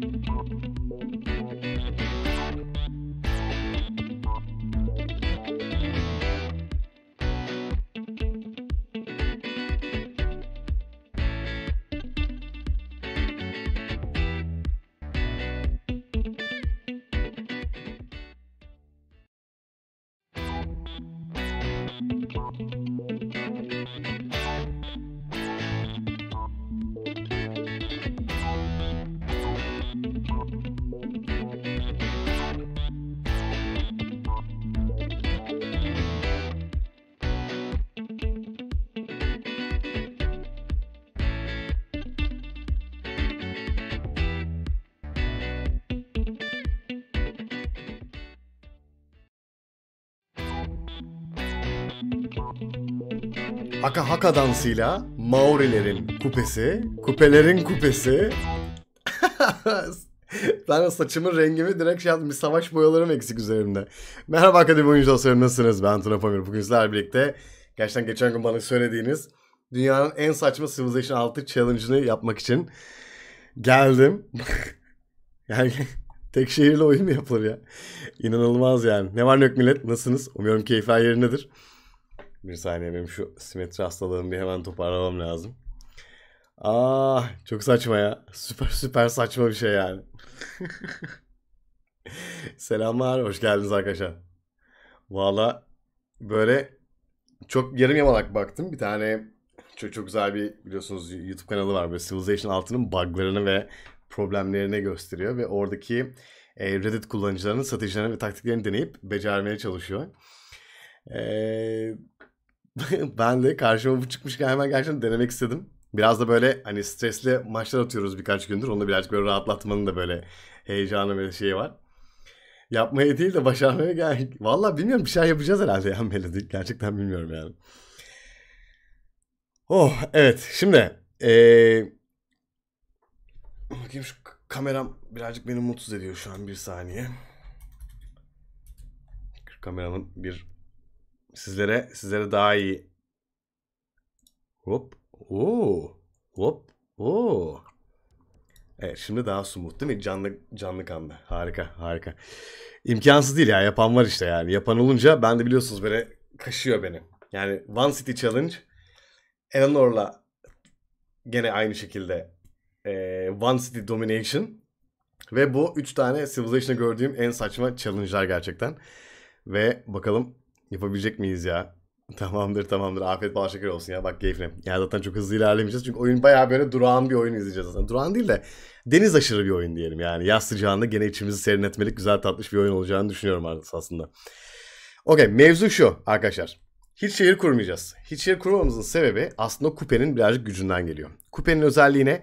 Thank you. Haka Haka dansıyla Maorilerin kupesi, kupelerin kupesi. ben saçımın rengimi direkt şey yaptım. Bir savaş boyalarım eksik üzerimde. Merhaba Akademi Oyuncu Dostları nasılsınız? Ben Tuna Pamir. Bugün sizlerle birlikte gerçekten geçen gün bana söylediğiniz dünyanın en saçma Civilization 6 challenge'ını yapmak için geldim. yani Tek şehirle oyun mu yapılır ya? İnanılmaz yani. Ne var ne yok millet? Nasılsınız? Umuyorum keyifler yerindedir. Bir saniye benim şu simetri hastalığımı bir hemen toparlamam lazım. Aa ah, çok saçma ya. Süper süper saçma bir şey yani. Selamlar, hoş geldiniz arkadaşlar. Valla böyle çok yarım yamalak baktım. Bir tane çok çok güzel bir biliyorsunuz YouTube kanalı var. Böyle Civilization 6'nın buglarını ve problemlerini gösteriyor. Ve oradaki e, Reddit kullanıcılarının stratejilerini ve taktiklerini deneyip becermeye çalışıyor. Eee ben de karşıma bu çıkmışken hemen gerçekten denemek istedim. Biraz da böyle hani stresli maçlar atıyoruz birkaç gündür. Onu birazcık böyle rahatlatmanın da böyle heyecanı ve şeyi var. Yapmaya değil de başarmaya gel. Valla bilmiyorum bir şey yapacağız herhalde ya Melody. Gerçekten bilmiyorum yani. Oh evet şimdi ee... bakayım şu kameram birazcık beni mutsuz ediyor şu an bir saniye. Kameranın bir sizlere sizlere daha iyi hop ooo. hop ooo. Evet şimdi daha sumut değil mi? Canlı canlı kanlı. Harika harika. İmkansız değil ya yapan var işte yani. Yapan olunca ben de biliyorsunuz böyle kaşıyor beni. Yani One City Challenge Eleanor'la gene aynı şekilde e, One City Domination ve bu 3 tane Civilization'ı gördüğüm en saçma challenge'lar gerçekten. Ve bakalım Yapabilecek miyiz ya? Tamamdır tamamdır. Afiyet bal şeker olsun ya. Bak keyifli. Ya zaten çok hızlı ilerlemeyeceğiz. Çünkü oyun bayağı böyle durağan bir oyun izleyeceğiz aslında. Durağan değil de deniz aşırı bir oyun diyelim yani. Yaz sıcağında gene içimizi serinletmelik güzel tatlış bir oyun olacağını düşünüyorum aslında. Okey mevzu şu arkadaşlar. Hiç şehir kurmayacağız. Hiç şehir kurmamızın sebebi aslında kupenin birazcık gücünden geliyor. Kupenin özelliğine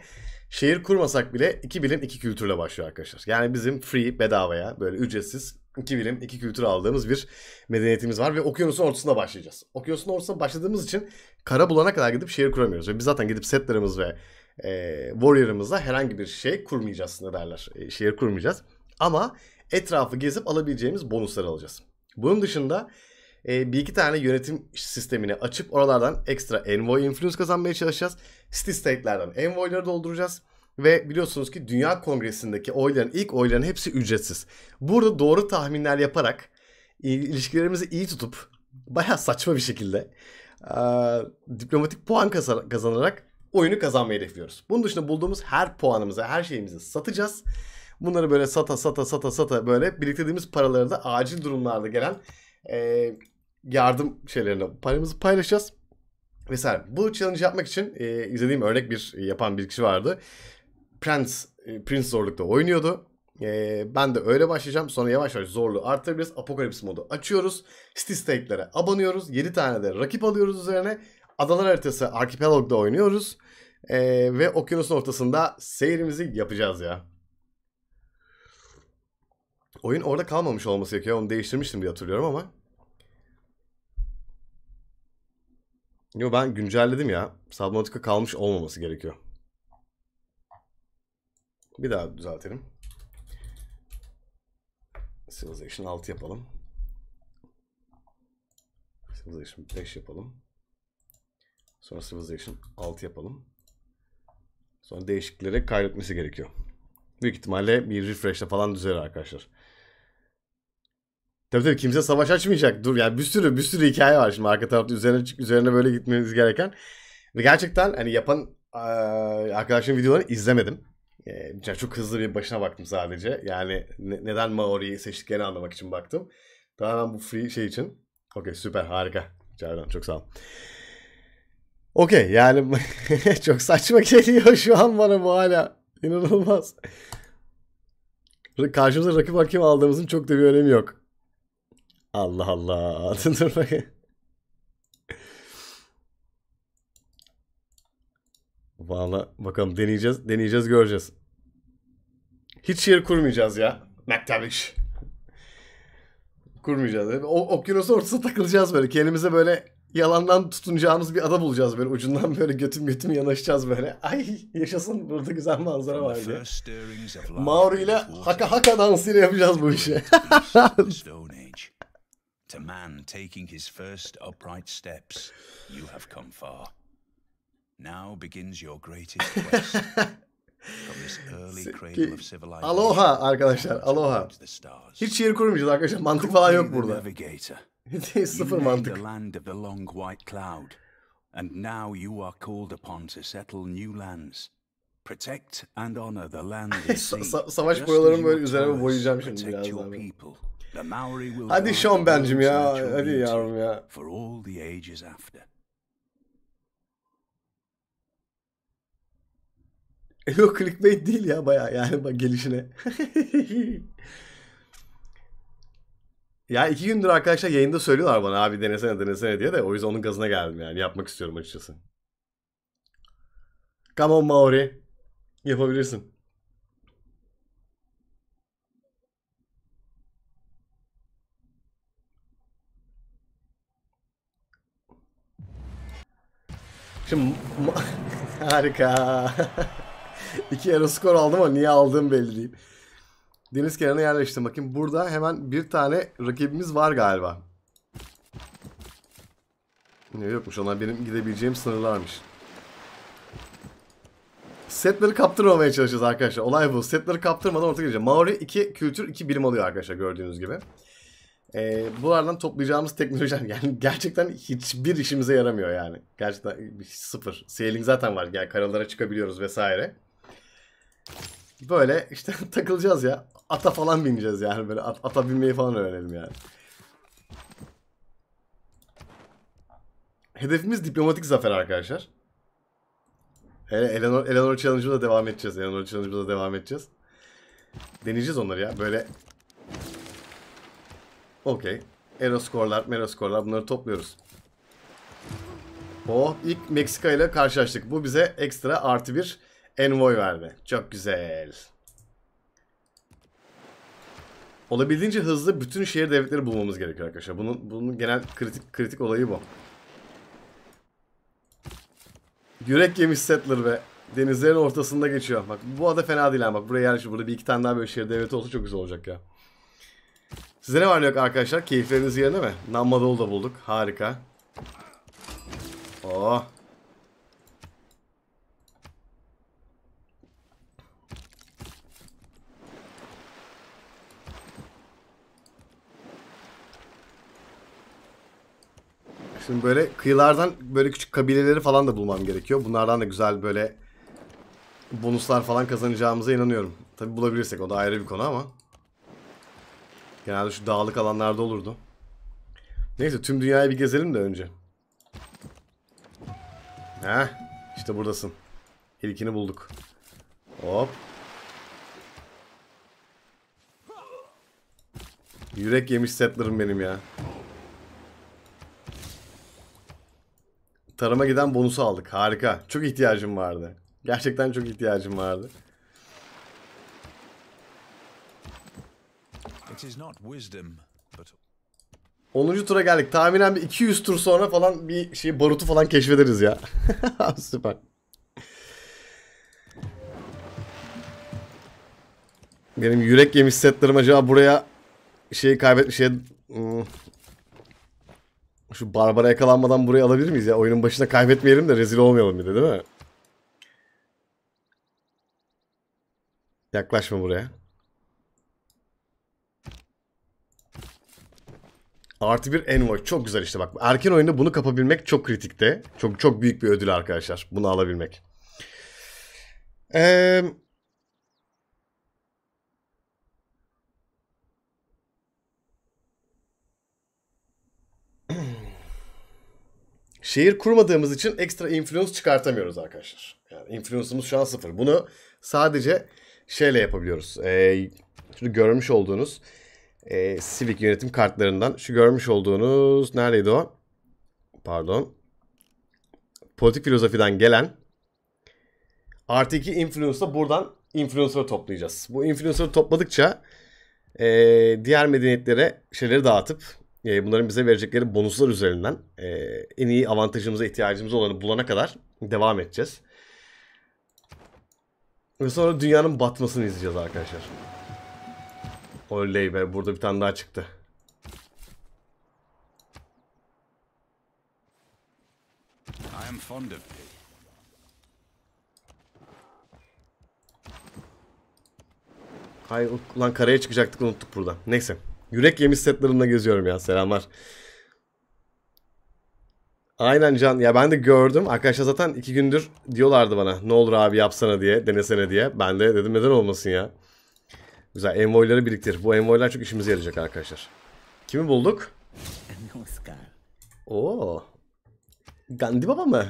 şehir kurmasak bile iki bilim iki kültürle başlıyor arkadaşlar. Yani bizim free bedavaya böyle ücretsiz İki bilim, iki kültür aldığımız bir medeniyetimiz var ve okyanusun ortasında başlayacağız. Okyanusun ortasında başladığımız için kara bulana kadar gidip şehir kuramıyoruz. Ve biz zaten gidip setlerimiz ve e, warrior'ımızla herhangi bir şey kurmayacağız ne derler. E, şehir kurmayacağız. Ama etrafı gezip alabileceğimiz bonusları alacağız. Bunun dışında e, bir iki tane yönetim sistemini açıp oralardan ekstra envoy influence kazanmaya çalışacağız. City state'lerden envoyları dolduracağız. Ve biliyorsunuz ki Dünya Kongresi'ndeki oyların ilk oyların hepsi ücretsiz. Burada doğru tahminler yaparak ilişkilerimizi iyi tutup baya saçma bir şekilde e, diplomatik puan kazanarak oyunu kazanmayı hedefliyoruz. Bunun dışında bulduğumuz her puanımızı, her şeyimizi satacağız. Bunları böyle sata sata sata sata böyle biriktirdiğimiz paraları da acil durumlarda gelen e, yardım şeylerine paramızı paylaşacağız. Vesaire. Bu challenge yapmak için e, izlediğim örnek bir yapan bir kişi vardı. Prince Prince zorlukta oynuyordu. Ee, ben de öyle başlayacağım. Sonra yavaş yavaş zorluğu artırabiliriz. Apokalips modu açıyoruz. Stake'lere abanıyoruz. 7 tane de rakip alıyoruz üzerine. Adalar haritası Archipelag'da oynuyoruz. Ee, ve okyanusun ortasında seyrimizi yapacağız ya. Oyun orada kalmamış olması gerekiyor. Onu değiştirmiştim diye hatırlıyorum ama. Yo ben güncelledim ya. Subnautica kalmış olmaması gerekiyor. Bir daha düzeltelim. Civilization 6 yapalım. Civilization 5 yapalım. Sonra Civilization 6 yapalım. Sonra değişikliklere kaydetmesi gerekiyor. Büyük ihtimalle bir refresh'le falan düzelir arkadaşlar. Tabii tabii kimse savaş açmayacak. Dur yani bir sürü bir sürü hikaye var şimdi arka tarafta üzerine üzerine böyle gitmeniz gereken. Ve gerçekten hani yapan arkadaşın videolarını izlemedim. E, çok hızlı bir başına baktım sadece. Yani ne, neden Maori'yi seçtiklerini anlamak için baktım. Tamamen bu free şey için. Okey süper harika. Cavidan çok sağ ol. Okey yani çok saçma geliyor şu an bana bu hala. İnanılmaz. Karşımıza rakip hakim aldığımızın çok da bir önemi yok. Allah Allah. Dur bakayım. Valla bakalım deneyeceğiz. Deneyeceğiz göreceğiz. Hiç yer kurmayacağız ya. McTavish. kurmayacağız. O, okyanusun ortasına takılacağız böyle. Kendimize böyle yalandan tutunacağımız bir ada bulacağız böyle. Ucundan böyle götüm götüm yanaşacağız böyle. Ay yaşasın burada güzel manzara var diye. Mauro ile haka haka dansıyla yapacağız bu işi. to man taking his first upright steps, you have come far. Now begins your greatest quest. From this early cradle of civilization. Aloha arkadaşlar, aloha. Hiç şiir kurmayacağız arkadaşlar. Mantık falan yok burada. Hiç sıfır mantık. The land of the long white cloud. And now you are called upon to settle new lands. Protect and honor the land Savaş boyalarını böyle üzerime boyayacağım şimdi birazdan. Hadi Sean Ben'cim ya. Hadi yavrum ya. For all the ages after. Yok clickbait değil ya baya yani bak gelişine. ya iki gündür arkadaşlar yayında söylüyorlar bana abi denesene denesene diye de o yüzden onun gazına geldim yani yapmak istiyorum açıkçası. Come on Maori. Yapabilirsin. Şimdi harika. İki skor aldım ama niye aldığım belli değil. Deniz kenarına yerleştim. Bakın burada hemen bir tane rakibimiz var galiba. Yokmuş onlar benim gidebileceğim sınırlarmış. Setleri kaptırmamaya çalışacağız arkadaşlar. Olay bu. Setleri kaptırmadan ortaya gireceğim. Maori 2 kültür 2 bilim alıyor arkadaşlar gördüğünüz gibi. Ee, bunlardan toplayacağımız teknolojiler yani gerçekten hiçbir işimize yaramıyor yani. Gerçekten sıfır. Sailing zaten var. Yani karalara çıkabiliyoruz vesaire. Böyle işte takılacağız ya. Ata falan bineceğiz yani böyle at, ata binmeyi falan öğrenelim yani. Hedefimiz diplomatik zafer arkadaşlar. Hele Eleanor, Eleanor Challenge'ı da devam edeceğiz. Eleanor Challenge'ı da devam edeceğiz. Deneyeceğiz onları ya. Böyle Okey. Ero skorlar, mero skorlar bunları topluyoruz. Oh ilk Meksika ile karşılaştık. Bu bize ekstra artı bir Envoy verdi. Çok güzel. Olabildiğince hızlı bütün şehir devletleri bulmamız gerekiyor arkadaşlar. Bunun, bunun genel kritik kritik olayı bu. Yürek yemiş settler ve denizlerin ortasında geçiyor. Bak bu ada fena değil ha. Bak buraya yerleşiyor. Burada bir iki tane daha böyle şehir devleti olsa çok güzel olacak ya. Size ne var ne yok arkadaşlar? Keyifleriniz yerine mi? Namadolu da bulduk. Harika. Oh. Şimdi böyle kıyılardan böyle küçük kabileleri falan da bulmam gerekiyor. Bunlardan da güzel böyle bonuslar falan kazanacağımıza inanıyorum. Tabi bulabilirsek o da ayrı bir konu ama. Genelde şu dağlık alanlarda olurdu. Neyse tüm dünyayı bir gezelim de önce. Heh işte buradasın. İlkini bulduk. Hop. Yürek yemiş setlerim benim ya. Tarama giden bonusu aldık. Harika. Çok ihtiyacım vardı. Gerçekten çok ihtiyacım vardı. It is not wisdom, but 10. tura geldik. Tahminen bir 200 tur sonra falan bir şey barutu falan keşfederiz ya. Süper. Benim yürek yemiş setlerim acaba buraya şeyi kaybetmiş şey, şey- hmm. Şu Barbara yakalanmadan burayı alabilir miyiz ya? Oyunun başına kaybetmeyelim de rezil olmayalım bir de değil mi? Yaklaşma buraya. Artı bir envoy. Çok güzel işte bak. Erken oyunda bunu kapabilmek çok kritikte. Çok çok büyük bir ödül arkadaşlar. Bunu alabilmek. Eee... şehir kurmadığımız için ekstra influence çıkartamıyoruz arkadaşlar. Yani influence'ımız şu an sıfır. Bunu sadece şeyle yapabiliyoruz. Ee, şunu görmüş olduğunuz e, Civic yönetim kartlarından şu görmüş olduğunuz neredeydi o? Pardon. Politik filozofiden gelen artı iki influence'la buradan influencer'ı toplayacağız. Bu influencer'ı topladıkça e, diğer medeniyetlere şeyleri dağıtıp e, bunların bize verecekleri bonuslar üzerinden e, en iyi avantajımıza ihtiyacımız olanı bulana kadar devam edeceğiz. Ve sonra dünyanın batmasını izleyeceğiz arkadaşlar. Oley be burada bir tane daha çıktı. I fond of pig. Hay ulan karaya çıkacaktık unuttuk burada. Neyse. Yürek yemiş setlerinde geziyorum ya. Selamlar. Aynen Can. Ya ben de gördüm. Arkadaşlar zaten iki gündür diyorlardı bana. Ne olur abi yapsana diye, denesene diye. Ben de dedim neden olmasın ya. Güzel. Envoyları biriktir. Bu envoylar çok işimize yarayacak arkadaşlar. Kimi bulduk? Oo. Gandhi Baba mı?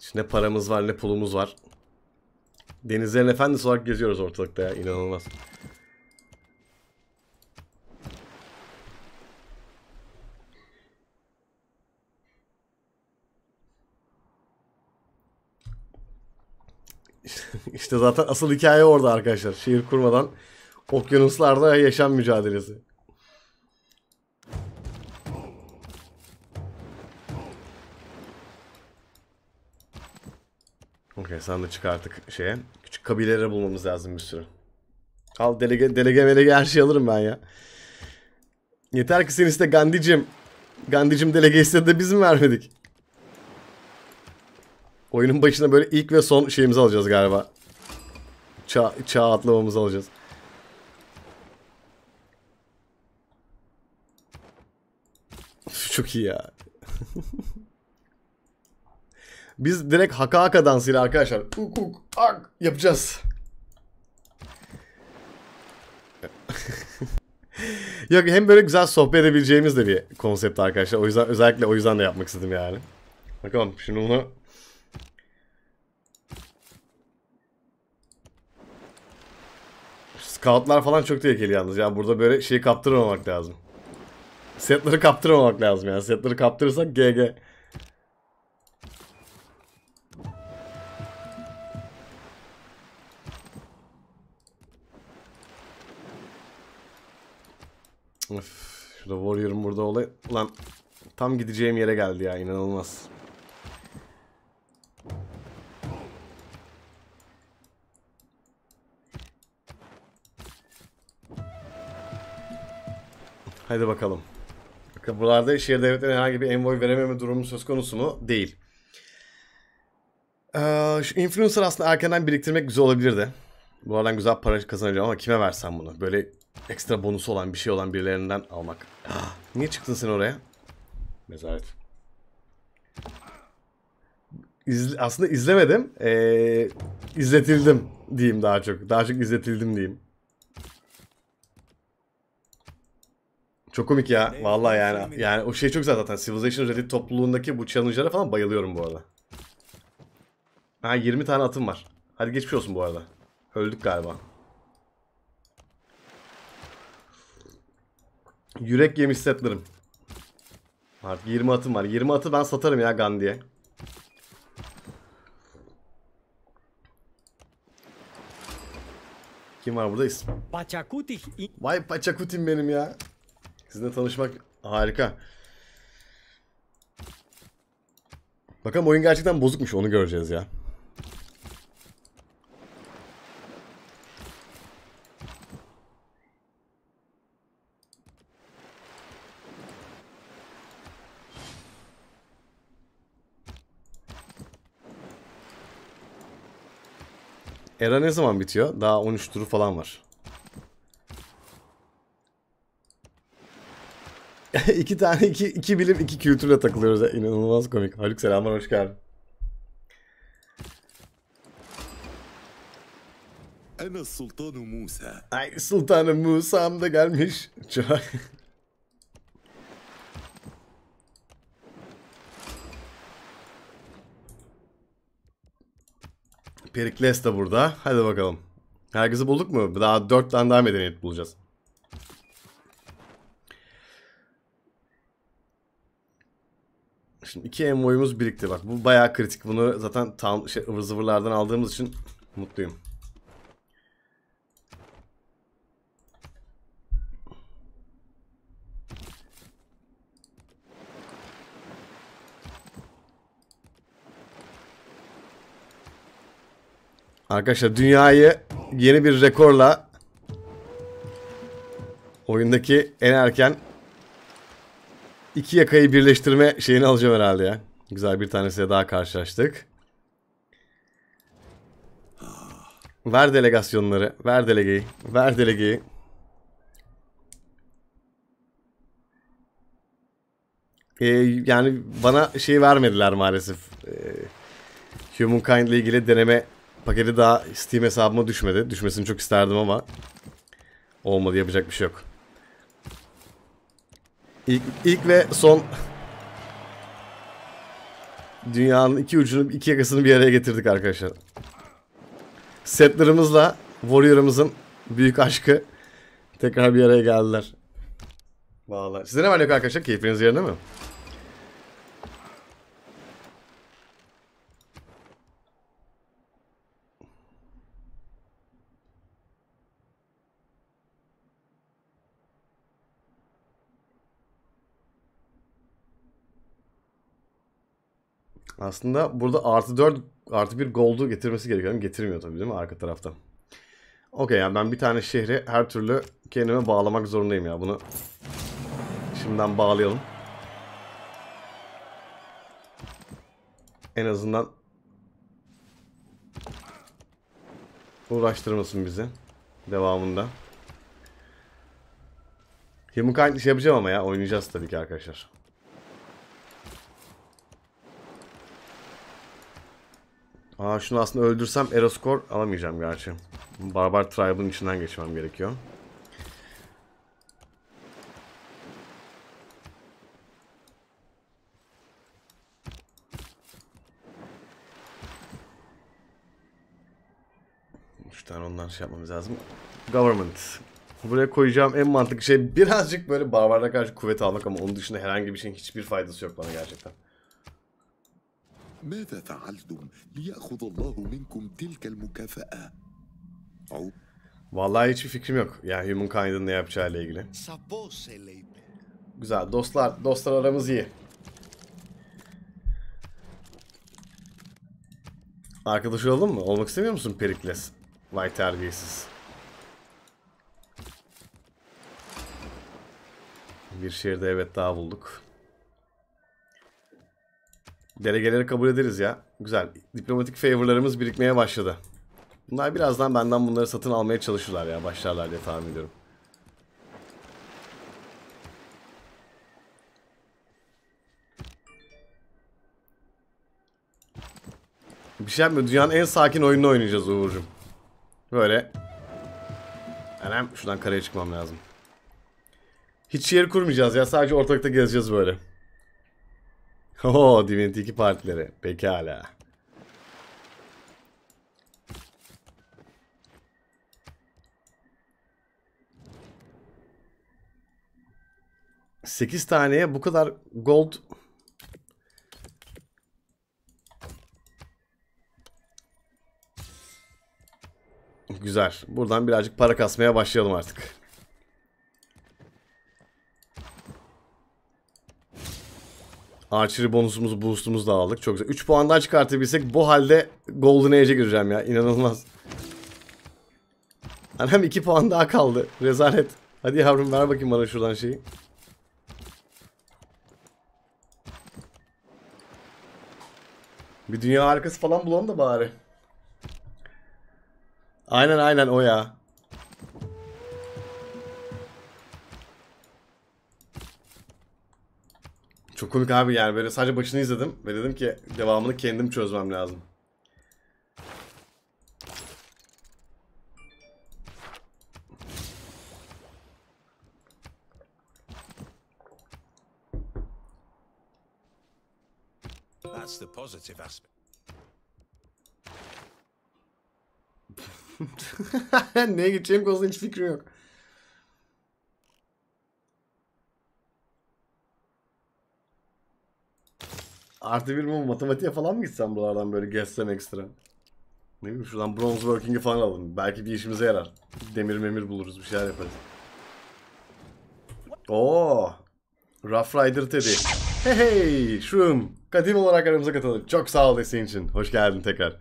İşte ne paramız var ne pulumuz var. Denizlerin efendisi olarak geziyoruz ortalıkta ya. inanılmaz. İşte zaten asıl hikaye orada arkadaşlar. Şehir kurmadan okyanuslarda yaşam mücadelesi. Okey sen de çık artık şeye. Kabileleri bulmamız lazım bir sürü. Al delege, delege melege her şey alırım ben ya. Yeter ki sen iste Gandhi'cim. Gandhi'cim delege istedi de biz mi vermedik? Oyunun başına böyle ilk ve son şeyimizi alacağız galiba. Çağ, çağ atlamamızı alacağız. Çok iyi ya. Biz direkt haka haka dansıyla arkadaşlar uk uk ak yapacağız. Yok hem böyle güzel sohbet edebileceğimiz de bir konsept arkadaşlar. O yüzden özellikle o yüzden de yapmak istedim yani. Bakalım şimdi bunu Scoutlar falan çok tehlikeli yalnız. Yani burada böyle şeyi kaptırmamak lazım. Setleri kaptırmamak lazım yani. Setleri kaptırırsak GG. Öf, şurada Warrior'ın burada olay. ulan tam gideceğim yere geldi ya inanılmaz. Haydi bakalım. Bakın buralarda şehir devletlerine herhangi bir envoy verememe durumu söz konusu mu? Değil. Ee, şu influencer aslında erkenden biriktirmek güzel olabilirdi. Bu aradan güzel para kazanacağım ama kime versem bunu? Böyle ekstra bonusu olan bir şey olan birilerinden almak. Niye çıktın sen oraya? Mezaret. İzle, aslında izlemedim. Ee, izletildim diyeyim daha çok. Daha çok izletildim diyeyim. Çok komik ya. Vallahi yani. Yani o şey çok güzel zaten. Civilization Reddit topluluğundaki bu challenge'lara falan bayılıyorum bu arada. Ha 20 tane atım var. Hadi geçmiş olsun bu arada. Öldük galiba. Yürek yemiş setlerim. Artık 20 atım var. 20 atı ben satarım ya Gandhi'ye. Kim var buradayız? Paçakuti. Vay Paçakutim benim ya. Sizinle tanışmak harika. Bakalım oyun gerçekten bozukmuş onu göreceğiz ya. Era ne zaman bitiyor? Daha 13 turu falan var. İki tane iki, iki bilim iki kültürle takılıyoruz. İnanılmaz komik. Haluk selamlar hoş geldin. Ana Sultanı Musa. Ay Sultanı Musa'm da gelmiş. Perikles de burada. Hadi bakalım. Herkesi bulduk mu? Daha 4 tane daha medeniyet bulacağız. Şimdi iki envoyumuz birikti. Bak bu bayağı kritik. Bunu zaten tam şey, ıvır zıvırlardan aldığımız için mutluyum. Arkadaşlar dünyayı yeni bir rekorla oyundaki en erken iki yakayı birleştirme şeyini alacağım herhalde ya. Güzel bir tanesiyle daha karşılaştık. Ver delegasyonları. Ver delegeyi. Ver delegeyi. Ee, yani bana şey vermediler maalesef. Ee, Humankind ile ilgili deneme Paketi daha Steam hesabıma düşmedi. Düşmesini çok isterdim ama olmadı yapacak bir şey yok. İlk, ilk ve son dünyanın iki ucunu, iki yakasını bir araya getirdik arkadaşlar. Setlerimizle Warrior'ımızın büyük aşkı tekrar bir araya geldiler. Vallahi. Size ne var yok arkadaşlar? Keyfiniz yerinde mi? Aslında burada artı 4 artı bir gold'u getirmesi gerekiyor. Getirmiyor tabii değil mi arka tarafta? Okey yani ben bir tane şehri her türlü kendime bağlamak zorundayım ya. Bunu şimdiden bağlayalım. En azından uğraştırmasın bizi devamında. Humankind şey yapacağım ama ya oynayacağız tabii ki arkadaşlar. Aa şunu aslında öldürsem Eroskor alamayacağım gerçi. Barbar Tribe'ın içinden geçmem gerekiyor. Üç tane ondan şey yapmamız lazım. Government. Buraya koyacağım en mantıklı şey birazcık böyle barbarlara karşı kuvvet almak ama onun dışında herhangi bir şeyin hiçbir faydası yok bana gerçekten. ماذا فعلتم ليأخذ الله منكم تلك المكافأة؟ أو Vallahi hiçbir fikrim yok. Ya yani Humankind'ın ne yapacağıyla ilgili. Güzel. Dostlar, dostlar aramız iyi. Arkadaş olalım mı? Olmak istemiyor musun Perikles? Vay terbiyesiz. Bir şehirde evet daha bulduk. Delegeleri kabul ederiz ya. Güzel. Diplomatik favorlarımız birikmeye başladı. Bunlar birazdan benden bunları satın almaya çalışırlar ya. Başlarlar diye tahmin ediyorum. Bir şey mi? Dünyanın en sakin oyununu oynayacağız Uğur'cum. Böyle. Hemen şuradan karaya çıkmam lazım. Hiç yer kurmayacağız ya. Sadece ortalıkta gezeceğiz böyle. Oo Divinity 2 partileri. Pekala. Sekiz taneye bu kadar gold Güzel. Buradan birazcık para kasmaya başlayalım artık. Archery bonusumuzu, boostumuzu da aldık. Çok güzel. 3 daha çıkartabilsek bu halde Golden Age'e gireceğim ya. İnanılmaz. Annem 2 puan daha kaldı. Rezalet. Hadi yavrum ver bakayım bana şuradan şeyi. Bir dünya harikası falan bulalım da bari. Aynen aynen o ya. Çok komik abi yani böyle sadece başını izledim ve dedim ki devamını kendim çözmem lazım. That's the positive aspect. Neye gideceğim konusunda hiç fikrim yok. Artı bir mu matematiğe falan mı gitsem buralardan böyle gezsem ekstra? Ne bileyim şuradan bronze working'i falan alalım. Belki bir işimize yarar. Demir memir buluruz bir şeyler yaparız. Oo, Rough Rider Teddy. Hey hey şum. Kadim olarak aramıza katıldık. Çok sağ ol desteğin için. Hoş geldin tekrar.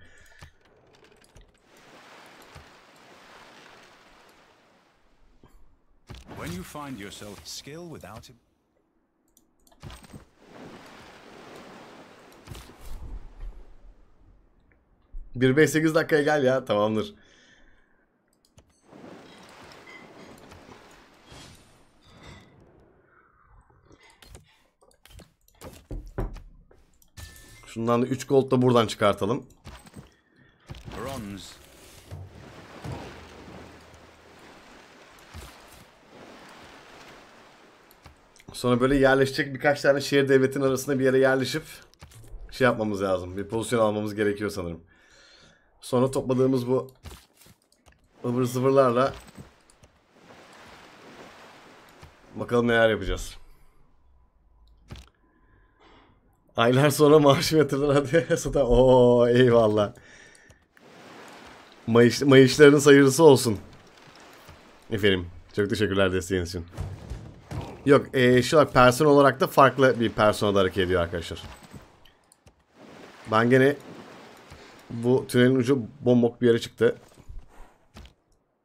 When you find yourself skill without 1-5-8 dakikaya gel ya tamamdır. Şundan da 3 gold da buradan çıkartalım. Bronze. Sonra böyle yerleşecek birkaç tane şehir devletin arasında bir yere yerleşip şey yapmamız lazım. Bir pozisyon almamız gerekiyor sanırım. Sonra topladığımız bu ıvır zıvırlarla bakalım neler yapacağız. Aylar sonra maaşım yatırdılar hadi hesata. Oo eyvallah. Mayış, mayışların sayırısı olsun. Efendim çok teşekkürler desteğiniz için. Yok ee, şu person olarak da farklı bir personada hareket ediyor arkadaşlar. Ben gene bu tünelin ucu bombok bir yere çıktı.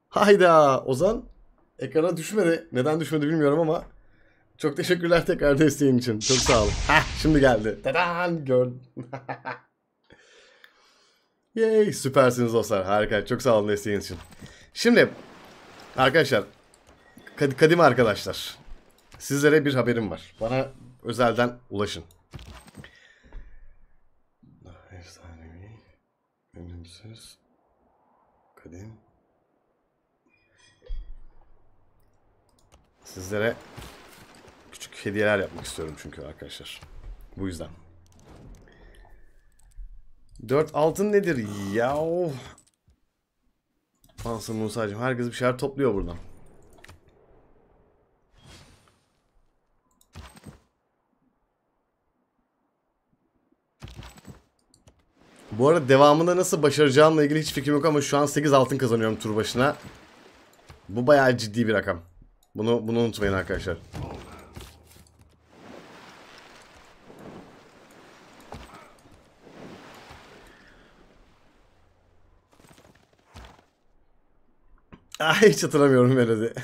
Hayda Ozan. Ekrana düşmedi. Neden düşmedi bilmiyorum ama. Çok teşekkürler tekrar desteğin için. Çok sağ ol. Heh, şimdi geldi. Tadan gördüm. Yay süpersiniz dostlar. Harika. Çok sağ olun desteğiniz için. Şimdi arkadaşlar kad kadim arkadaşlar sizlere bir haberim var. Bana özelden ulaşın. Önemsiz. Kadim. Sizlere küçük hediyeler yapmak istiyorum çünkü arkadaşlar. Bu yüzden. 4 altın nedir? Yahu. Pansın Musa'cığım herkes bir şeyler topluyor buradan. Bu arada devamında nasıl başaracağımla ilgili hiç fikrim yok ama şu an 8 altın kazanıyorum tur başına. Bu bayağı ciddi bir rakam. Bunu, bunu unutmayın arkadaşlar. Ay ah, hiç hatırlamıyorum melodi.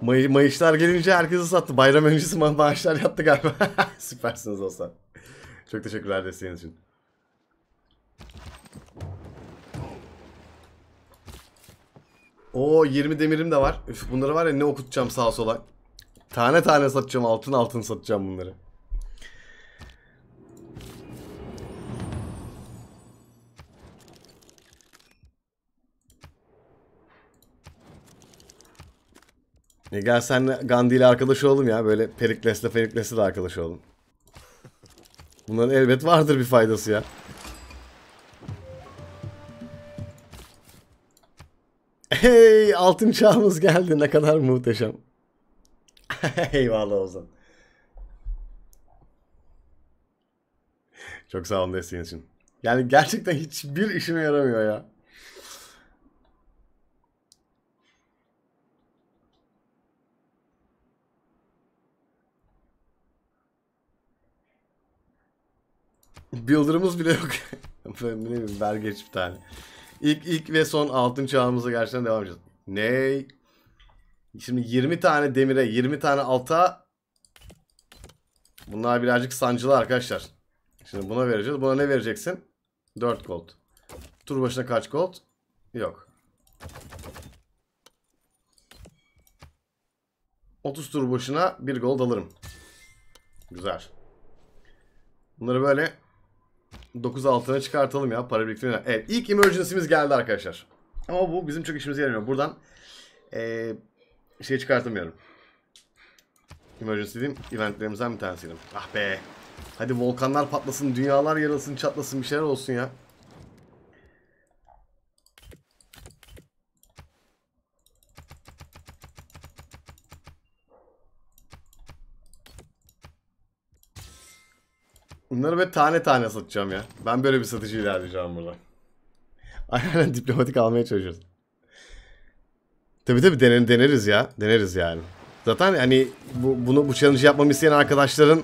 May Mayışlar gelince herkesi sattı. Bayram öncesi ma maaşlar yattı galiba. Süpersiniz olsa. Çok teşekkürler desteğiniz için. O 20 demirim de var. Üf bunları var ya ne okutacağım sağa sola. Tane tane satacağım altın altın satacağım bunları. E gel senle Gandhi ile arkadaş olalım ya. Böyle Perikles'le Perikles'le de arkadaş olalım. Bunların elbet vardır bir faydası ya. Hey altın çağımız geldi ne kadar muhteşem. Eyvallah Ozan. Çok sağ olun desteğiniz için. Yani gerçekten hiçbir işime yaramıyor ya. bildirimiz bile yok. ne ver geç bir tane. İlk, ilk ve son altın çağımıza gerçekten devam edeceğiz. Ney? Şimdi 20 tane demire 20 tane alta Bunlar birazcık sancılı arkadaşlar. Şimdi buna vereceğiz. Buna ne vereceksin? 4 gold. Tur başına kaç gold? Yok. 30 tur başına 1 gold alırım. Güzel. Bunları böyle 9 altına çıkartalım ya para biriktirmeyelim. Evet ilk emergency'miz geldi arkadaşlar. Ama bu bizim çok işimize yaramıyor. Buradan ee, şey çıkartamıyorum. Emergency dediğim eventlerimizden bir tanesiydim. Ah be. Hadi volkanlar patlasın, dünyalar yarılsın, çatlasın bir şeyler olsun ya. Bunları böyle tane tane satacağım ya. Ben böyle bir satıcı ilerleyeceğim burada. Aynen diplomatik almaya çalışıyoruz. Tabii tabii dener, deneriz ya. Deneriz yani. Zaten hani bu, bunu bu challenge yapmamı isteyen arkadaşların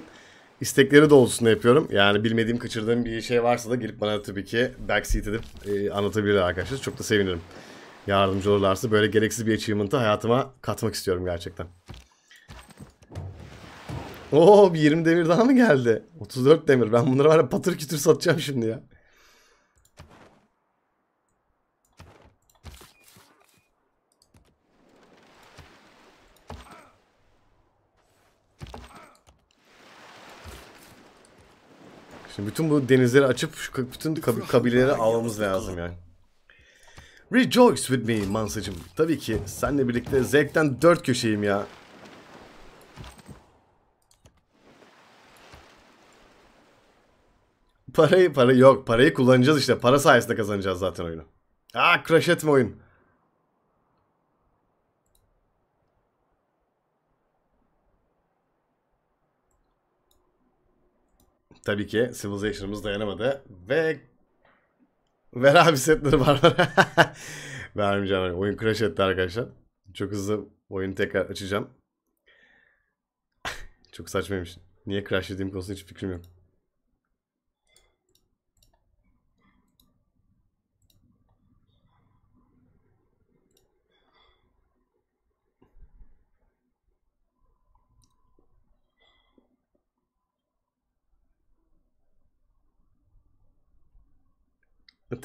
istekleri doğrultusunda yapıyorum. Yani bilmediğim, kaçırdığım bir şey varsa da gelip bana tabii ki backseat edip e, anlatabilir arkadaşlar. Çok da sevinirim. Yardımcı olurlarsa böyle gereksiz bir achievement'ı hayatıma katmak istiyorum gerçekten. Oo 20 demir daha mı geldi? 34 demir. Ben bunları var ya patır kütür satacağım şimdi ya. Şimdi bütün bu denizleri açıp şu bütün kab kabileleri almamız lazım yani. Rejoice with me Mansacım. Tabii ki senle birlikte zevkten dört köşeyim ya. Parayı para yok. Parayı kullanacağız işte. Para sayesinde kazanacağız zaten oyunu. Ah, crash etme oyun. Tabii ki Civilization'ımız dayanamadı. Ve Ver abi setleri var. Vermeyeceğim. Oyun crash etti arkadaşlar. Çok hızlı oyunu tekrar açacağım. Çok saçmaymış. Niye crash dediğim konusunda hiç fikrim yok.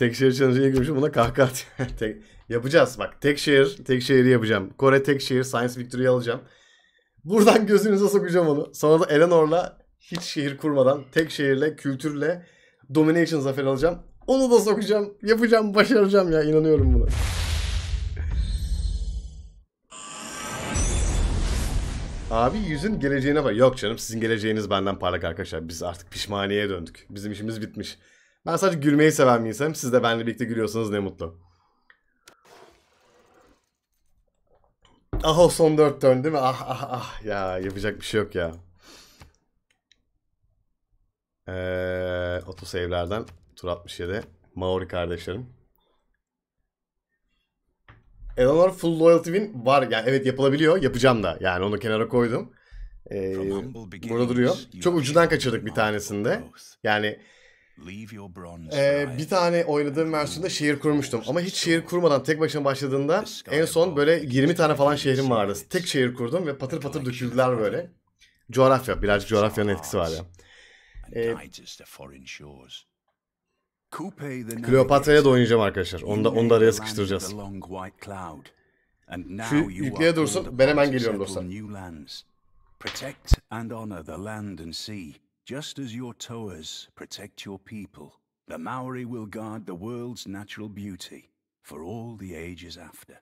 tek şehir challenge'a girmişim buna kahkaha tek, Yapacağız bak. Tek şehir, tek şehri yapacağım. Kore tek şehir, Science Victory'yi alacağım. Buradan gözünüze sokacağım onu. Sonra da Eleanor'la hiç şehir kurmadan tek şehirle, kültürle Domination zaferi alacağım. Onu da sokacağım. Yapacağım, başaracağım ya. inanıyorum buna. Abi yüzün geleceğine bak. Yok canım sizin geleceğiniz benden parlak arkadaşlar. Biz artık pişmaniyeye döndük. Bizim işimiz bitmiş. Ben sadece gülmeyi seven bir insanım. Siz de benimle birlikte gülüyorsanız ne mutlu. Ah o son 4 turn değil mi? Ah ah ah ya yapacak bir şey yok ya. Ee, otosave'lerden tur 67. Maori kardeşlerim. Eleanor full loyalty win var. Yani evet yapılabiliyor. Yapacağım da. Yani onu kenara koydum. Ee, burada duruyor. Çok ucundan kaçırdık bir tanesinde. Yani ee, bir tane oynadığım versiyonda şehir kurmuştum. Ama hiç şehir kurmadan tek başına başladığında en son böyle 20 tane falan şehrim vardı. Tek şehir kurdum ve patır patır döküldüler böyle. Coğrafya, birazcık coğrafyanın etkisi var ya. Ee, Kleopatra'ya da oynayacağım arkadaşlar. Onu da, onu da araya sıkıştıracağız. Şu yükleye dursun. Ben hemen geliyorum dostlar. Protect and honor the land and sea. Just as your Toas protect your people, the Maori will guard the world's natural beauty for all the ages after.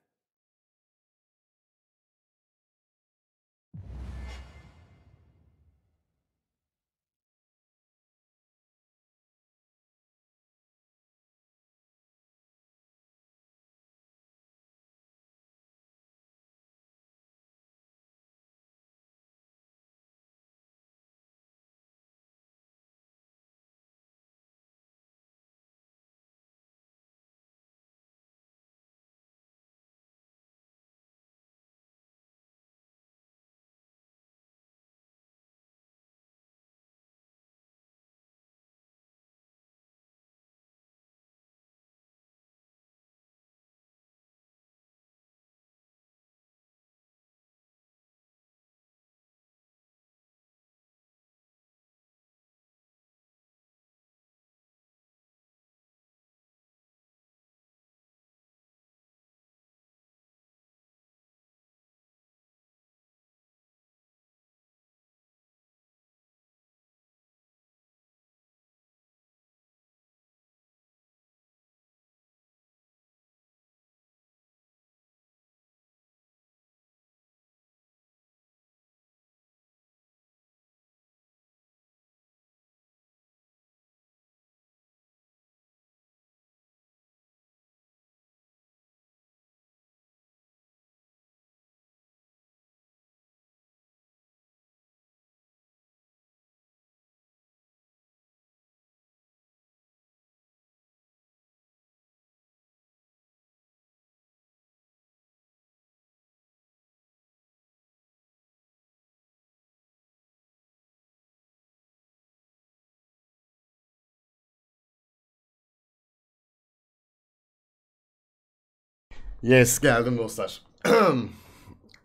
Yes geldim dostlar.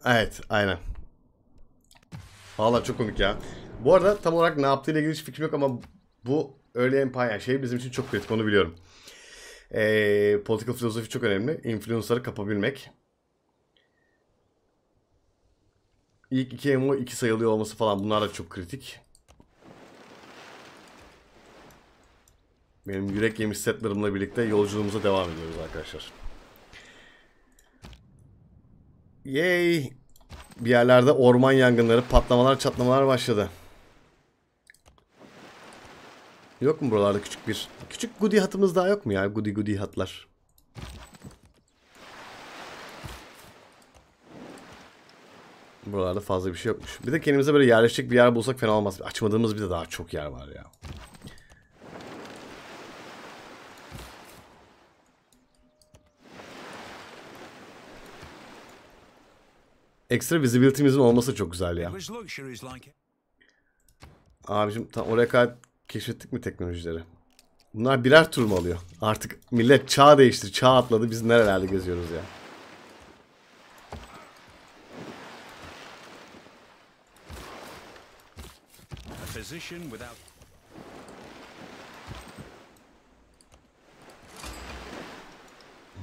evet aynen. Valla çok komik ya. Bu arada tam olarak ne yaptığıyla ilgili hiç fikrim yok ama bu Early Empire şey bizim için çok kritik onu biliyorum. Ee, political filozofi çok önemli. Influencer'ı kapabilmek. İlk iki MO iki sayılıyor olması falan bunlar da çok kritik. Benim yürek yemiş setlerimle birlikte yolculuğumuza devam ediyoruz arkadaşlar. Yay. Bir yerlerde orman yangınları, patlamalar, çatlamalar başladı. Yok mu buralarda küçük bir? Küçük goody hatımız daha yok mu ya? Goody goody hatlar. Buralarda fazla bir şey yokmuş. Bir de kendimize böyle yerleşecek bir yer bulsak fena olmaz. Açmadığımız bir de daha çok yer var ya. Ekstra visibility'mizin olması çok güzel ya. Abicim tam oraya kadar keşfettik mi teknolojileri? Bunlar birer tur mu alıyor? Artık millet çağ değişti, çağ atladı. Biz nerelerde geziyoruz ya. Position without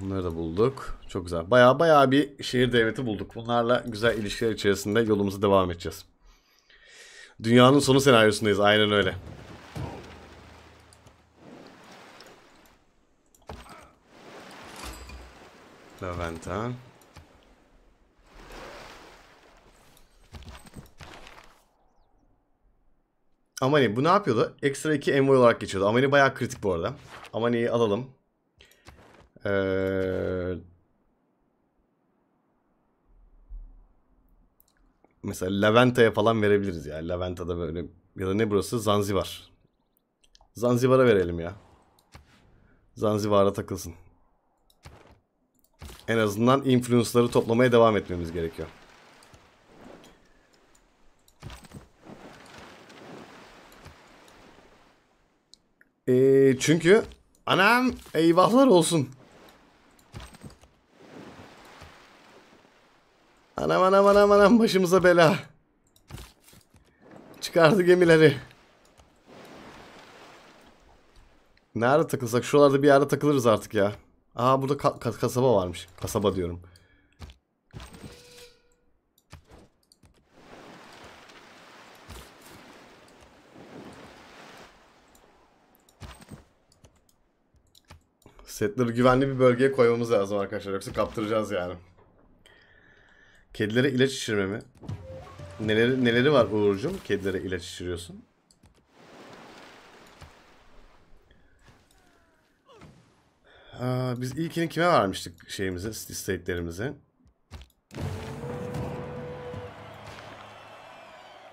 Bunları da bulduk. Çok güzel. Baya baya bir şehir devleti bulduk. Bunlarla güzel ilişkiler içerisinde yolumuzu devam edeceğiz. Dünyanın sonu senaryosundayız. Aynen öyle. Laventa. Amani bu ne yapıyordu? Ekstra 2 envoy olarak geçiyordu. Amani baya kritik bu arada. Amani'yi alalım. Ee, mesela Leventa'ya falan verebiliriz ya. Leventa'da böyle ya da ne burası? Zanzibar. Zanzibar'a verelim ya. Zanzibar'a takılsın. En azından influence'ları toplamaya devam etmemiz gerekiyor. Ee, çünkü anam eyvahlar olsun. Anam anam anam anam başımıza bela. Çıkardı gemileri. Nerede takılsak? Şuralarda bir yerde takılırız artık ya. Aa burada ka ka kasaba varmış. Kasaba diyorum. Settler'ı güvenli bir bölgeye koymamız lazım arkadaşlar. Yoksa kaptıracağız yani. Kedilere ilaç içirme mi? Neleri, neleri var Uğur'cum? Kedilere ilaç içiriyorsun. Aa, biz ilkini kime vermiştik şeyimizi, istate'lerimizi?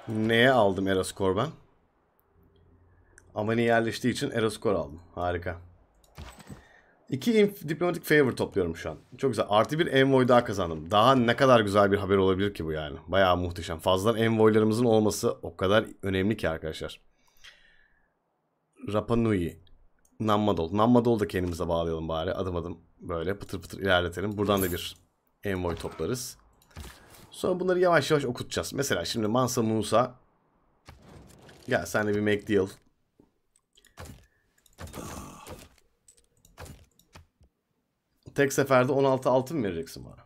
Neye aldım Eroskor ben? Amani yerleştiği için Eroskor aldım. Harika. 2 inf diplomatik favor topluyorum şu an. Çok güzel. Artı bir envoy daha kazandım. Daha ne kadar güzel bir haber olabilir ki bu yani. Bayağı muhteşem. Fazla envoylarımızın olması o kadar önemli ki arkadaşlar. Rapa Nui. Nammadol. Nammadol'u da kendimize bağlayalım bari. Adım adım böyle pıtır pıtır ilerletelim. Buradan da bir envoy toplarız. Sonra bunları yavaş yavaş okutacağız. Mesela şimdi Mansa Musa. Gel de bir make deal. tek seferde 16 altın vereceksin bana.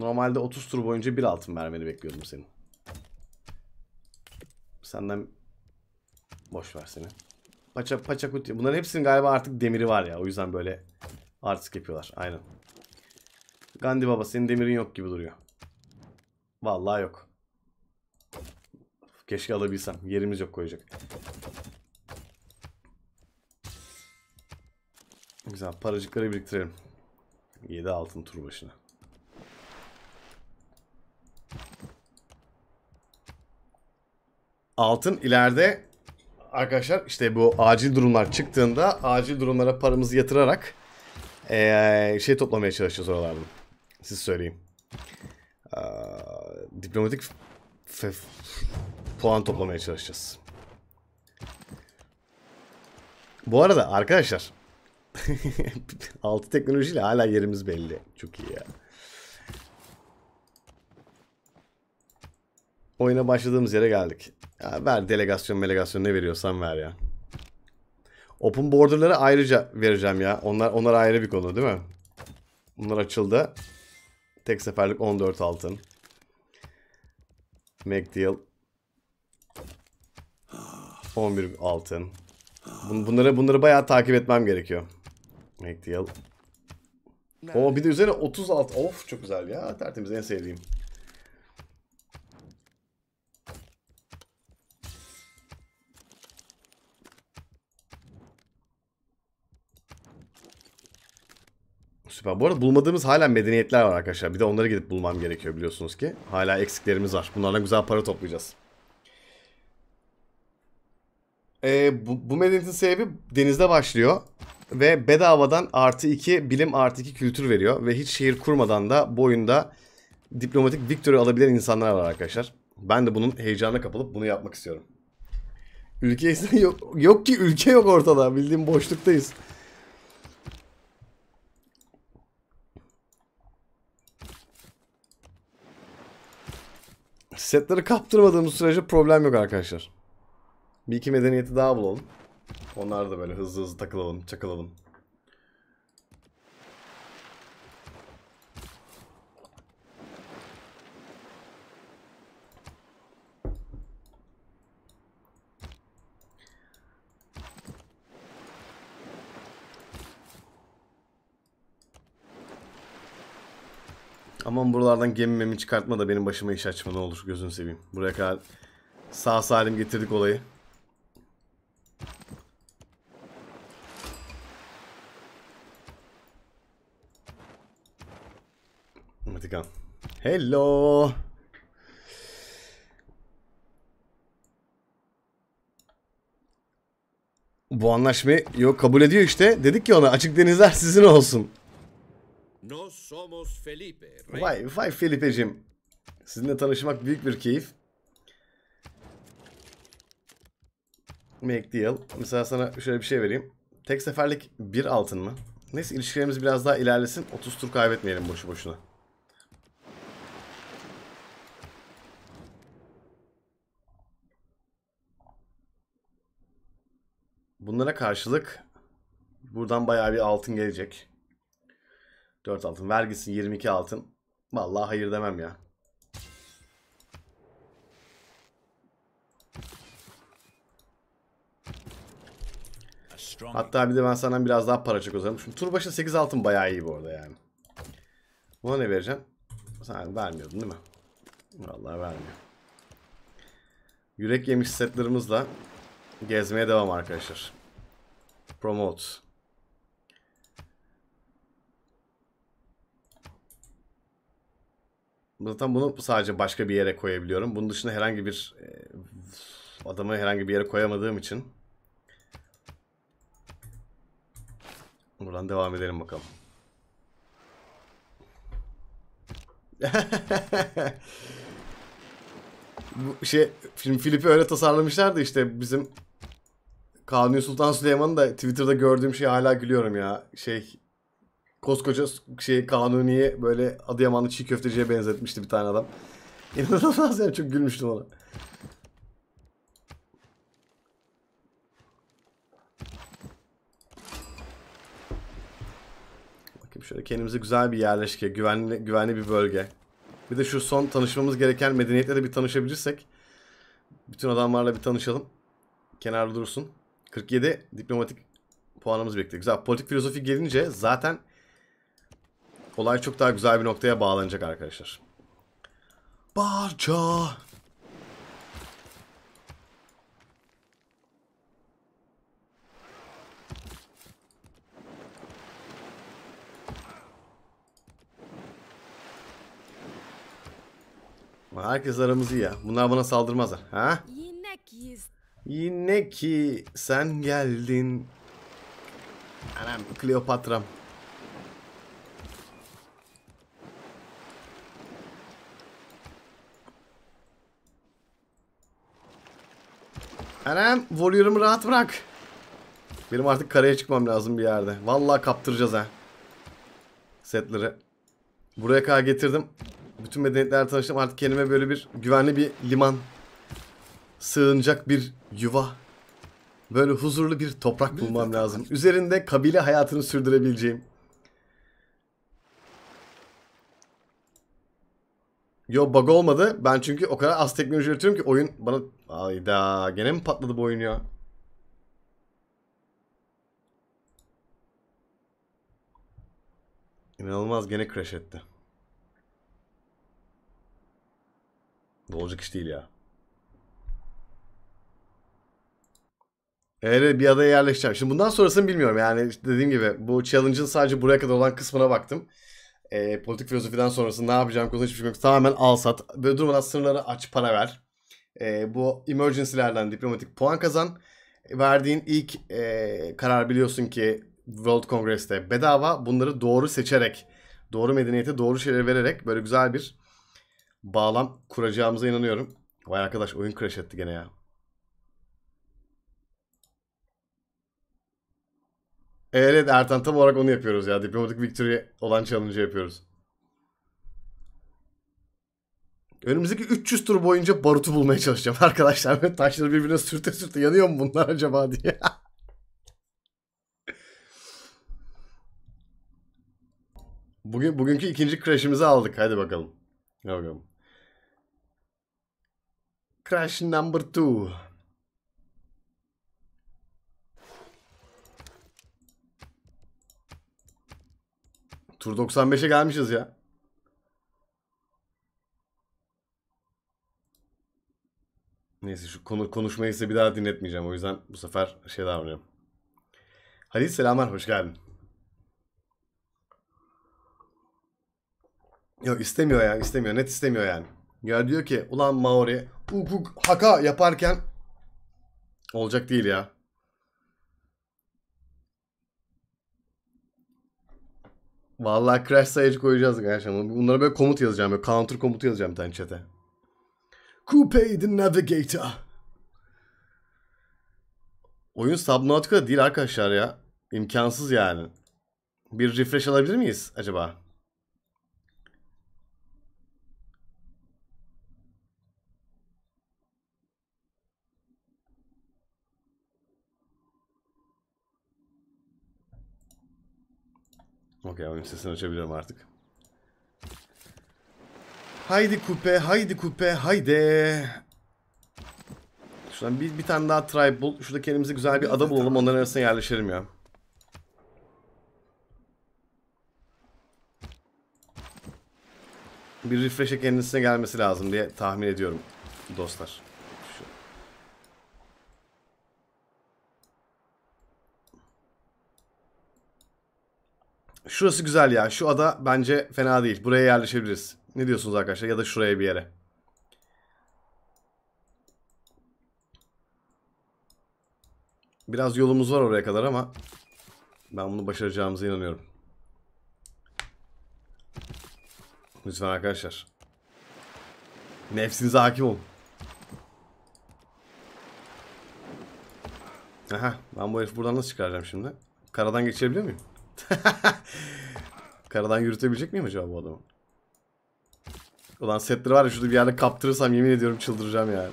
Normalde 30 tur boyunca bir altın vermeni bekliyordum senin. Senden boş ver seni. Paça paça kutu. Bunların hepsinin galiba artık demiri var ya. O yüzden böyle artık yapıyorlar. Aynen. Gandhi baba senin demirin yok gibi duruyor. Vallahi yok. Keşke alabilsem. Yerimiz yok koyacak. Güzel paracıkları biriktirelim. 7 altın tur başına. Altın ileride arkadaşlar işte bu acil durumlar çıktığında acil durumlara paramızı yatırarak ee, şey toplamaya çalışacağız oralardan. Siz söyleyeyim. Ee, diplomatik puan toplamaya çalışacağız. Bu arada arkadaşlar Altı teknolojiyle hala yerimiz belli. Çok iyi ya. Oyuna başladığımız yere geldik. Ya ver delegasyon delegasyon ne veriyorsan ver ya. Open border'ları ayrıca vereceğim ya. Onlar onlar ayrı bir konu değil mi? Bunlar açıldı. Tek seferlik 14 altın. Make deal. 11 altın. Bunları bunları bayağı takip etmem gerekiyor. Make deal. Nerede? Oo bir de üzerine 36. Of çok güzel ya. Tertemiz en sevdiğim. Süper. Bu arada bulmadığımız hala medeniyetler var arkadaşlar. Bir de onları gidip bulmam gerekiyor biliyorsunuz ki. Hala eksiklerimiz var. Bunlarla güzel para toplayacağız. Ee, bu, bu medeniyetin sebebi denizde başlıyor ve bedavadan artı 2 bilim artı 2 kültür veriyor. Ve hiç şehir kurmadan da boyunda diplomatik victory alabilen insanlar var arkadaşlar. Ben de bunun heyecanına kapılıp bunu yapmak istiyorum. Ülke yok, yok ki ülke yok ortada. Bildiğim boşluktayız. Setleri kaptırmadığımız sürece problem yok arkadaşlar. Bir iki medeniyeti daha bulalım. Onlar da böyle hızlı hızlı takılalım, çakılalım. Aman buralardan gemimemi çıkartma da benim başıma iş açma ne olur gözünü seveyim. Buraya kadar sağ salim getirdik olayı. go. Hello. Bu anlaşmayı yok kabul ediyor işte. Dedik ki ona açık denizler sizin olsun. No somos Felipe. Vay vay Felipe'cim. Sizinle tanışmak büyük bir keyif. Make deal. Mesela sana şöyle bir şey vereyim. Tek seferlik bir altın mı? Neyse ilişkilerimiz biraz daha ilerlesin. 30 tur kaybetmeyelim boşu boşuna. Bunlara karşılık buradan bayağı bir altın gelecek. 4 altın. Vergisi 22 altın. Vallahi hayır demem ya. Hatta bir de ben senden biraz daha para çek çıkıyorum. Şimdi tur başı 8 altın bayağı iyi bu arada yani. Buna ne vereceğim? Sen vermiyordun değil mi? Vallahi vermiyor. Yürek yemiş setlerimizle Gezmeye devam arkadaşlar. Promote. Zaten bunu sadece başka bir yere koyabiliyorum. Bunun dışında herhangi bir e, adamı herhangi bir yere koyamadığım için. Buradan devam edelim bakalım. Bu şey film Filip'i öyle tasarlamışlardı işte bizim Kanuni Sultan Süleyman'ın da Twitter'da gördüğüm şey hala gülüyorum ya. Şey koskoca şey Kanuni'yi böyle Adıyamanlı çiğ köfteciye benzetmişti bir tane adam. İnanılmaz yani çok gülmüştüm ona. Bakayım şöyle kendimize güzel bir yerleşke, güvenli, güvenli bir bölge. Bir de şu son tanışmamız gereken medeniyetle de bir tanışabilirsek. Bütün adamlarla bir tanışalım. Kenarda dursun. 47 diplomatik puanımız bekliyor. Güzel. Politik filozofi gelince zaten olay çok daha güzel bir noktaya bağlanacak arkadaşlar. Barca. Herkes aramız iyi ya. Bunlar bana saldırmazlar. Ha? Yine ki sen geldin. Anam Kleopatram. Anam volümümü rahat bırak. Benim artık karaya çıkmam lazım bir yerde. Vallahi kaptıracağız ha. Setleri. Buraya kadar getirdim. Bütün medeniyetler tanıştım. Artık kendime böyle bir güvenli bir liman sığınacak bir yuva, böyle huzurlu bir toprak bulmam lazım. Üzerinde kabile hayatını sürdürebileceğim. Yo bug olmadı. Ben çünkü o kadar az teknoloji üretiyorum ki oyun bana... Ayda gene mi patladı bu oyun ya? İnanılmaz gene crash etti. Bu iş değil ya. Evet bir adaya yerleşeceğim. Şimdi bundan sonrasını bilmiyorum. Yani işte dediğim gibi bu challenge'ın sadece buraya kadar olan kısmına baktım. E, politik filozofiden sonrası ne yapacağım konusunda hiçbir şey yok. Tamamen al sat. Böyle durmadan sınırları aç para ver. E, bu emergency'lerden diplomatik puan kazan. Verdiğin ilk e, karar biliyorsun ki World Congress'te bedava. Bunları doğru seçerek, doğru medeniyete doğru şeyleri vererek böyle güzel bir bağlam kuracağımıza inanıyorum. Vay arkadaş oyun crash etti gene ya. Evet Ertan tam olarak onu yapıyoruz ya. Diplomatik Victory olan challenge'ı yapıyoruz. Önümüzdeki 300 tur boyunca barutu bulmaya çalışacağım arkadaşlar. Ve taşları birbirine sürte sürte yanıyor mu bunlar acaba diye. Bugün bugünkü ikinci crash'imizi aldık. Hadi bakalım. Hadi bakalım. Crash number 2. Tur 95'e gelmişiz ya. Neyse şu konu konuşmayı ise bir daha dinletmeyeceğim. O yüzden bu sefer şey davranıyorum. Halil selamlar hoş geldin. Yok istemiyor ya istemiyor net istemiyor yani. Ya diyor ki ulan Maori ukuk haka yaparken olacak değil ya. Vallahi crash sayacı koyacağız arkadaşlar. Bunlara böyle komut yazacağım. Böyle counter komutu yazacağım bir tane chat'e. Coupe the Navigator. Oyun Subnautica değil arkadaşlar ya. İmkansız yani. Bir refresh alabilir miyiz acaba? Okey oyun sesini açabilirim artık. Haydi kupe, haydi kupe, haydi. Şuradan bir, bir tane daha tribe bul. Şurada kendimize güzel bir ada bulalım. Onların arasına yerleşelim ya. Bir refresh'e kendisine gelmesi lazım diye tahmin ediyorum dostlar. Şurası güzel ya. Şu ada bence fena değil. Buraya yerleşebiliriz. Ne diyorsunuz arkadaşlar? Ya da şuraya bir yere. Biraz yolumuz var oraya kadar ama ben bunu başaracağımıza inanıyorum. Lütfen arkadaşlar. Nefsinize hakim olun. Aha ben bu herifi buradan nasıl çıkaracağım şimdi? Karadan geçebiliyor muyum? Karadan yürütebilecek miyim acaba bu adamı? Ulan setleri var ya şurada bir yerde kaptırırsam yemin ediyorum çıldıracağım yani.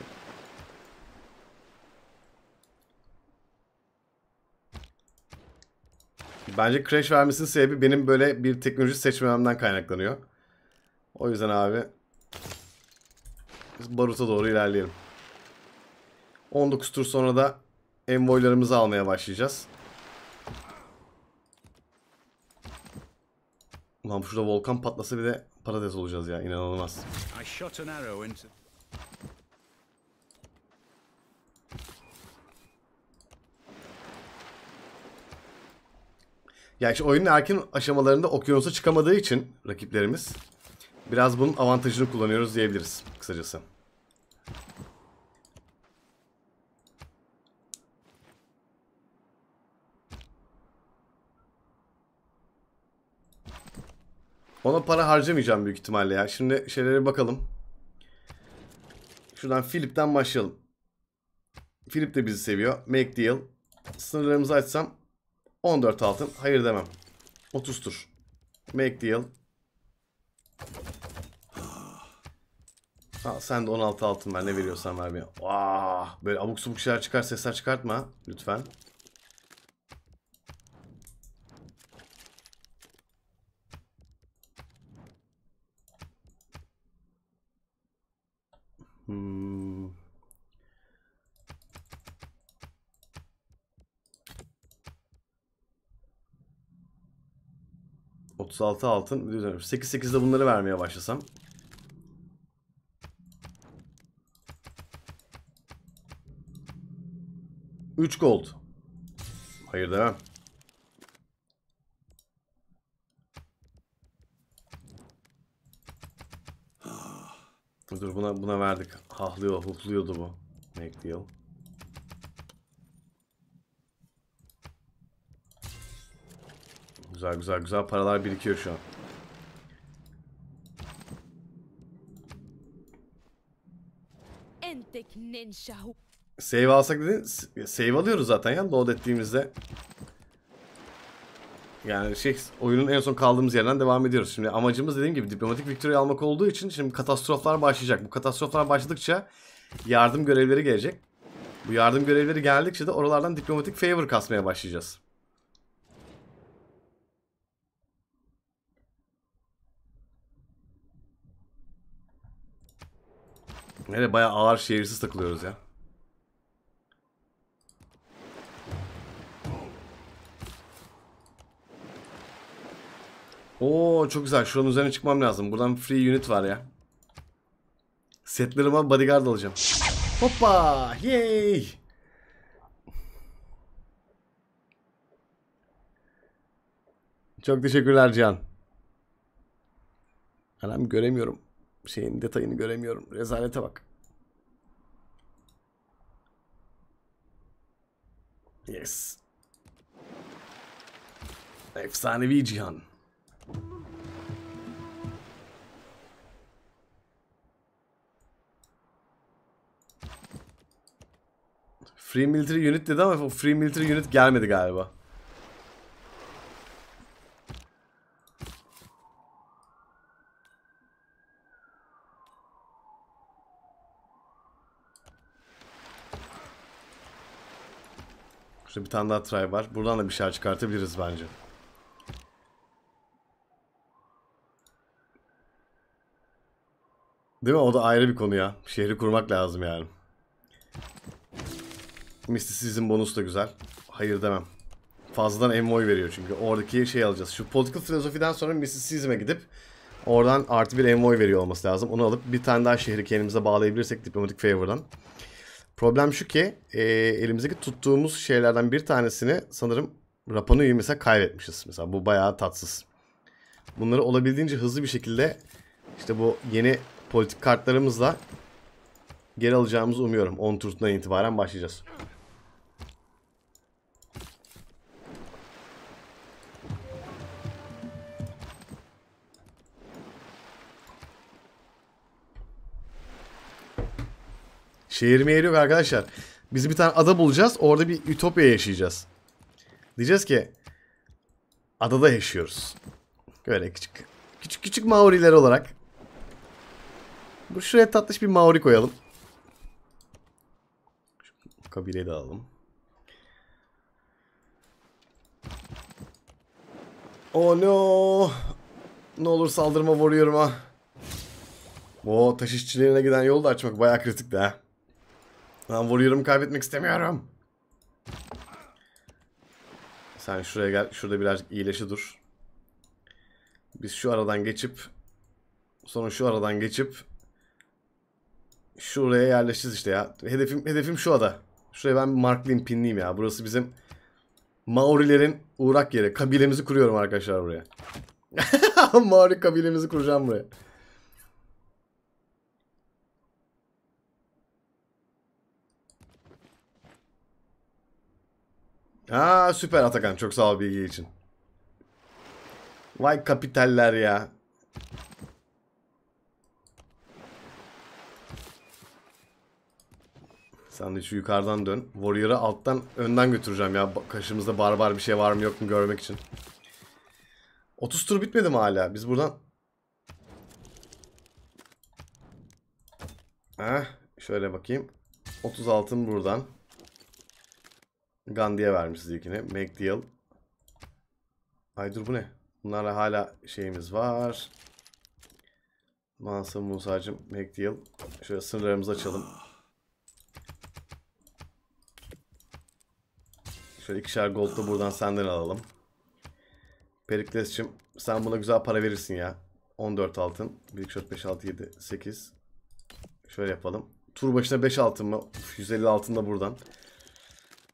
Bence crash vermesinin sebebi benim böyle bir teknoloji seçmememden kaynaklanıyor. O yüzden abi Barut'a doğru ilerleyelim. 19 tur sonra da envoylarımızı almaya başlayacağız. Ulan şurada volkan patlasa bir de parades olacağız ya inanılmaz. Ya işte oyunun erken aşamalarında okyanusa çıkamadığı için rakiplerimiz biraz bunun avantajını kullanıyoruz diyebiliriz kısacası. Ona para harcamayacağım büyük ihtimalle ya. Şimdi şeylere bakalım. Şuradan Philip'ten başlayalım. Philip de bizi seviyor. Make deal. Sınırlarımızı açsam 14 altın. Hayır demem. 30 tur. Make deal. Al sen de 16 altın ver ne veriyorsan ver bir. böyle abuk subuk şeyler çıkar sesler çıkartma lütfen. 36 hmm. altın. 8-8'de bunları vermeye başlasam. Üç gold. Hayır da. dur buna buna verdik. Hahlıyor, hufluyordu bu. Bekleyelim. Güzel güzel güzel paralar birikiyor şu an. Save alsak dedin. Save alıyoruz zaten ya load ettiğimizde. Yani şey oyunun en son kaldığımız yerden devam ediyoruz. Şimdi amacımız dediğim gibi diplomatik victory almak olduğu için şimdi katastroflar başlayacak. Bu katastroflar başladıkça yardım görevleri gelecek. Bu yardım görevleri geldikçe de oralardan diplomatik favor kasmaya başlayacağız. Nereye bayağı ağır şehirsiz takılıyoruz ya. Oo çok güzel. Şuranın üzerine çıkmam lazım. Buradan free unit var ya. Setlerime bodyguard alacağım. Hoppa! Yay! Çok teşekkürler Can. Anam göremiyorum. Şeyin detayını göremiyorum. Rezalete bak. Yes. Efsanevi Cihan. Free Military Unit dedi ama Free Military Unit gelmedi galiba. Şurada bir tane daha try var. Buradan da bir şeyler çıkartabiliriz bence. Değil mi? O da ayrı bir konu ya. Şehri kurmak lazım yani. Mistisizm bonus da güzel. Hayır demem. Fazladan envoy veriyor çünkü. Oradaki şey alacağız. Şu political filozofiden sonra mistisizme gidip oradan artı bir envoy veriyor olması lazım. Onu alıp bir tane daha şehri kendimize bağlayabilirsek diplomatik favor'dan. Problem şu ki e, elimizdeki tuttuğumuz şeylerden bir tanesini sanırım Rapanu'yu mesela kaybetmişiz. Mesela bu bayağı tatsız. Bunları olabildiğince hızlı bir şekilde işte bu yeni politik kartlarımızla geri alacağımızı umuyorum. 10 turundan itibaren başlayacağız. Şehir mi yok arkadaşlar. Biz bir tane ada bulacağız. Orada bir ütopya yaşayacağız. Diyeceğiz ki adada yaşıyoruz. Böyle küçük küçük küçük Maoriler olarak. Bu şuraya tatlış bir Maori koyalım. Şu kabileyi de alalım. Oh no. Ne olur saldırma vuruyorum ha. O taş işçilerine giden yolu da açmak bayağı kritikti ha. Ben vuruyorum kaybetmek istemiyorum. Sen şuraya gel. Şurada birazcık iyileşi dur. Biz şu aradan geçip sonra şu aradan geçip şuraya yerleşeceğiz işte ya. Hedefim hedefim şu ada. Şuraya ben marklayayım, pinliyim ya. Burası bizim Maorilerin uğrak yeri. Kabilemizi kuruyorum arkadaşlar buraya. Maori kabilemizi kuracağım buraya. Aa süper Atakan. Çok sağ ol bilgi için. Vay kapitaller ya. Sen de şu yukarıdan dön. Warrior'ı alttan önden götüreceğim ya. Kaşımızda barbar bir şey var mı yok mu görmek için. 30 tur bitmedi mi hala? Biz buradan... Heh, şöyle bakayım. 36'ım buradan. Gandhi'ye vermişiz ilkini. McDeal. Ay dur bu ne? Bunlarla hala şeyimiz var. Mansur Musa'cım McDeal. Şöyle sınırlarımızı açalım. Şöyle ikişer gold da buradan senden alalım. Perikles'cim sen buna güzel para verirsin ya. 14 altın. 1, 2, 4, 5, 6, 7, 8. Şöyle yapalım. Tur başına 5 altın mı? Uf, 150 altın da buradan.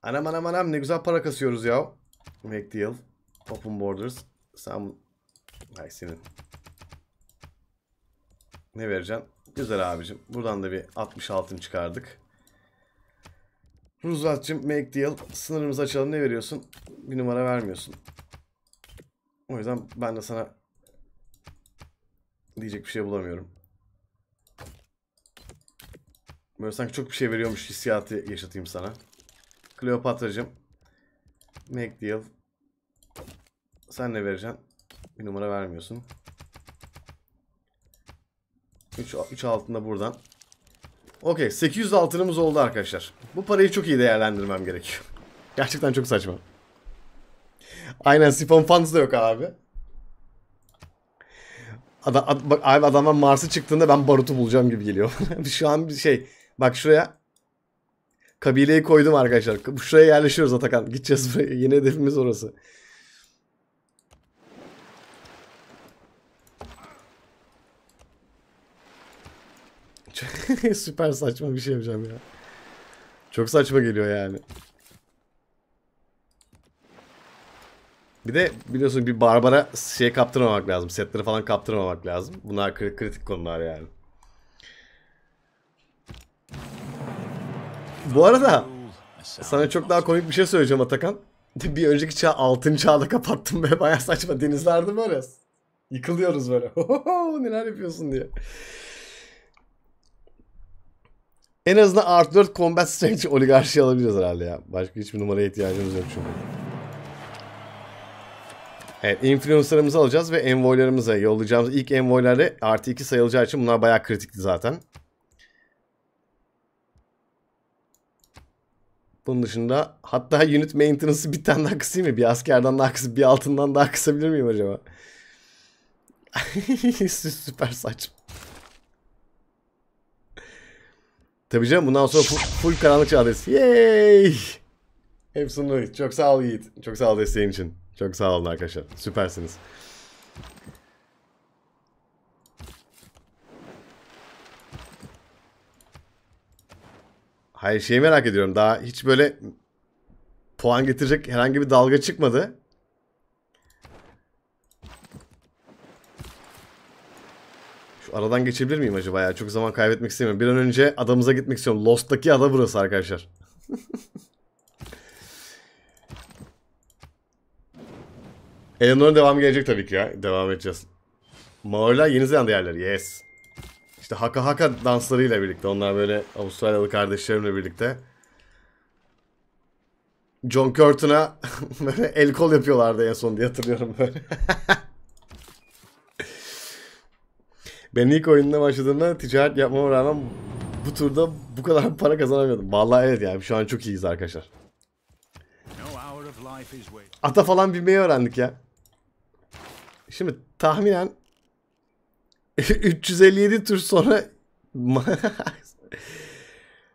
Anam anam anam ne güzel para kasıyoruz ya. Make deal. Open borders. Sen... Ay senin. Ne vereceğim? Güzel abicim. Buradan da bir 60 altın çıkardık. Ruzat'cığım make deal. Sınırımızı açalım. Ne veriyorsun? Bir numara vermiyorsun. O yüzden ben de sana diyecek bir şey bulamıyorum. Böyle sanki çok bir şey veriyormuş hissiyatı yaşatayım sana. Kleopatra'cığım. McDeal. Sen ne vereceksin? Bir numara vermiyorsun. 3, 3 altında buradan. Okey 800 altınımız oldu arkadaşlar. Bu parayı çok iyi değerlendirmem gerekiyor. Gerçekten çok saçma. Aynen sifon fans da yok abi. Adam, ad, bak abi adamdan Mars'ı çıktığında ben barutu bulacağım gibi geliyor. Şu an bir şey. Bak şuraya Kabileyi koydum arkadaşlar. Bu Şuraya yerleşiyoruz Atakan. Gideceğiz hmm. buraya. Yeni hedefimiz orası. Süper saçma bir şey yapacağım ya. Çok saçma geliyor yani. Bir de biliyorsun bir barbara şey kaptırmamak lazım. Setleri falan kaptırmamak lazım. Bunlar kritik konular yani. Bu arada sana çok daha komik bir şey söyleyeceğim Atakan. Bir önceki çağ altın çağda kapattım ve baya saçma denizlerde böyle. Yıkılıyoruz böyle. Neler yapıyorsun diye. En azından art 4 combat strength oligarşi alabiliriz herhalde ya. Başka hiçbir numaraya ihtiyacımız yok çünkü. Evet influencer'ımızı alacağız ve envoylarımıza yollayacağımız ilk envoyları artı 2 sayılacağı için bunlar bayağı kritikti zaten. Bunun dışında hatta unit maintenance'ı bir tane daha kısayım mı? Bir askerden daha kısa, bir altından daha kısabilir miyim acaba? Süper saç. Tabii canım bundan sonra full, full karanlık çağdayız. Yay! Hepsini çok sağ ol Yiğit. Çok sağ ol desteğin için. Çok sağ olun arkadaşlar. Süpersiniz. Hayır şeyi merak ediyorum. Daha hiç böyle puan getirecek herhangi bir dalga çıkmadı. Şu aradan geçebilir miyim acaba ya? Çok zaman kaybetmek istemiyorum. Bir an önce adamıza gitmek istiyorum. Lost'taki ada burası arkadaşlar. Eleanor'un devamı gelecek tabii ki ya. Devam edeceğiz. Maoriler Yeni Zelanda yerleri. Yes. İşte haka haka danslarıyla birlikte onlar böyle Avustralyalı kardeşlerimle birlikte John Curtin'a böyle el kol yapıyorlardı en son diye hatırlıyorum böyle. ben ilk oyununa başladığımda ticaret yapmama rağmen bu turda bu kadar para kazanamıyordum. Vallahi evet yani şu an çok iyiyiz arkadaşlar. Ata falan binmeyi öğrendik ya. Şimdi tahminen 357 tur sonra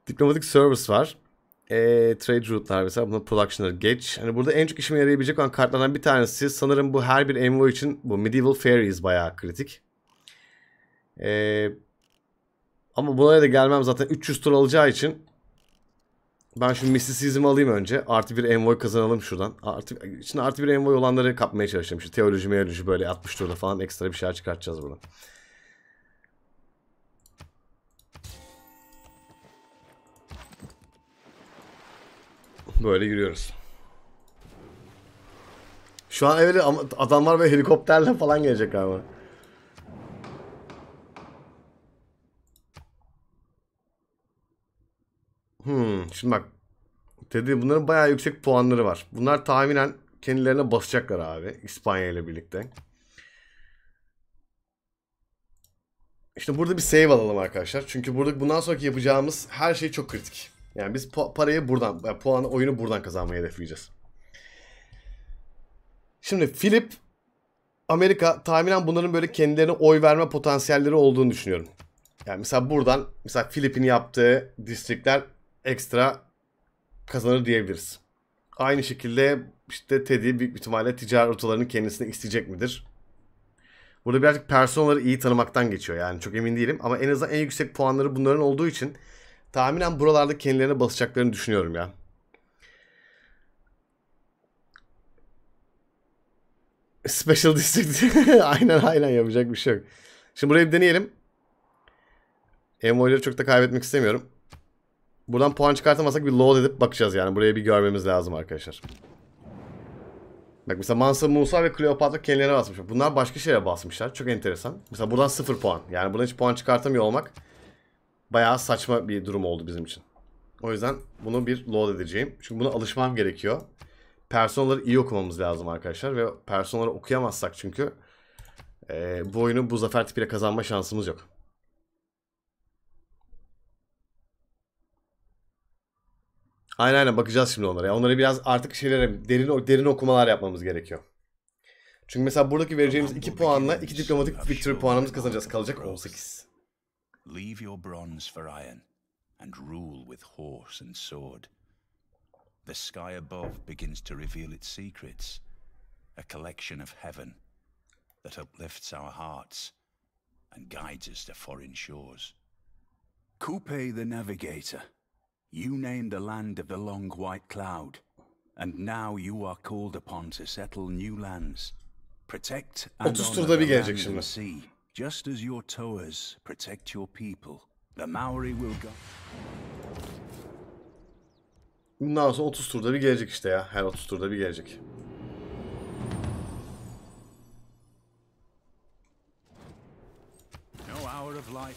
diplomatik service var. E, trade route'lar mesela bunun production'ları geç. Hani burada en çok işime yarayabilecek olan kartlardan bir tanesi sanırım bu her bir envoy için bu medieval fairies bayağı kritik. E, ama bunlara da gelmem zaten 300 tur alacağı için ben şu mistisizmi alayım önce. Artı bir envoy kazanalım şuradan. Artı, içinde artı bir envoy olanları kapmaya çalışacağım. İşte teoloji, meoloji böyle 60 turda falan ekstra bir şeyler çıkartacağız buradan. Böyle yürüyoruz. Şu an öyle adamlar ve helikopterle falan gelecek galiba. Hmm, şimdi bak. Dedi bunların bayağı yüksek puanları var. Bunlar tahminen kendilerine basacaklar abi. İspanya ile birlikte. İşte burada bir save alalım arkadaşlar. Çünkü burada bundan sonraki yapacağımız her şey çok kritik. Yani biz pu parayı buradan, yani puanı oyunu buradan kazanmayı hedefleyeceğiz. Şimdi Philip Amerika tahminen bunların böyle kendilerine oy verme potansiyelleri olduğunu düşünüyorum. Yani mesela buradan mesela Filip'in yaptığı distrikler ekstra kazanır diyebiliriz. Aynı şekilde işte Teddy büyük ihtimalle ticaret rotalarını kendisine isteyecek midir? Burada birazcık personaları iyi tanımaktan geçiyor yani çok emin değilim. Ama en azından en yüksek puanları bunların olduğu için tahminen buralarda kendilerine basacaklarını düşünüyorum ya. Special District. aynen aynen yapacak bir şey yok. Şimdi burayı bir deneyelim. Emoyları çok da kaybetmek istemiyorum. Buradan puan çıkartamazsak bir load edip bakacağız yani. Burayı bir görmemiz lazım arkadaşlar. Bak mesela Mansa Musa ve Kleopatra kendilerine basmışlar. Bunlar başka şeylere basmışlar. Çok enteresan. Mesela buradan sıfır puan. Yani buradan hiç puan çıkartamıyor olmak bayağı saçma bir durum oldu bizim için. O yüzden bunu bir load edeceğim. Çünkü buna alışmam gerekiyor. Personaları iyi okumamız lazım arkadaşlar. Ve personaları okuyamazsak çünkü e, bu oyunu bu zafer tipiyle kazanma şansımız yok. Aynen aynen bakacağız şimdi onlara. Ya. Onlara biraz artık şeylere derin derin okumalar yapmamız gerekiyor. Çünkü mesela buradaki vereceğimiz 2 puanla 2 diplomatik victory puanımız kazanacağız. Kalacak 18. Leave your bronze for iron, and rule with horse and sword. The sky above begins to reveal its secrets, a collection of heaven that uplifts our hearts and guides us to foreign shores. Coupe the Navigator, you named the land of the long white cloud, and now you are called upon to settle new lands. Protect and 30 the bir gelecek Sea. Just as your towers protect your people, the Maori will go... Bundan sonra 30 turda bir gelecek işte ya. Her 30 turda bir gelecek. No hour of life.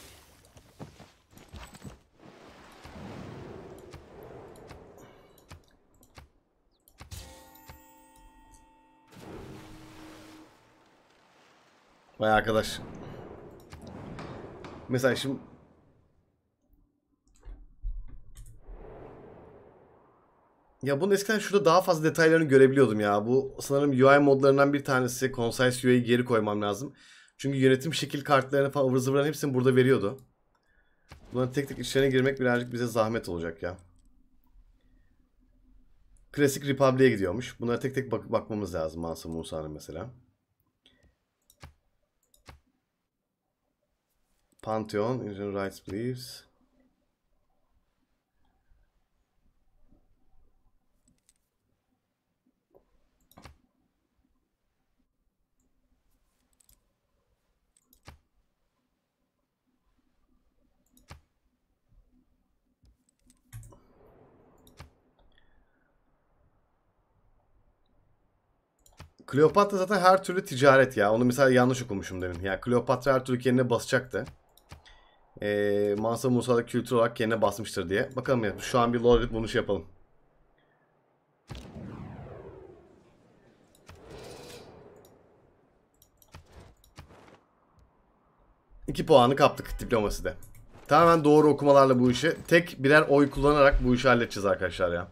Vay arkadaş. mesela şimdi Ya bunu eskiden şurada daha fazla detaylarını görebiliyordum ya. Bu sanırım UI modlarından bir tanesi. Concise UI'yi geri koymam lazım. Çünkü yönetim şekil kartlarını falan ıvır zıvırların hepsini burada veriyordu. Bunların tek tek içlerine girmek birazcık bize zahmet olacak ya. Klasik Republic'e gidiyormuş. Bunlara tek tek bak bakmamız lazım Masum Musa'nın mesela. Pantheon, Indian Rights Beliefs. Kleopatra zaten her türlü ticaret ya. Onu mesela yanlış okumuşum demin. Ya yani Kleopatra her türlü kendine basacaktı e, Mansa Musa'da kültür olarak yerine basmıştır diye. Bakalım ya şu an bir lore bunu şey yapalım. İki puanı kaptık da. Tamamen doğru okumalarla bu işi. Tek birer oy kullanarak bu işi halledeceğiz arkadaşlar ya.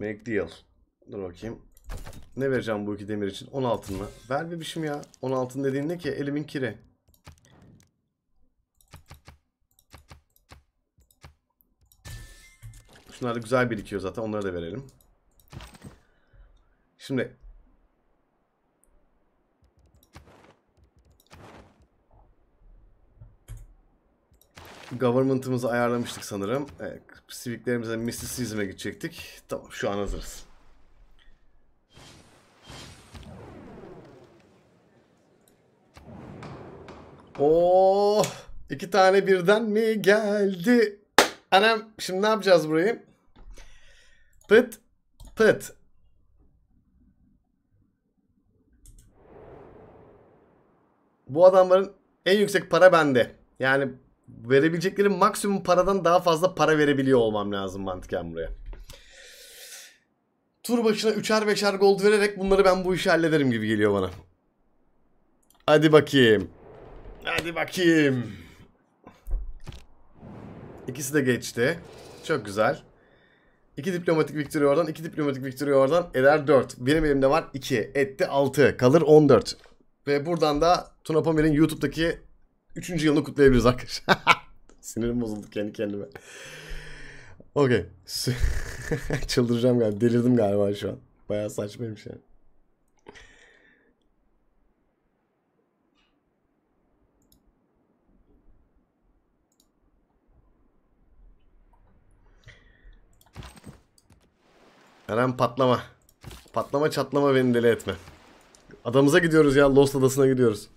Make deal. Dur bakayım. Ne vereceğim bu iki demir için? 10 altın mı? Ver bebişim ya. 10 altın dediğin ne ki? Elimin kiri. Şunlar da güzel birikiyor zaten. Onları da verelim. Şimdi Government'ımızı ayarlamıştık sanırım. Evet, Civic'lerimize mistisizme gidecektik. Tamam şu an hazırız. Oh iki tane birden mi geldi? Anam şimdi ne yapacağız burayı? Pıt pıt. Bu adamların en yüksek para bende. Yani verebilecekleri maksimum paradan daha fazla para verebiliyor olmam lazım mantıken buraya. Tur başına üçer beşer gold vererek bunları ben bu işi hallederim gibi geliyor bana. Hadi bakayım. Hadi bakayım. İkisi de geçti. Çok güzel. İki diplomatik victory oradan, iki diplomatik victory oradan eder 4. Benim elimde var 2. Etti 6. Kalır 14. Ve buradan da Tuna Pamir'in YouTube'daki 3. yılını kutlayabiliriz arkadaşlar. Sinirim bozuldu kendi kendime. Okey. Çıldıracağım galiba. Delirdim galiba şu an. Bayağı saçmaymış yani. Hemen patlama. Patlama çatlama beni deli etme. Adamıza gidiyoruz ya. Lost adasına gidiyoruz.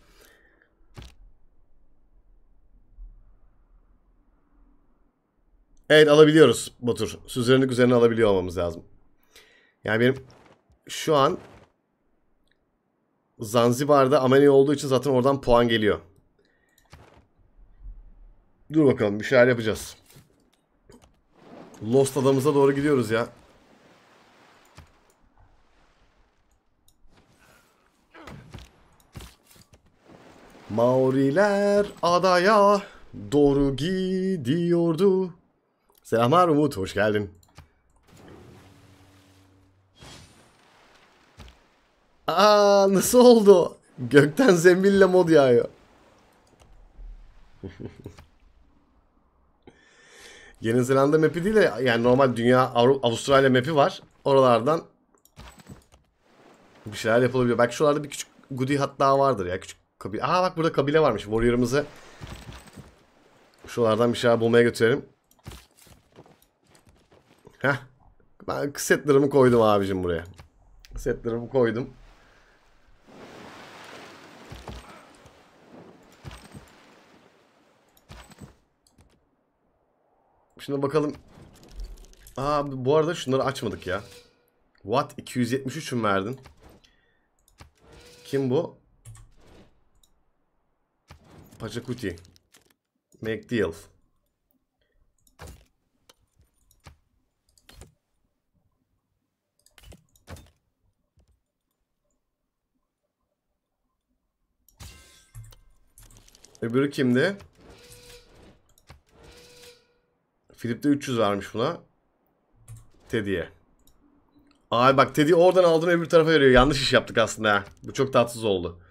Evet alabiliyoruz Batur. Süzerinlik üzerine alabiliyor olmamız lazım. Yani benim şu an Zanzibar'da Ameni olduğu için zaten oradan puan geliyor. Dur bakalım bir şeyler yapacağız. Lost adamıza doğru gidiyoruz ya. Maoriler adaya doğru gidiyordu. Selamlar Umut, hoş geldin. Aa nasıl oldu? Gökten zembille mod yağıyor. Yeni Zelanda map'i değil de yani normal dünya Avustralya map'i var. Oralardan bir şeyler yapılabiliyor. Belki şuralarda bir küçük goodie hat daha vardır ya. Küçük Kabile. Aha bak burada kabile varmış. Warrior'ımızı şuralardan bir şeyler bulmaya götürelim. Heh. Ben setlerimi koydum abicim buraya. Setlerimi koydum. Şimdi bakalım. Aa bu arada şunları açmadık ya. What 273 verdin? Kim bu? Pachacuti. Make deal. Öbürü kimdi? Filip'te 300 varmış buna. Teddy'ye. Ay bak Teddy oradan aldığını öbür tarafa veriyor. Yanlış iş yaptık aslında Bu çok tatsız oldu.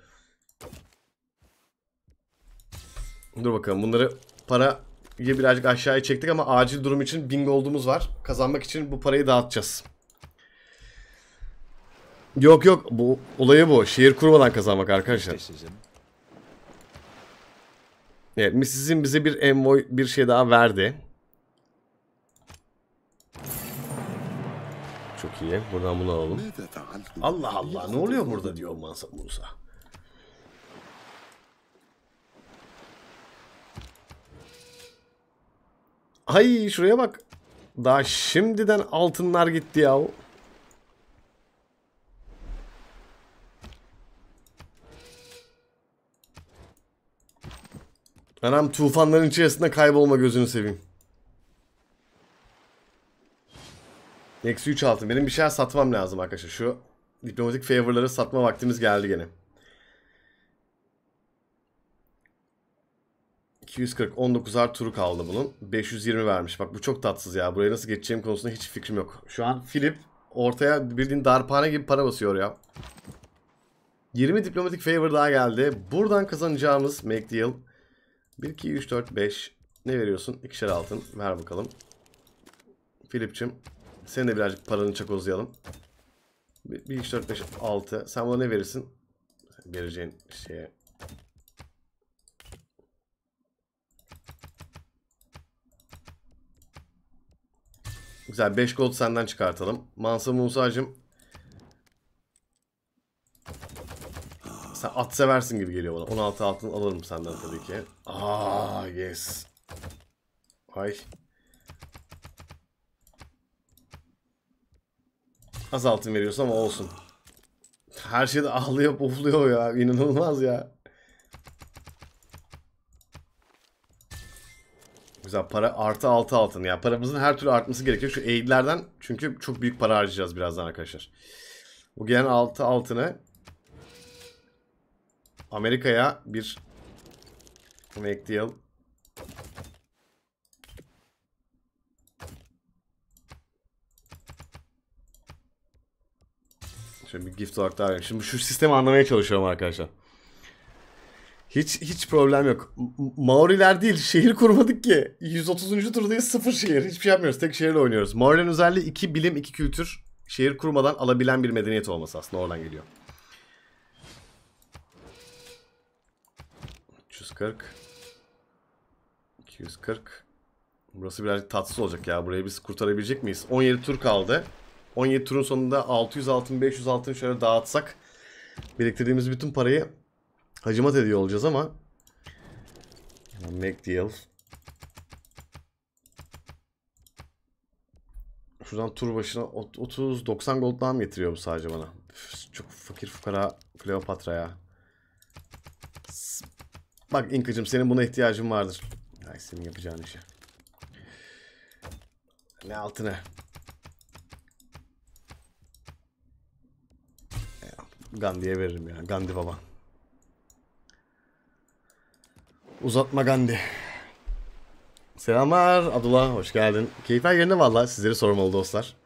Dur bakalım bunları para birazcık aşağıya çektik ama acil durum için bingo olduğumuz var. Kazanmak için bu parayı dağıtacağız. Yok yok bu olayı bu. Şehir kurmadan kazanmak arkadaşlar. Evet Mrs.'in bize bir envoy bir şey daha verdi. Çok iyi. Buradan bunu alalım. Allah Allah ne oluyor burada diyor Musa. Ay şuraya bak. Daha şimdiden altınlar gitti ya. Anam tufanların içerisinde kaybolma gözünü seveyim. Eksi 3 altın. Benim bir şeyler satmam lazım arkadaşlar. Şu diplomatik favorları satma vaktimiz geldi gene. 240 19 19'ar turu kaldı bunun. 520 vermiş. Bak bu çok tatsız ya. Buraya nasıl geçeceğim konusunda hiç fikrim yok. Şu an Philip ortaya bildiğin darpane gibi para basıyor ya. 20 diplomatik favor daha geldi. Buradan kazanacağımız make deal. 1, 2, 3, 4, 5. Ne veriyorsun? İkişer altın. Ver bakalım. Filipçim. sen de birazcık paranı çakozlayalım. 1, 2, 3, 4, 5, 6. Sen bana ne verirsin? Vereceğin şeye Güzel 5 gold senden çıkartalım. Mansa Musa'cım. Sen at seversin gibi geliyor bana. 16 altın alırım senden tabii ki. Aa ah, yes. Ay. Az altın veriyorsun ama olsun. Her şeyde ağlıyor pofluyor ya. İnanılmaz ya. güzel. Para artı altı altın. Yani paramızın her türlü artması gerekiyor. Şu eğidilerden çünkü çok büyük para harcayacağız birazdan arkadaşlar. Bu gelen altı altını Amerika'ya bir make deal Şöyle bir gift olarak daha Şimdi şu sistemi anlamaya çalışıyorum arkadaşlar. Hiç hiç problem yok. Maoriler değil şehir kurmadık ki. 130. turdayız sıfır şehir. Hiçbir şey yapmıyoruz. Tek şehirle oynuyoruz. Maorilerin özelliği iki bilim iki kültür. Şehir kurmadan alabilen bir medeniyet olması aslında oradan geliyor. 340 240 Burası birazcık tatsız olacak ya. Burayı biz kurtarabilecek miyiz? 17 tur kaldı. 17 turun sonunda 600 altın 500 altın şöyle dağıtsak biriktirdiğimiz bütün parayı Hacimat ediyor olacağız ama. Make deal. Şuradan tur başına 30-90 gold daha mı getiriyor bu sadece bana? Üf, çok fakir fukara Kleopatra ya. Bak inkacım senin buna ihtiyacın vardır. Ay senin yapacağın işe. Ne altına? Gandhi'ye veririm ya. Gandhi baban. Uzatma Gandhi. Selamlar Abdullah hoş geldin. Keyifler yerinde valla sizleri sormalı dostlar.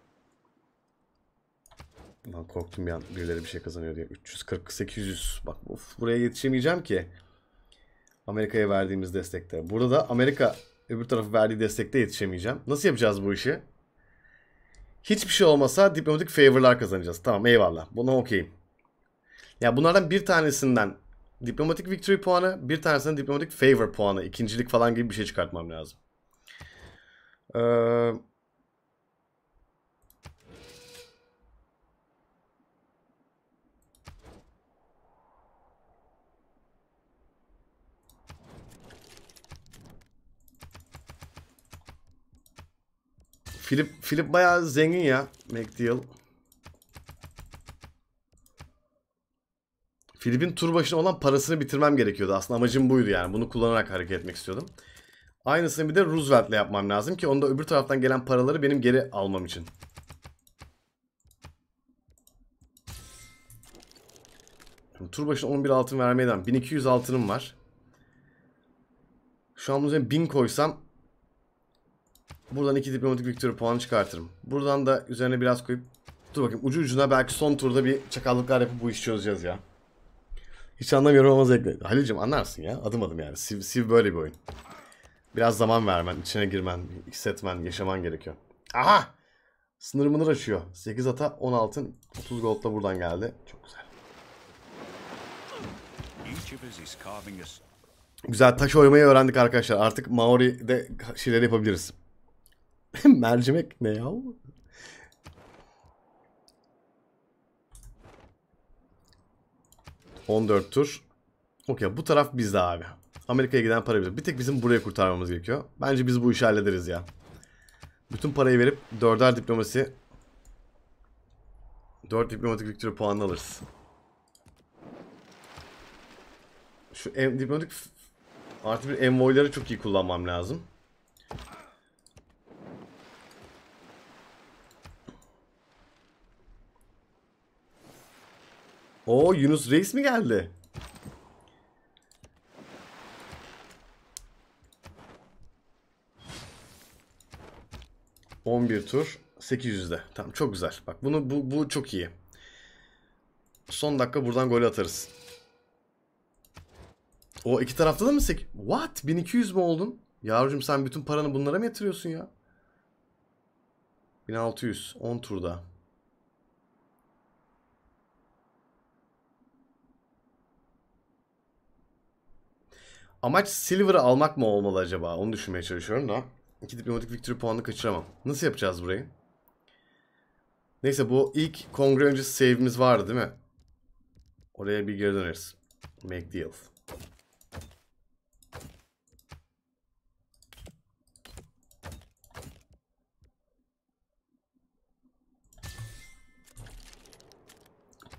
Lan korktum bir an birileri bir şey kazanıyor diye. 340-800 bak of buraya yetişemeyeceğim ki. Amerika'ya verdiğimiz destekte. Burada da Amerika öbür tarafı verdiği destekte yetişemeyeceğim. Nasıl yapacağız bu işi? Hiçbir şey olmasa diplomatik favorlar kazanacağız. Tamam eyvallah. Buna okeyim. Ya bunlardan bir tanesinden diplomatik victory puanı, bir tanesine diplomatik favor puanı, ikincilik falan gibi bir şey çıkartmam lazım. Ee, Philip, Philip bayağı zengin ya. McDeal. Filip'in tur başına olan parasını bitirmem gerekiyordu. Aslında amacım buydu yani. Bunu kullanarak hareket etmek istiyordum. Aynısını bir de Roosevelt'le yapmam lazım ki onda öbür taraftan gelen paraları benim geri almam için. Şimdi tur başına 11 altın vermeden 1200 altınım var. Şu an üzerine 1000 koysam buradan 2 diplomatik victory puanı çıkartırım. Buradan da üzerine biraz koyup dur bakayım ucu ucuna belki son turda bir çakallıklar yapıp bu işi çözeceğiz ya. Hiç anlamıyorum ama zevkli. Halil'cim anlarsın ya. Adım adım yani. Siv, Siv böyle bir oyun. Biraz zaman vermen, içine girmen, hissetmen, yaşaman gerekiyor. Aha! Sınır mınır açıyor. 8 ata 10 altın. 30 gold da buradan geldi. Çok güzel. Güzel taş oymayı öğrendik arkadaşlar. Artık Maori'de şeyleri yapabiliriz. Mercimek ne ya? 14 tur. Okey bu taraf bizde abi. Amerika'ya giden para bizim. Bir tek bizim buraya kurtarmamız gerekiyor. Bence biz bu işi hallederiz ya. Bütün parayı verip dörder diplomasi 4 diplomatik victory puanı alırız. Şu em, diplomatik artı bir envoyları çok iyi kullanmam lazım. Oo Yunus Reis mi geldi? On bir tur. 800'de. Tamam çok güzel. Bak bunu bu, bu çok iyi. Son dakika buradan gol atarız. O iki tarafta da mı sek? What? 1200 mü oldun? Yavrucuğum sen bütün paranı bunlara mı yatırıyorsun ya? 1600. 10 turda. Amaç Silver'ı almak mı olmalı acaba? Onu düşünmeye çalışıyorum da. İki diplomatik victory puanını kaçıramam. Nasıl yapacağız burayı? Neyse bu ilk kongre öncesi save'imiz vardı değil mi? Oraya bir geri döneriz. Make deal.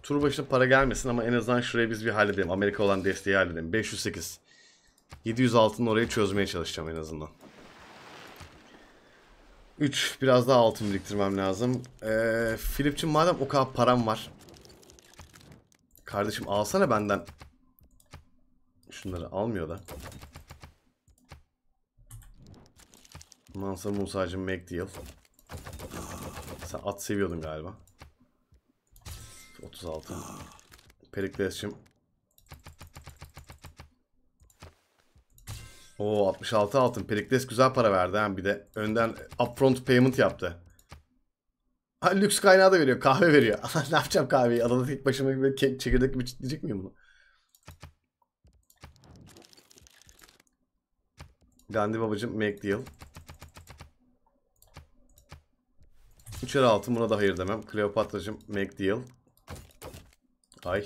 Tur başına para gelmesin ama en azından şuraya biz bir halledelim. Amerika olan desteği halledelim. 508. 700 altın orayı çözmeye çalışacağım en azından. 3. Biraz daha altın biriktirmem lazım. Ee, Filip'cim madem o kadar param var. Kardeşim alsana benden. Şunları almıyor da. Mansur Musa'cım make deal. Sen at seviyordun galiba. 36. Perikles'cim Oo 66 altın. Perikles güzel para verdi hem bir de. Önden upfront payment yaptı. Ha, lüks kaynağı da veriyor. Kahve veriyor. ne yapacağım kahveyi? Adada tek başıma gibi çekirdek gibi çitleyecek miyim bunu? Gandhi babacım make deal. Üçer altın buna da hayır demem. Kleopatracım make deal. Ay.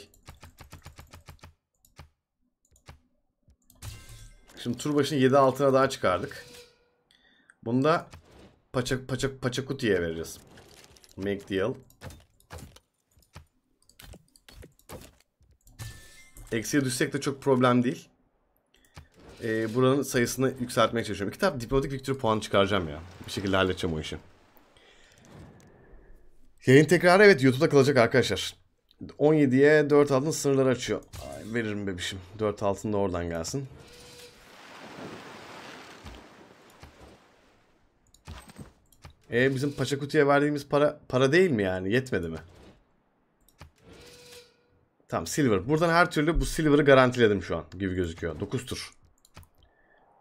Şimdi tur başını 7 altına daha çıkardık. Bunu da paça, paça, paçakutiye vereceğiz. Make deal. Eksiye düşsek de çok problem değil. Ee, buranın sayısını yükseltmeye çalışıyorum. İki tane diplomatik victory puanı çıkaracağım ya. Bir şekilde halledeceğim o işi. Yayın tekrarı evet YouTube'da kalacak arkadaşlar. 17'ye 4 altın sınırları açıyor. Ay, veririm bebişim. 4 altın da oradan gelsin. E bizim kutuya verdiğimiz para para değil mi yani? Yetmedi mi? Tamam silver. Buradan her türlü bu silver'ı garantiledim şu an gibi gözüküyor. 9 tur.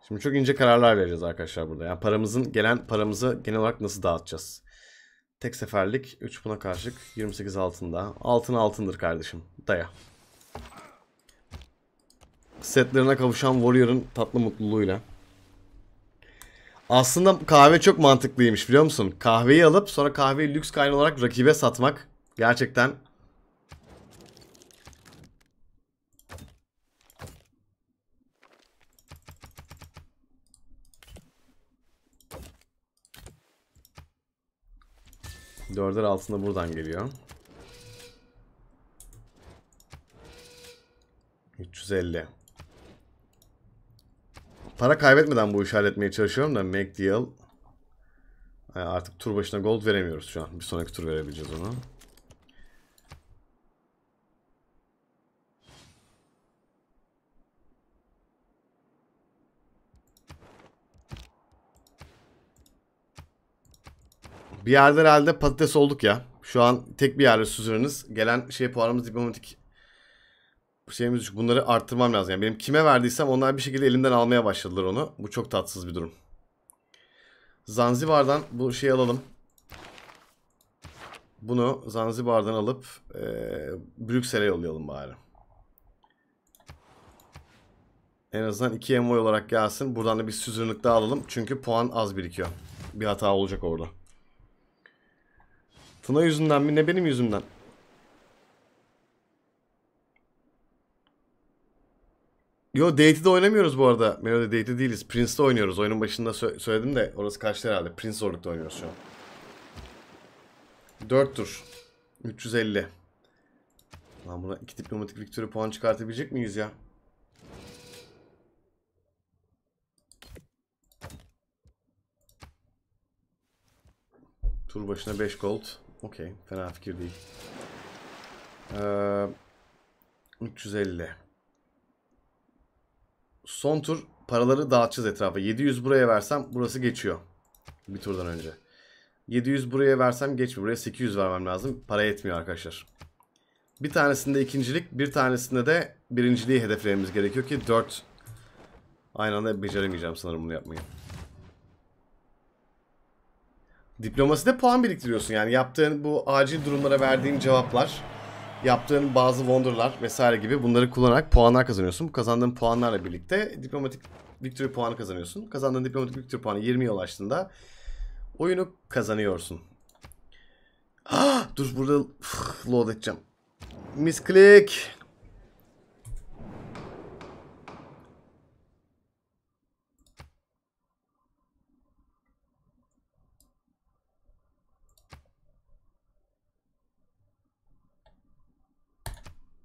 Şimdi çok ince kararlar vereceğiz arkadaşlar burada. Yani paramızın gelen paramızı genel olarak nasıl dağıtacağız? Tek seferlik 3 buna karşılık 28 altında. Altın altındır kardeşim. Daya. Setlerine kavuşan Warrior'ın tatlı mutluluğuyla. Aslında kahve çok mantıklıymış biliyor musun? Kahveyi alıp sonra kahveyi lüks kaynağı olarak rakibe satmak gerçekten Dörder altında buradan geliyor. 350. Para kaybetmeden bu işi halletmeye çalışıyorum da make deal. artık tur başına gold veremiyoruz şu an. Bir sonraki tur verebileceğiz onu. Bir yerde herhalde patates olduk ya. Şu an tek bir yerde süzürünüz. Gelen şey puanımız diplomatik şeyimiz Bunları arttırmam lazım. Yani benim kime verdiysem onlar bir şekilde elimden almaya başladılar onu. Bu çok tatsız bir durum. Zanzibar'dan bu şeyi alalım. Bunu Zanzibar'dan alıp e, Brüksel'e yollayalım bari. En azından 2 MO olarak gelsin. Buradan da bir süzünlük daha alalım. Çünkü puan az birikiyor. Bir hata olacak orada. Tuna yüzünden mi ne benim yüzümden? Yo Date'i de oynamıyoruz bu arada. Melody Date'de değiliz. Prince'de oynuyoruz. Oyunun başında sö söyledim de orası kaçtı herhalde. Prince zorlukta oynuyoruz şu an. 4 tur. 350. Lan buna iki diplomatik victory puan çıkartabilecek miyiz ya? Tur başına 5 gold. Okey. Fena fikir değil. Ee, 350. Son tur paraları dağıtacağız etrafa. 700 buraya versem burası geçiyor. Bir turdan önce. 700 buraya versem geçmiyor. Buraya 800 vermem lazım. Para yetmiyor arkadaşlar. Bir tanesinde ikincilik, bir tanesinde de birinciliği hedeflememiz gerekiyor ki 4 aynı anda beceremeyeceğim sanırım bunu yapmayı. Diplomasi de puan biriktiriyorsun yani yaptığın bu acil durumlara verdiğin cevaplar yaptığın bazı wonderlar vesaire gibi bunları kullanarak puanlar kazanıyorsun. Bu kazandığın puanlarla birlikte diplomatik victory puanı kazanıyorsun. Kazandığın diplomatik victory puanı 20'ye ulaştığında oyunu kazanıyorsun. Ah, dur burada uf, load edeceğim. Misclick.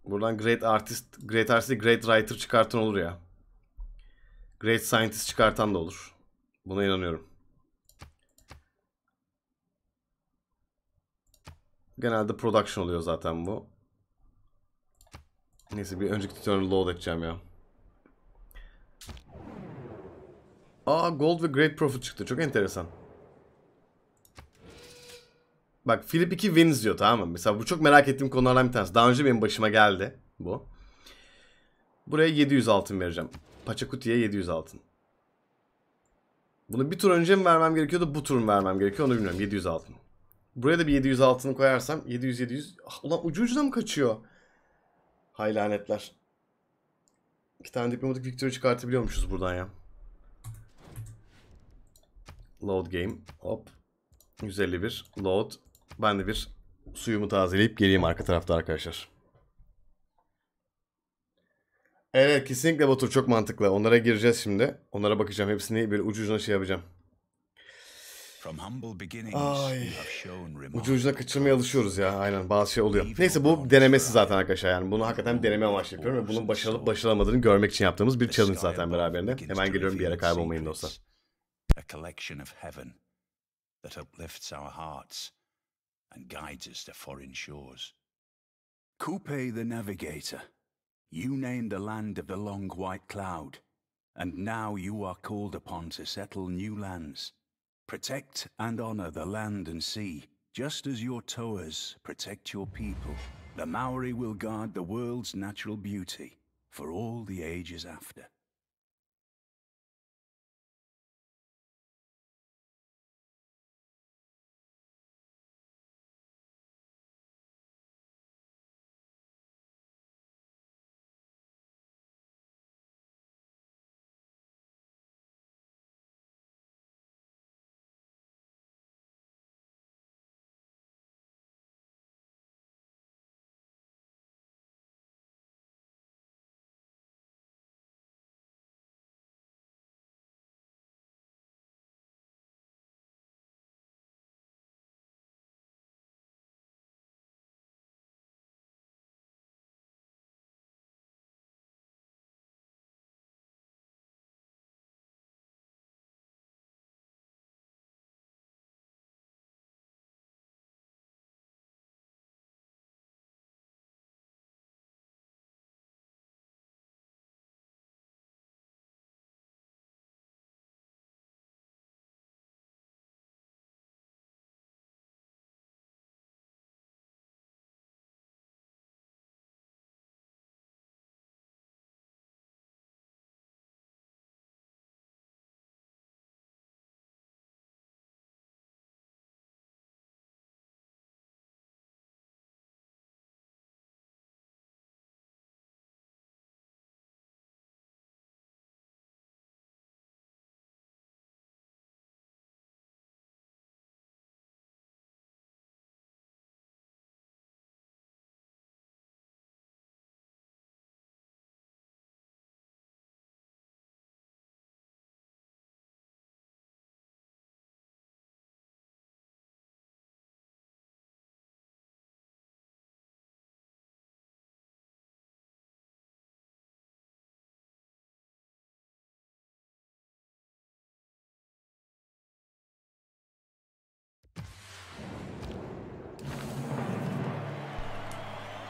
Buradan Great Artist, Great Artist Great Writer çıkartan olur ya. Great Scientist çıkartan da olur. Buna inanıyorum. Genelde production oluyor zaten bu. Neyse bir önceki tutorial'ı load edeceğim ya. Aa Gold ve Great Profit çıktı. Çok enteresan. Bak Philip 2 wins diyor tamam mı? Mesela bu çok merak ettiğim konulardan bir tanesi. Daha önce benim başıma geldi bu. Buraya 700 altın vereceğim. Paçakuti'ye 700 altın. Bunu bir tur önce mi vermem gerekiyordu? Bu tur mu vermem gerekiyor? Onu bilmiyorum. 700 altın. Buraya da bir 700 altını koyarsam 700 700 ah, ulan ucu ucuna mı kaçıyor? Hay lanetler. İki tane diplomatik victory çıkartabiliyormuşuz buradan ya. Load game. Hop. 151. Load. Ben de bir suyumu tazeleyip geleyim arka tarafta arkadaşlar. Evet kesinlikle Batur çok mantıklı. Onlara gireceğiz şimdi. Onlara bakacağım. Hepsini bir ucu ucuna şey yapacağım. Ay. Ucu ucuna kaçırmaya alışıyoruz ya. Aynen bazı şey oluyor. Neyse bu denemesi zaten arkadaşlar. Yani bunu hakikaten deneme amaçlı yapıyorum. Ve bunun başarılıp başaramadığını görmek için yaptığımız bir challenge zaten beraberinde. Hemen geliyorum bir yere kaybolmayın dostlar. A collection of heaven that uplifts our hearts and guides us to foreign shores. Coupe the Navigator, you named the land of the long white cloud, and now you are called upon to settle new lands. Protect and honor the land and sea, just as your towers protect your people. The Maori will guard the world's natural beauty for all the ages after.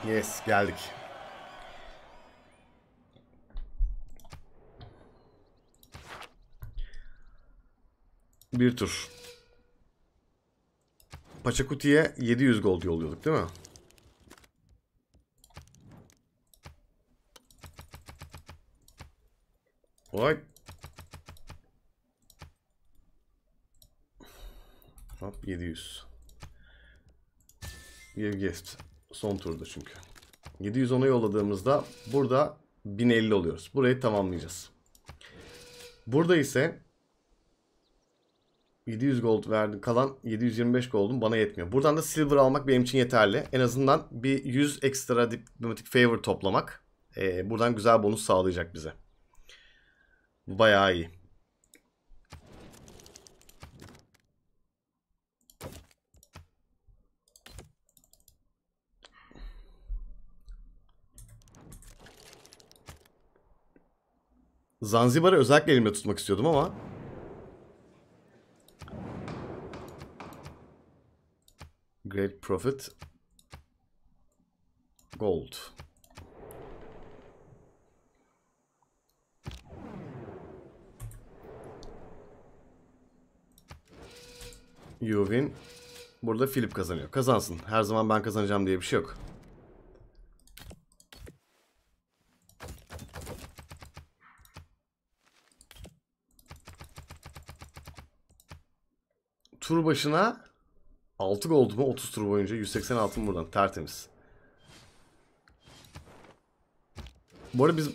Yes geldik. Bir tur. Paçakuti'ye 700 gold yolluyorduk değil mi? Vay. Hop 700. Bir gift. Son turda çünkü. 710'a yolladığımızda burada 1050 oluyoruz. Burayı tamamlayacağız. Burada ise 700 gold verdim. Kalan 725 gold'um bana yetmiyor. Buradan da silver almak benim için yeterli. En azından bir 100 ekstra diplomatik favor toplamak. E, buradan güzel bonus sağlayacak bize. Bayağı iyi. Zanzibar'ı özellikle elimde tutmak istiyordum ama. Great Profit. Gold. You win. Burada Philip kazanıyor. Kazansın. Her zaman ben kazanacağım diye bir şey yok. tur başına 6 gol mu 30 tur boyunca 180 altın buradan tertemiz. Bu arada biz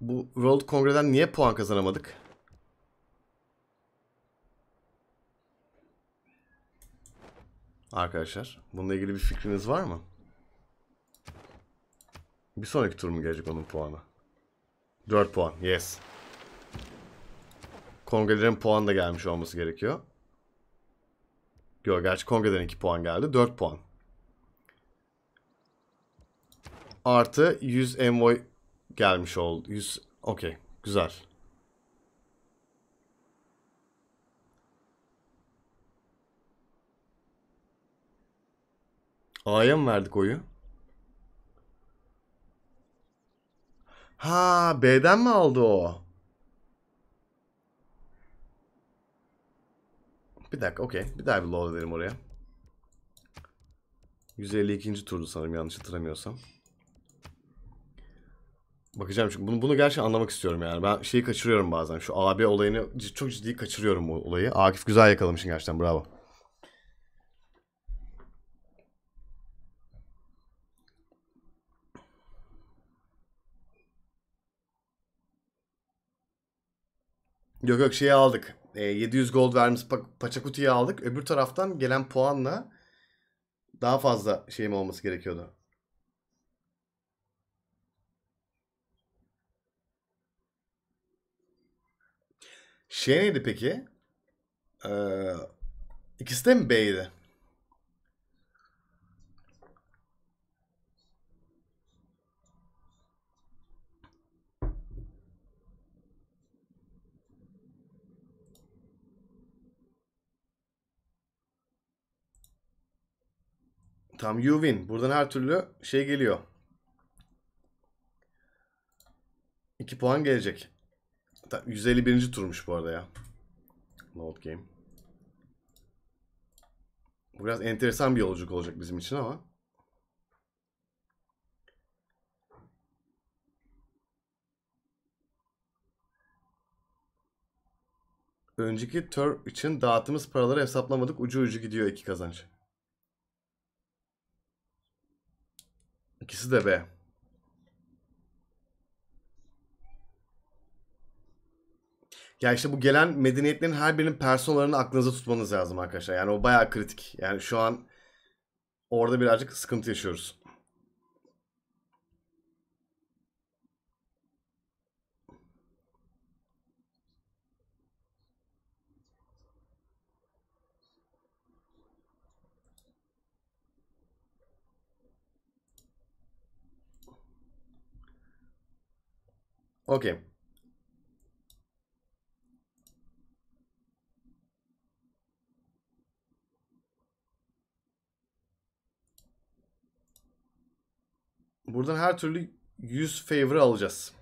bu World Kongre'den niye puan kazanamadık? Arkadaşlar bununla ilgili bir fikriniz var mı? Bir sonraki tur mu gelecek onun puanı? 4 puan. Yes. Kongrelerin puan da gelmiş olması gerekiyor. Yok gerçi kongreden 2 puan geldi. 4 puan. Artı 100 envoy gelmiş oldu. 100 okey. Güzel. A'ya mı verdik oyu? Ha B'den mi aldı o? Bir dakika okey. Bir daha bir load edelim oraya. 152. turdu sanırım yanlış hatırlamıyorsam. Bakacağım çünkü bunu, bunu gerçekten anlamak istiyorum yani. Ben şeyi kaçırıyorum bazen. Şu AB olayını çok ciddi kaçırıyorum bu olayı. Akif güzel yakalamışsın gerçekten bravo. Yok yok şeyi aldık e, ee, 700 gold vermiş pa- Paçakuti'yi aldık. Öbür taraftan gelen puanla daha fazla şeyim olması gerekiyordu. Şey neydi peki? Ee, ikisi de mi B'ydi? Tam you win. Buradan her türlü şey geliyor. 2 puan gelecek. 151. turmuş bu arada ya. Load game. Bu biraz enteresan bir yolculuk olacak bizim için ama. Önceki tur için dağıttığımız paraları hesaplamadık. Ucu ucu gidiyor iki kazanç. İkisi de B. Ya işte bu gelen medeniyetlerin her birinin personalarını aklınıza tutmanız lazım arkadaşlar. Yani o bayağı kritik. Yani şu an orada birazcık sıkıntı yaşıyoruz. Okey. Buradan her türlü 100 favor alacağız.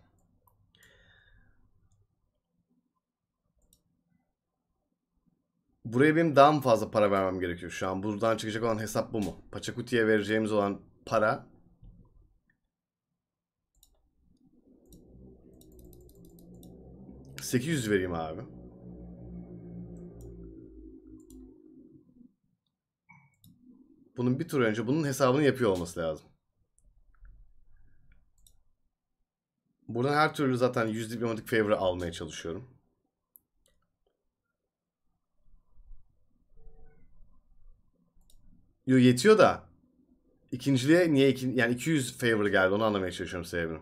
Buraya benim daha mı fazla para vermem gerekiyor şu an? Buradan çıkacak olan hesap bu mu? Paçakuti'ye vereceğimiz olan para 800 vereyim abi. Bunun bir tur önce bunun hesabını yapıyor olması lazım. Buradan her türlü zaten 100 diplomatik favori almaya çalışıyorum. Yo yetiyor da. ikinciliğe niye iki, yani 200 favori geldi onu anlamaya çalışıyorum sebebini.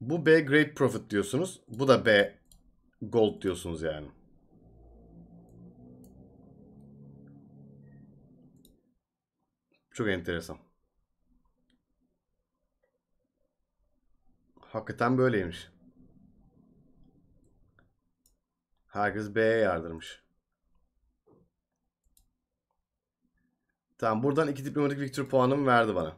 Bu B Great Profit diyorsunuz. Bu da B Gold diyorsunuz yani. Çok enteresan. Hakikaten böyleymiş. Herkes B'ye yardırmış. Tamam buradan iki diplomatik victory puanımı verdi bana.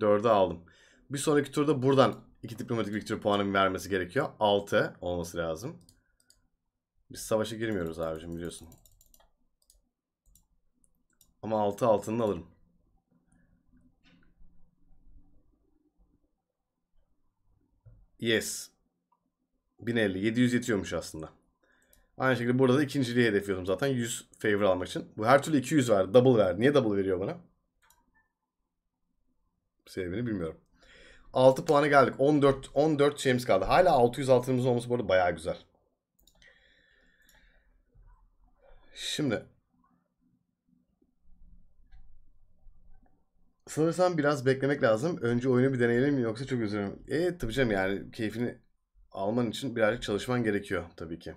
Dördü aldım. Bir sonraki turda buradan İki diplomatik victory puanım vermesi gerekiyor. 6 olması lazım. Biz savaşa girmiyoruz abicim biliyorsun. Ama 6 altını alırım. Yes. 1050. 700 yetiyormuş aslında. Aynı şekilde burada da ikinciliği hedefliyordum zaten 100 favor almak için. Bu her türlü 200 verdi. Double verdi. Niye double veriyor bana? Sebebini bilmiyorum. 6 puana geldik. 14 14 şeyimiz kaldı. Hala 600 altınımızın olması bu arada bayağı güzel. Şimdi Sanırsam biraz beklemek lazım. Önce oyunu bir deneyelim yoksa çok üzülürüm. E tabii canım yani keyfini alman için birazcık çalışman gerekiyor tabii ki.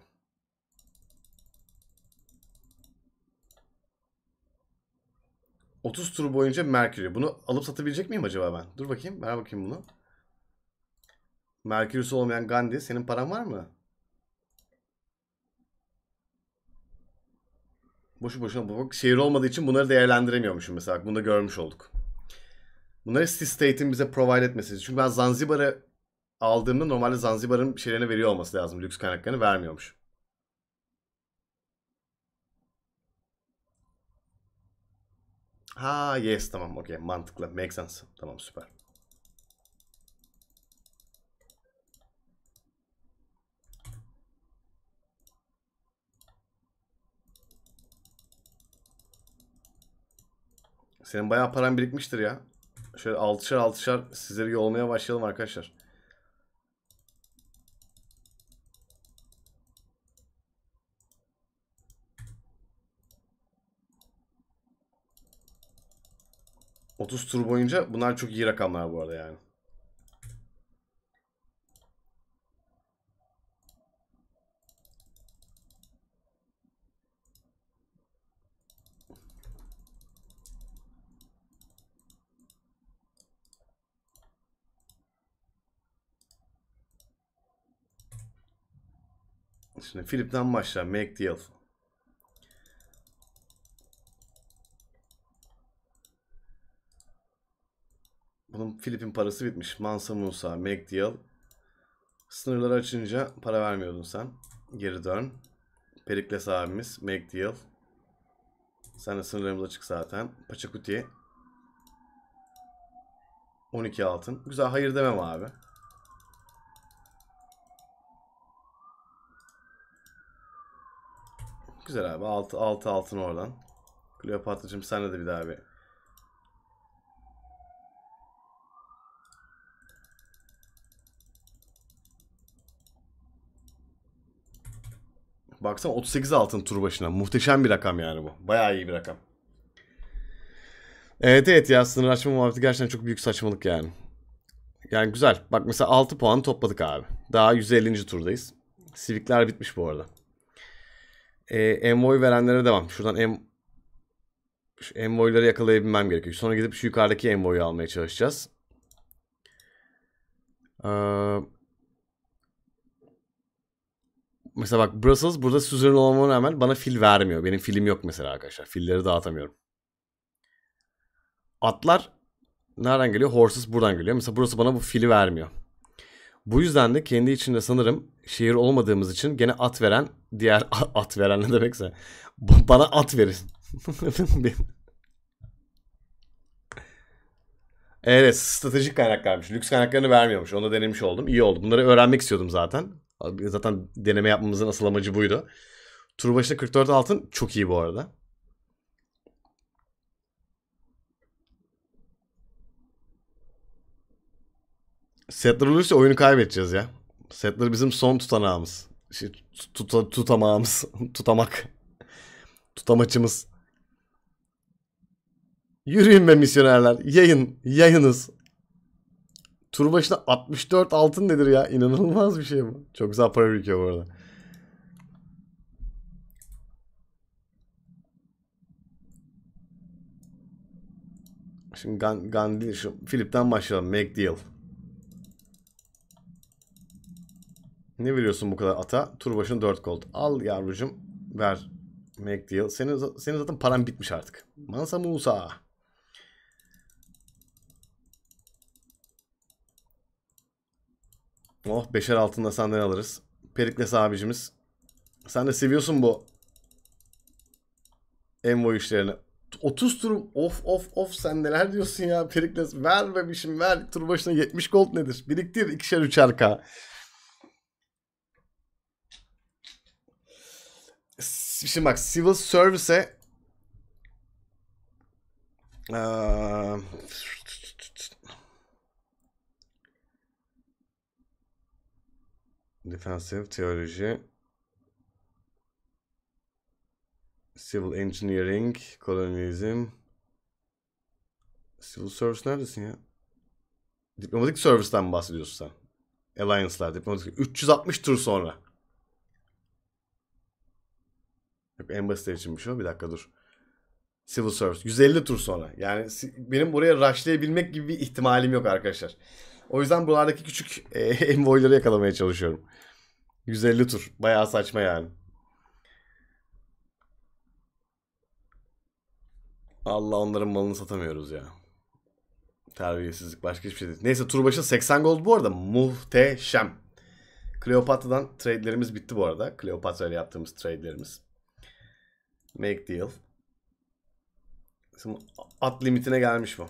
30 tur boyunca Mercury. Bunu alıp satabilecek miyim acaba ben? Dur bakayım. Ver bakayım bunu. Merkürüsü olmayan Gandhi. Senin paran var mı? Boşu boşuna bu Şehir olmadığı için bunları değerlendiremiyormuşum mesela. Bunu da görmüş olduk. Bunları Sea State'in bize provide etmesi. Çünkü ben Zanzibar'ı aldığımda normalde Zanzibar'ın şeylerine veriyor olması lazım. Lüks kaynaklarını vermiyormuş. Ha yes tamam okey mantıklı. Make sense. Tamam süper. Senin bayağı paran birikmiştir ya. Şöyle altışar altışar sizleri yolmaya başlayalım arkadaşlar. 30 tur boyunca bunlar çok iyi rakamlar bu arada yani. Şimdi Philip'ten başla. Make deal. Bunun Filip'in parası bitmiş. Mansa Musa, McDeal. Sınırları açınca para vermiyordun sen. Geri dön. Perikles abimiz, McDeal. Sen de sınırlarımız açık zaten. Paçakuti. 12 altın. Güzel hayır demem abi. Güzel abi. 6, 6 altın oradan. Kleopatra'cığım sen de bir daha bir Baksana 38 altın tur başına. Muhteşem bir rakam yani bu. Bayağı iyi bir rakam. Evet evet ya sınır açma muhabbeti gerçekten çok büyük saçmalık yani. Yani güzel. Bak mesela 6 puan topladık abi. Daha 150. turdayız. Sivikler bitmiş bu arada. Ee, envoy verenlere devam. Şuradan em şu envoyları yakalayabilmem gerekiyor. Sonra gidip şu yukarıdaki envoyu almaya çalışacağız. Ee, mesela bak Brussels burada Suzer'in olmama rağmen bana fil vermiyor. Benim filim yok mesela arkadaşlar. Filleri dağıtamıyorum. Atlar nereden geliyor? Horses buradan geliyor. Mesela burası bana bu fili vermiyor. Bu yüzden de kendi içinde sanırım şehir olmadığımız için gene at veren diğer at veren ne demekse bana at verin. evet stratejik kaynaklarmış. Lüks kaynaklarını vermiyormuş. Onu da denemiş oldum. İyi oldu. Bunları öğrenmek istiyordum zaten. Zaten deneme yapmamızın asıl amacı buydu. Tur başına 44 altın çok iyi bu arada. Settler olursa oyunu kaybedeceğiz ya. Settler bizim son tutanağımız. Şey, tuta, tutamağımız. Tutamak. Tutamaçımız. Yürüyün be misyonerler. Yayın. Yayınız. Tur başına 64 altın nedir ya? İnanılmaz bir şey bu. Çok güzel para birikiyor bu arada. Şimdi Gan Gandhi şu Philip'ten başlayalım. Make deal. Ne veriyorsun bu kadar ata? Tur başına 4 gold. Al yavrucum. Ver. Make deal. Senin, senin zaten paran bitmiş artık. Mansa Musa. Oh beşer altında senden alırız. Perikles abicimiz. Sen de seviyorsun bu envoy işlerini. 30 tur of of of sen neler diyorsun ya Perikles ver bebişim ver tur başına 70 gold nedir biriktir ikişer üçer k Şimdi bak Civil Service'e Defensive Teoloji Civil Engineering, Kolonyalizm Civil Service neredesin ya? Diplomatik Service'den bahsediyorsun sen. Alliance'lar, diplomatik 360 tur sonra. Yok en basitleri içinmiş şey o. Bir dakika dur. Civil Service. 150 tur sonra. Yani benim buraya rushlayabilmek gibi bir ihtimalim yok arkadaşlar. O yüzden buralardaki küçük e, envoyları yakalamaya çalışıyorum. 150 tur. Bayağı saçma yani. Allah onların malını satamıyoruz ya. Terbiyesizlik başka hiçbir şey değil. Neyse tur başı 80 gold bu arada muhteşem. Kleopatra'dan trade'lerimiz bitti bu arada. Kleopatra ile yaptığımız trade'lerimiz. Make deal. Şimdi at limitine gelmiş bu.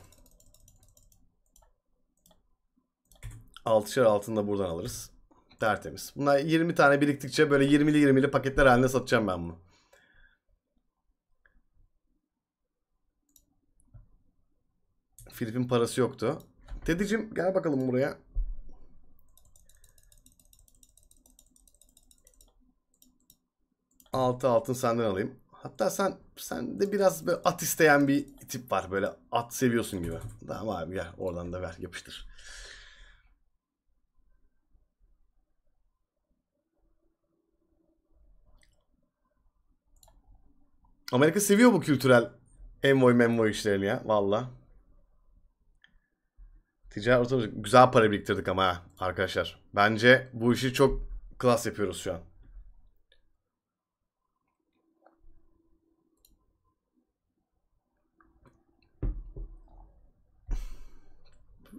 6'şer altında buradan alırız. Tertemiz. Bunlar 20 tane biriktikçe böyle 20'li 20'li paketler halinde satacağım ben bunu. Filip'in parası yoktu. Tedicim gel bakalım buraya. Altı altın senden alayım. Hatta sen sen de biraz böyle at isteyen bir tip var. Böyle at seviyorsun gibi. Tamam abi gel oradan da ver yapıştır. Amerika seviyor bu kültürel envoy menvoy işlerini ya valla. Ticaret otomatik. Güzel para biriktirdik ama ha arkadaşlar. Bence bu işi çok klas yapıyoruz şu an.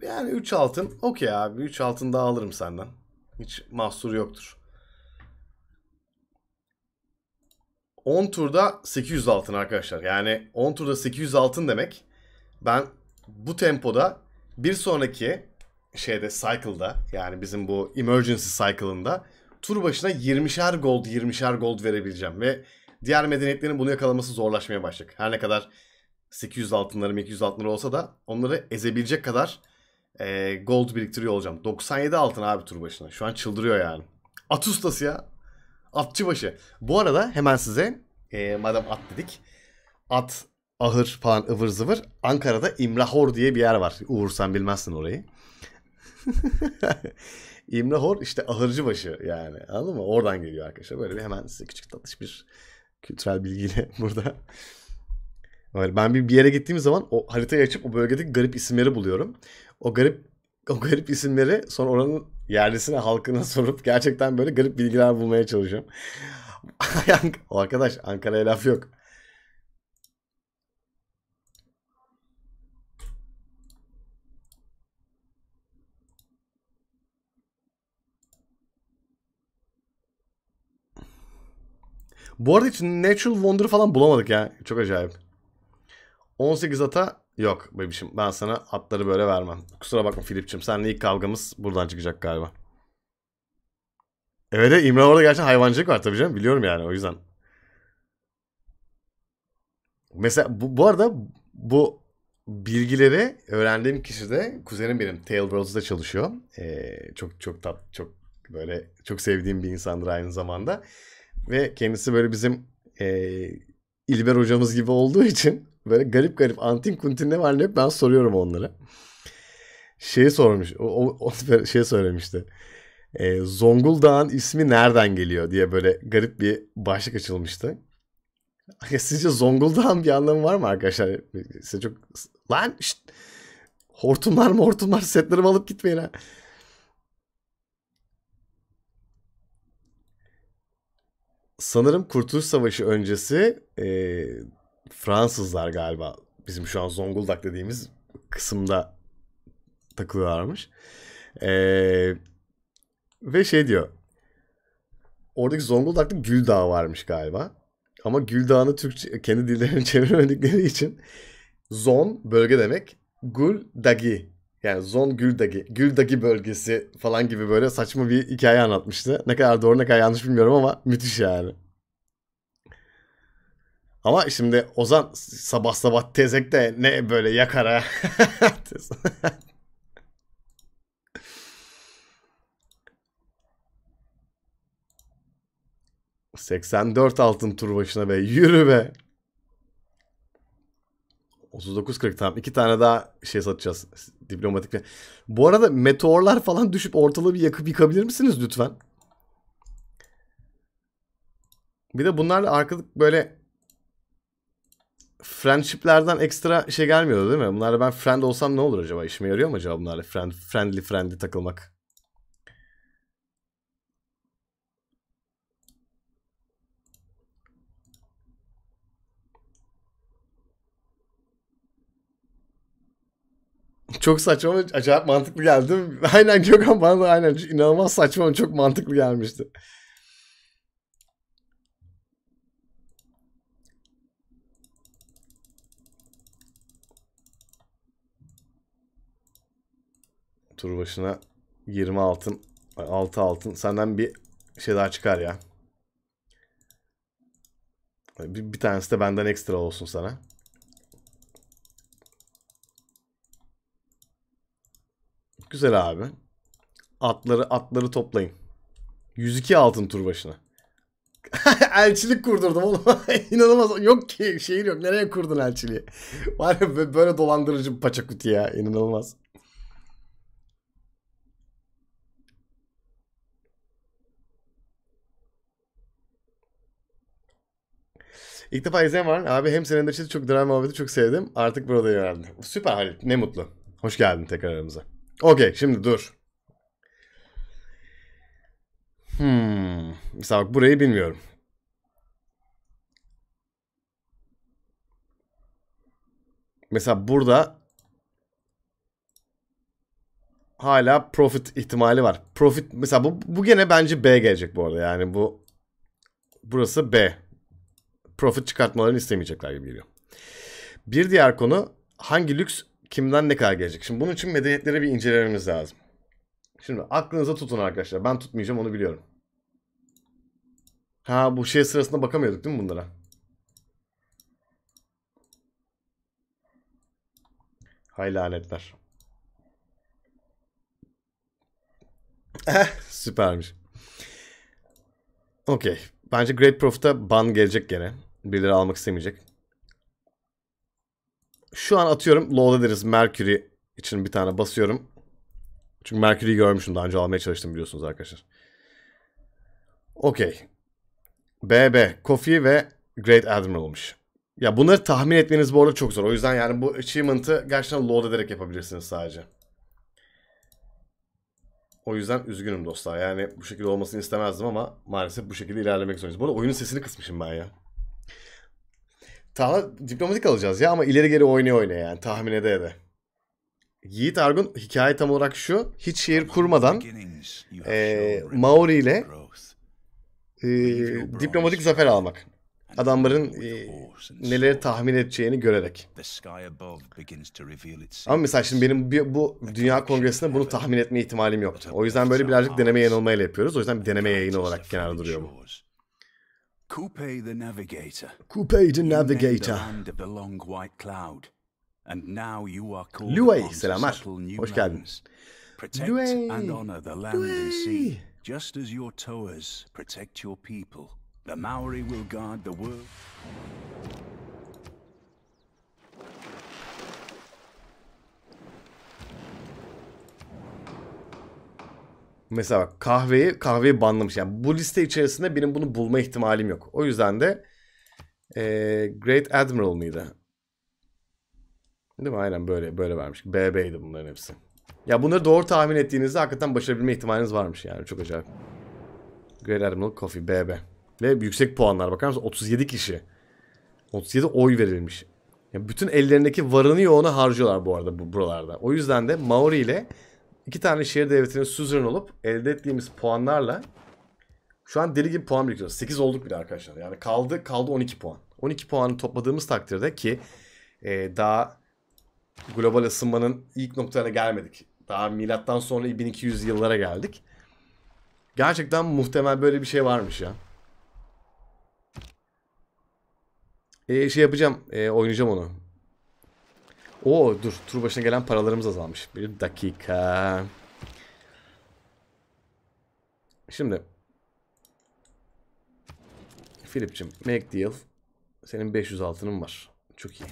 Yani 3 altın okey abi. 3 altın daha alırım senden. Hiç mahsur yoktur. 10 turda 800 altın arkadaşlar. Yani 10 turda 800 altın demek. Ben bu tempoda bir sonraki şeyde cycle'da yani bizim bu emergency cycle'ında tur başına 20'şer gold 20'şer gold verebileceğim ve diğer medeniyetlerin bunu yakalaması zorlaşmaya başlayacak. Her ne kadar 800 altınları 200 altınları olsa da onları ezebilecek kadar e, gold biriktiriyor olacağım. 97 altın abi tur başına. Şu an çıldırıyor yani. At ustası ya. Atçıbaşı. Bu arada hemen size e, madem at dedik. At, ahır falan ıvır zıvır. Ankara'da İmrahor diye bir yer var. Uğur sen bilmezsin orayı. İmrahor işte ahırcıbaşı yani anladın mı? Oradan geliyor arkadaşlar. Böyle bir hemen size küçük tatlış bir kültürel bilgiyle burada. Böyle ben bir, bir yere gittiğim zaman o haritayı açıp o bölgedeki garip isimleri buluyorum. O garip o garip isimleri sonra oranın yerlisine halkına sorup gerçekten böyle garip bilgiler bulmaya çalışıyorum. Arkadaş Ankara'ya laf yok. Bu arada hiç Natural Wonder falan bulamadık ya. Çok acayip. 18 ata Yok bebişim ben sana atları böyle vermem. Kusura bakma Filip'çim seninle ilk kavgamız buradan çıkacak galiba. Evet İmran orada gerçekten hayvancılık var tabii canım biliyorum yani o yüzden. Mesela bu, bu arada bu bilgileri öğrendiğim kişi de kuzenim benim Tailworlds'da çalışıyor. Ee, çok çok tat çok böyle çok sevdiğim bir insandır aynı zamanda. Ve kendisi böyle bizim e, İlber hocamız gibi olduğu için Böyle garip garip antin kuntin ne var ne yok ben soruyorum onlara. Şeyi sormuş. O, o, o şey söylemişti. E, Zonguldak'ın ismi nereden geliyor diye böyle garip bir başlık açılmıştı. Sizce Zonguldak'ın bir anlamı var mı arkadaşlar? Size çok... Lan şşt! Hortumlar mortumlar setlerimi alıp gitmeyin ha. sanırım Kurtuluş Savaşı öncesi e, Fransızlar galiba bizim şu an Zonguldak dediğimiz kısımda takılıyorlarmış. Ee, ve şey diyor. Oradaki Zonguldak'ta Gül Dağı varmış galiba. Ama Gül Dağı'nı Türkçe kendi dillerine çevirmedikleri için zon bölge demek. Gül Dagi yani Zon Güldagi, Güldagi bölgesi falan gibi böyle saçma bir hikaye anlatmıştı. Ne kadar doğru ne kadar yanlış bilmiyorum ama müthiş yani. Ama şimdi Ozan sabah sabah tezek de ne böyle yakar ha. ...84 altın tur başına be. Yürü be. 39.40 tamam. iki tane daha şey satacağız. Diplomatik. Bu arada meteorlar falan düşüp ortalığı bir yakıp yıkabilir misiniz lütfen? Bir de bunlarla arkadık böyle friendshiplerden ekstra şey gelmiyordu değil mi? Bunlarla ben friend olsam ne olur acaba? İşime yarıyor mu acaba bunlarla friend, friendly friendly takılmak? Çok saçma ama acayip mantıklı geldi. Aynen Gökhan bana da aynen inanılmaz saçma ama çok mantıklı gelmişti. Tur başına 20 altın, 6 altın. Senden bir şey daha çıkar ya. Bir, bir tanesi de benden ekstra olsun sana. Güzel abi. Atları atları toplayın. 102 altın tur başına. elçilik kurdurdum oğlum. İnanılmaz. Yok ki şehir yok. Nereye kurdun elçiliği? Var ya böyle dolandırıcı bir paça kutu ya. İnanılmaz. İlk defa izleyen var. Abi hem senin de çok drama muhabbeti çok sevdim. Artık burada yöneldim. Süper Halit. Ne mutlu. Hoş geldin tekrar aramıza. Okey şimdi dur. Hmm. Mesela bak burayı bilmiyorum. Mesela burada hala profit ihtimali var. Profit mesela bu, bu gene bence B gelecek bu arada. Yani bu burası B profit çıkartmalarını istemeyecekler gibi geliyor. Bir diğer konu hangi lüks kimden ne kadar gelecek? Şimdi bunun için medeniyetleri bir incelememiz lazım. Şimdi aklınıza tutun arkadaşlar. Ben tutmayacağım onu biliyorum. Ha bu şey sırasında bakamıyorduk değil mi bunlara? Hay lanetler. Eh, süpermiş. Okey. Bence Great Profit'a ban gelecek gene. Birileri almak istemeyecek. Şu an atıyorum load ederiz Mercury için bir tane basıyorum. Çünkü Mercury'yi görmüşüm daha önce almaya çalıştım biliyorsunuz arkadaşlar. Okey. BB, Coffee ve Great Admiral olmuş. Ya bunları tahmin etmeniz bu arada çok zor. O yüzden yani bu achievement'ı gerçekten load ederek yapabilirsiniz sadece. O yüzden üzgünüm dostlar. Yani bu şekilde olmasını istemezdim ama maalesef bu şekilde ilerlemek zorundayız. Bu arada oyunun sesini kısmışım ben ya. Taha diplomatik alacağız ya ama ileri geri oynaya oynaya yani tahmin ede ede. Yiğit Argun hikaye tam olarak şu. Hiç şehir kurmadan e, Maori ile e, diplomatik zafer almak. Adamların e, neleri tahmin edeceğini görerek. Ama mesela şimdi benim bir, bu Dünya Kongresi'nde bunu tahmin etme ihtimalim yoktu. O yüzden böyle birazcık deneme yanılmayla yapıyoruz. O yüzden bir deneme yayını olarak kenarda duruyor bu. Coupe the Navigator. Coupe the Navigator. Land of the long white cloud. And now you are called Lüey, selamlar. Hoş geldiniz. Protect Lüey. and honor the land Lüey. and sea, just as your towers protect your people. The Maori will guard the world. Mesela bak kahveyi, kahveyi banlamış. Yani bu liste içerisinde benim bunu bulma ihtimalim yok. O yüzden de e, Great Admiral mıydı? Değil mi? Aynen böyle böyle vermiş. BB'ydi bunların hepsi. Ya bunları doğru tahmin ettiğinizde hakikaten başarabilme ihtimaliniz varmış yani. Çok acayip. Great Admiral Coffee BB. Ve yüksek puanlar bakar mısın? 37 kişi. 37 oy verilmiş. Yani bütün ellerindeki varını yoğunu harcıyorlar bu arada bu, buralarda. O yüzden de Maori ile iki tane şehir devletinin suzeren olup elde ettiğimiz puanlarla şu an deli gibi puan biriktiriyoruz. 8 olduk bile arkadaşlar. Yani kaldı kaldı 12 puan. 12 puanı topladığımız takdirde ki e, daha global ısınmanın ilk noktalarına gelmedik. Daha milattan sonra 1200 yıllara geldik. Gerçekten muhtemel böyle bir şey varmış ya. E, şey yapacağım. E, oynayacağım onu. O dur tur başına gelen paralarımız azalmış. Bir dakika. Şimdi. Filip'cim make deal. Senin 500 altının var. Çok iyi.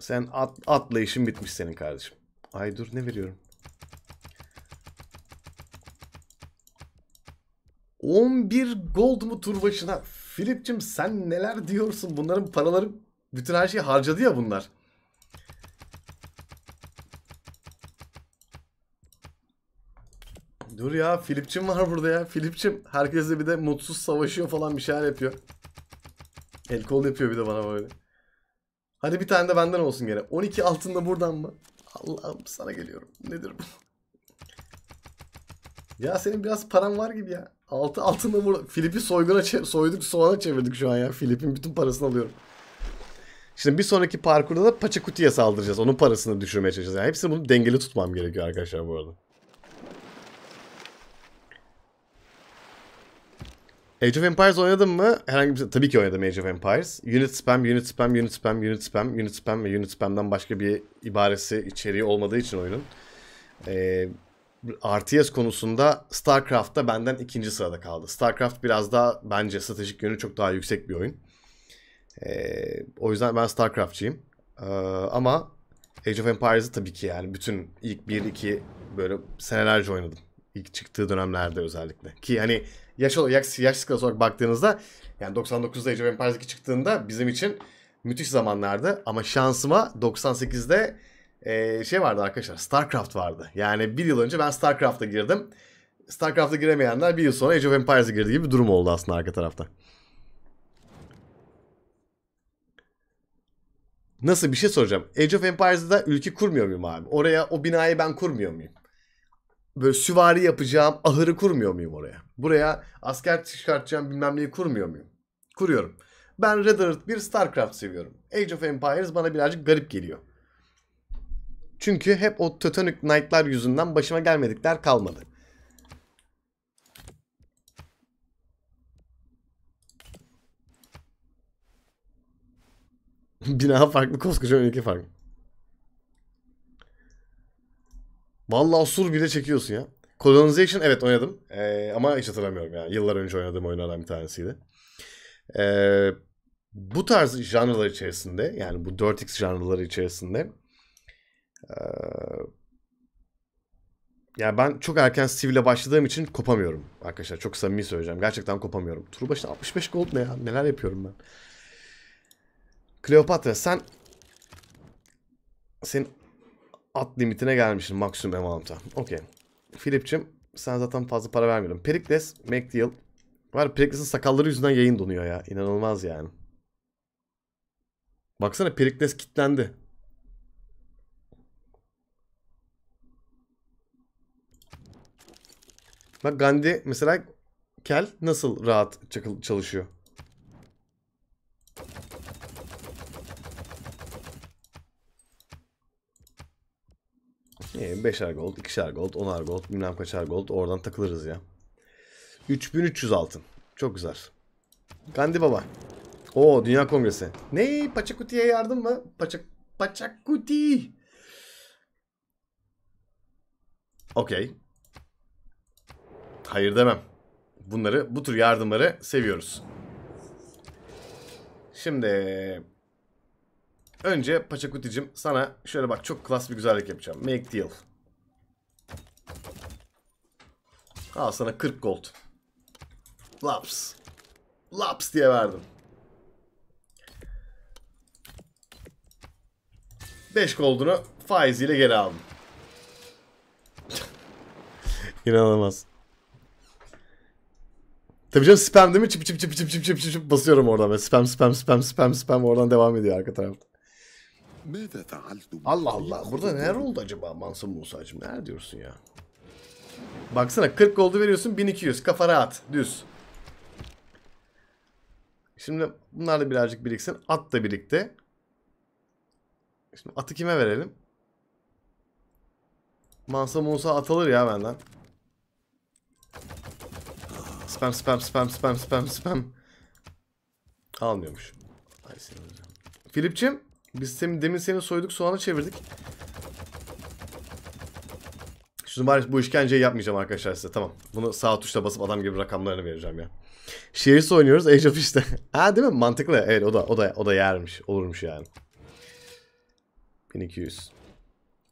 Sen at, atla işin bitmiş senin kardeşim. Ay dur ne veriyorum? 11 gold mu tur başına? Filip'cim sen neler diyorsun? Bunların paraları bütün her şeyi harcadı ya bunlar. Dur ya Filipçim var burada ya. Filipçim herkesle bir de mutsuz savaşıyor falan bir şeyler yapıyor. El kol yapıyor bir de bana böyle. Hadi bir tane de benden olsun gene. 12 altında buradan mı? Allah'ım sana geliyorum. Nedir bu? ya senin biraz paran var gibi ya. Altı altını vur. Filip'i soyguna soyduk soğana çevirdik şu an ya. Filip'in bütün parasını alıyorum. Şimdi bir sonraki parkurda da kutuya saldıracağız. Onun parasını düşürmeye çalışacağız. Yani hepsini bunu dengeli tutmam gerekiyor arkadaşlar bu arada. Age of Empires oynadın mı? Herhangi bir tabii ki oynadım Age of Empires. Unit spam, unit spam, unit spam, unit spam, unit spam ve unit spam'dan başka bir ibaresi içeriği olmadığı için oyunun. Ee, RTS konusunda Starcraft da benden ikinci sırada kaldı. StarCraft biraz daha bence stratejik yönü çok daha yüksek bir oyun. Ee, o yüzden ben StarCraft'çıyım. Ee, ama Age of Empires'ı tabii ki yani bütün ilk 1-2 böyle senelerce oynadım. İlk çıktığı dönemlerde özellikle. Ki hani yaş olarak, yaş skalası olarak baktığınızda yani 99'da Age of Empires 2 çıktığında bizim için müthiş zamanlardı. Ama şansıma 98'de e, şey vardı arkadaşlar StarCraft vardı. Yani bir yıl önce ben StarCraft'a girdim. StarCraft'a giremeyenler bir yıl sonra Age of Empires'a e girdi gibi bir durum oldu aslında arka tarafta. Nasıl bir şey soracağım. Age of Empires'da ülke kurmuyor muyum abi? Oraya o binayı ben kurmuyor muyum? Böyle süvari yapacağım ahırı kurmuyor muyum oraya? Buraya asker çıkartacağım bilmem neyi kurmuyor muyum? Kuruyorum. Ben Red Alert bir StarCraft seviyorum. Age of Empires bana birazcık garip geliyor. Çünkü hep o Titanic Knight'lar yüzünden başıma gelmedikler kalmadı. Bina farklı, koskoca ülke farklı. Vallahi sur bile çekiyorsun ya. Colonization evet oynadım. Ee, ama hiç hatırlamıyorum yani. Yıllar önce oynadığım oyunlardan bir tanesiydi. Ee, bu tarz janrlar içerisinde yani bu 4X janrları içerisinde ee, yani ben çok erken Steve'le başladığım için kopamıyorum arkadaşlar. Çok samimi söyleyeceğim. Gerçekten kopamıyorum. Tur başına 65 gold ne ya? Neler yapıyorum ben? Kleopatra sen senin at limitine gelmişsin maksimum amount'a. Okey. Filip'cim sen zaten fazla para vermiyorum. Perikles, McDeal. Var Perikles'in sakalları yüzünden yayın donuyor ya. İnanılmaz yani. Baksana Perikles kitlendi. Bak Gandhi mesela kel nasıl rahat çalışıyor. Yani 5'er gold, ikişer gold, onar gold, bilmem kaçar gold. Oradan takılırız ya. 3300 altın. Çok güzel. Gandhi Baba. O Dünya Kongresi. Ne? Paçakuti'ye yardım mı? Paçak Paçakuti. Okey hayır demem. Bunları, bu tür yardımları seviyoruz. Şimdi... Önce Paçakuticim sana şöyle bak çok klas bir güzellik yapacağım. Make deal. Al sana 40 gold. Laps. Laps diye verdim. 5 goldunu faiziyle geri aldım. İnanılmaz. Tabii canım spam değil mi? Çıp çıp çıp çıp çıp çıp çıp, çıp basıyorum oradan. Böyle. Spam spam spam spam spam oradan devam ediyor arka tarafta. Allah Allah. Burada neler oldu acaba Mansur Musa'cığım? Neler diyorsun ya? Baksana 40 goldu veriyorsun 1200. Kafa rahat. Düz. Şimdi bunlar birazcık biriksin. At da birlikte. Şimdi atı kime verelim? Mansa Musa atılır ya benden spam spam spam spam spam spam. Almıyormuş. Ay seni Filipçim biz senin, demin seni soyduk soğanı çevirdik. Şunu bari bu işkenceyi yapmayacağım arkadaşlar size. Tamam. Bunu sağ tuşla basıp adam gibi rakamlarını vereceğim ya. Şehirse oynuyoruz Age of işte. ha değil mi? Mantıklı. Evet o da o da o da yermiş. Olurmuş yani. 1200.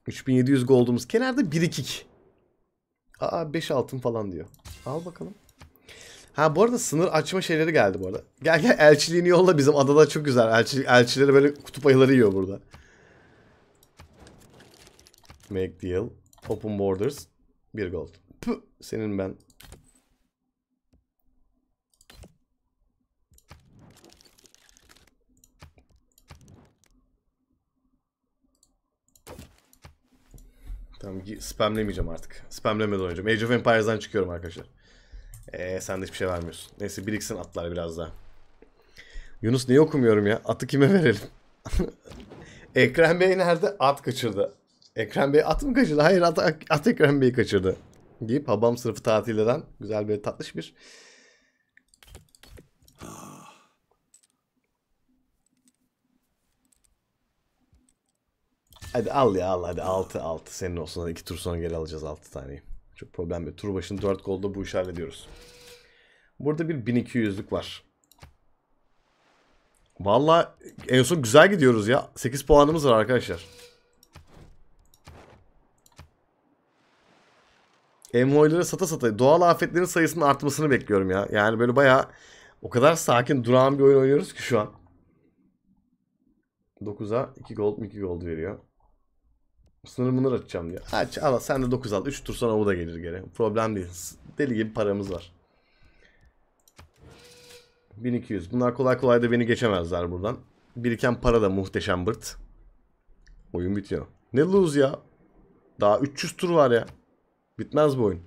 3700 gold'umuz. Kenarda birikik. Aa 5 altın falan diyor. Al bakalım. Ha bu arada sınır açma şeyleri geldi bu arada. Gel gel elçiliğini yolla bizim adada çok güzel. Elçi, elçileri böyle kutup ayıları yiyor burada. Make deal. Open borders. Bir gold. Püh, senin ben. Tamam spamlemeyeceğim artık. Spamlemeden oynayacağım. Age of Empires'dan çıkıyorum arkadaşlar. Ee, sen de hiçbir şey vermiyorsun. Neyse biriksin atlar biraz daha. Yunus niye okumuyorum ya? Atı kime verelim? Ekrem Bey nerede? At kaçırdı. Ekrem Bey at mı kaçırdı? Hayır at, at Ekrem Bey'i kaçırdı. Deyip babam sınıfı tatil eden güzel bir tatlış bir. Hadi al ya al hadi 6 6 senin olsun. Hadi iki tur sonra geri alacağız 6 taneyi. Çok problem bir Tur başında 4 golda bu işi hallediyoruz. Burada bir 1200'lük var. Valla en son güzel gidiyoruz ya. 8 puanımız var arkadaşlar. Envoyları sata sata doğal afetlerin sayısının artmasını bekliyorum ya. Yani böyle baya o kadar sakin durağan bir oyun oynuyoruz ki şu an. 9'a 2 gold 2 gold veriyor. Sınır mınır açacağım diyor. Aç al sen de 9 al. 3 tur sonra o da gelir geri. Problem değil. Deli gibi paramız var. 1200. Bunlar kolay kolay da beni geçemezler buradan. Biriken para da muhteşem bırt. Oyun bitiyor. Ne lose ya? Daha 300 tur var ya. Bitmez bu oyun.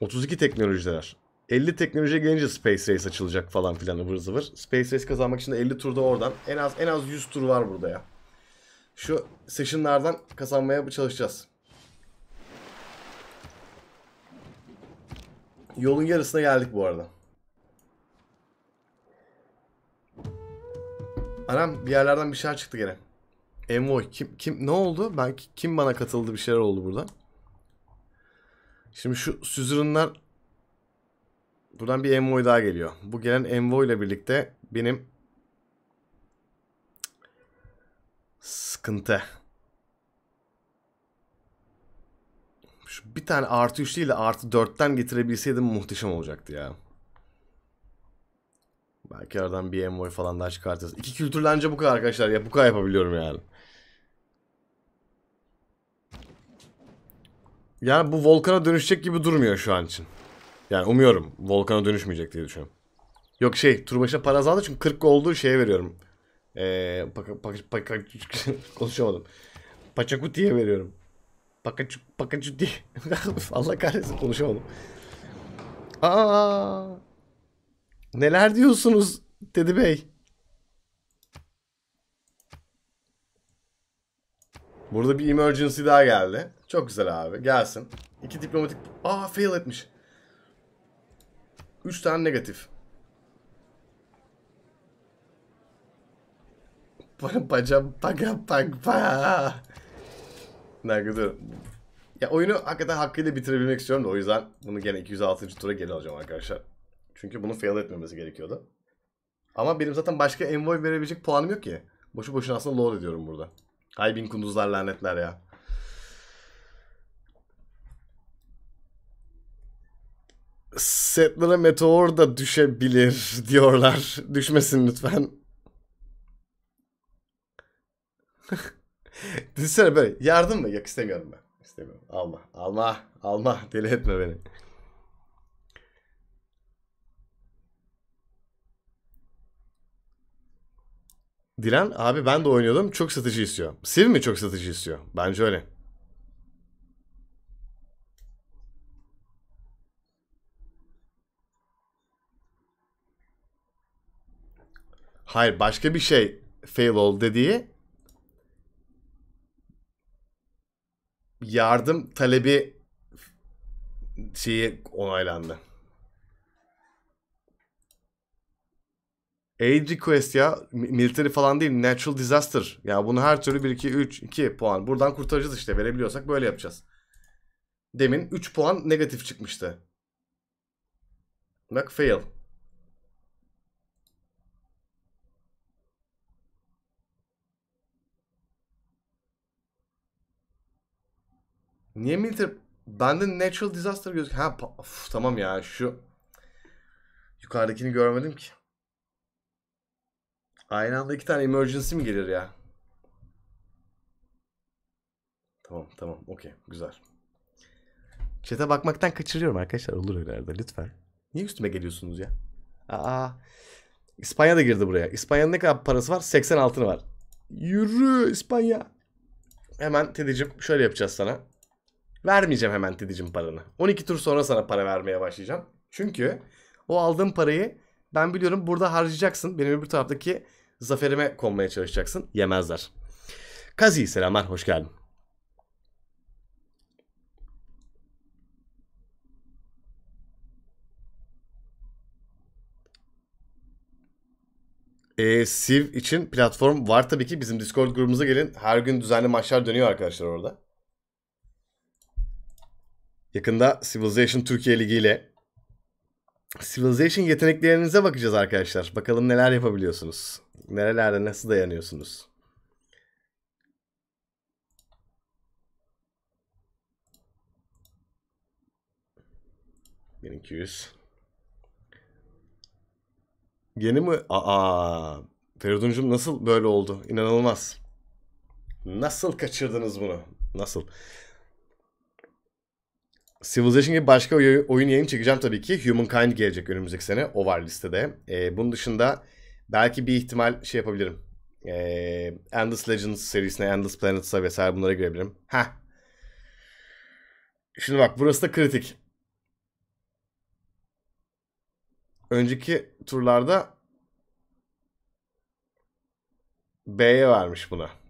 32 teknolojiler. 50 teknolojiye gelince Space Race açılacak falan filan ıvır zıvır. Space Race kazanmak için de 50 turda oradan. En az en az 100 tur var burada ya şu session'lardan kazanmaya çalışacağız. Yolun yarısına geldik bu arada. Anam bir yerlerden bir şeyler çıktı gene. Envoy kim kim ne oldu? Ben kim bana katıldı bir şeyler oldu burada. Şimdi şu süzürünler buradan bir envoy daha geliyor. Bu gelen envoy ile birlikte benim Sıkıntı. Şu bir tane artı 3 değil de artı 4'ten getirebilseydim muhteşem olacaktı ya. Belki aradan bir envoy falan daha çıkartacağız. İki kültürlence bu kadar arkadaşlar ya. Bu kadar yapabiliyorum yani. Yani bu volkana dönüşecek gibi durmuyor şu an için. Yani umuyorum volkana dönüşmeyecek diye düşünüyorum. Yok şey turbaşına para azaldı çünkü 40 olduğu şeye veriyorum. Ee, paka, paka, paka, konuşamadım. Paçakuti'ye veriyorum. Pakaçu, Pakaçuti. Allah kahretsin konuşamadım. Aa, neler diyorsunuz dedi bey. Burada bir emergency daha geldi. Çok güzel abi. Gelsin. İki diplomatik... Aa fail etmiş. Üç tane negatif. Bacam paga Ne kadar? Ya oyunu hakikaten hakkıyla bitirebilmek istiyorum da o yüzden bunu gene 206. tura geri alacağım arkadaşlar. Çünkü bunu fail etmemesi gerekiyordu. Ama benim zaten başka envoy verebilecek puanım yok ki. Boşu boşuna aslında lord ediyorum burada. Hay bin kunduzlar lanetler ya. Settler'a meteor da düşebilir diyorlar. Düşmesin lütfen. Düşünsene böyle yardım mı? Yok istemiyorum ben. İstemiyorum. Alma. Alma. Alma. Deli etme beni. Dilan abi ben de oynuyordum. Çok satıcı istiyor. Siv mi çok satıcı istiyor? Bence öyle. Hayır başka bir şey fail oldu dediği yardım talebi şeyi onaylandı. Aid request ya. Military falan değil. Natural disaster. Ya bunu her türlü 1, 2, 3, 2 puan. Buradan kurtaracağız işte. Verebiliyorsak böyle yapacağız. Demin 3 puan negatif çıkmıştı. Bak fail. Niye militer... Bende natural disaster gözüküyor. Ha of, tamam ya şu... Yukarıdakini görmedim ki. Aynı anda iki tane emergency mi gelir ya? Tamam tamam okey güzel. Çete bakmaktan kaçırıyorum arkadaşlar olur öyle arada lütfen. Niye üstüme geliyorsunuz ya? Aa. İspanya da girdi buraya. İspanya'nın ne kadar parası var? 80 altını var. Yürü İspanya. Hemen Teddy'cim şöyle yapacağız sana. Vermeyeceğim hemen Tidic'in paranı. 12 tur sonra sana para vermeye başlayacağım. Çünkü o aldığın parayı ben biliyorum burada harcayacaksın. Benim bir taraftaki zaferime konmaya çalışacaksın. Yemezler. Kazi selamlar hoş geldin. E, ee, Siv için platform var tabii ki. Bizim Discord grubumuza gelin. Her gün düzenli maçlar dönüyor arkadaşlar orada. Yakında Civilization Türkiye Ligi ile Civilization yeteneklerinize bakacağız arkadaşlar. Bakalım neler yapabiliyorsunuz. Nerelerde nasıl dayanıyorsunuz. Benim 200. Yeni mi? Aa. Feridun'cum nasıl böyle oldu? İnanılmaz. Nasıl kaçırdınız bunu? Nasıl? Civilization gibi başka oyun yayın çekeceğim tabii ki. Humankind gelecek önümüzdeki sene. O var listede. E, bunun dışında belki bir ihtimal şey yapabilirim. E, Endless Legends serisine, Endless Planets'a vesaire bunlara girebilirim. Ha. Şimdi bak burası da kritik. Önceki turlarda B'ye vermiş buna.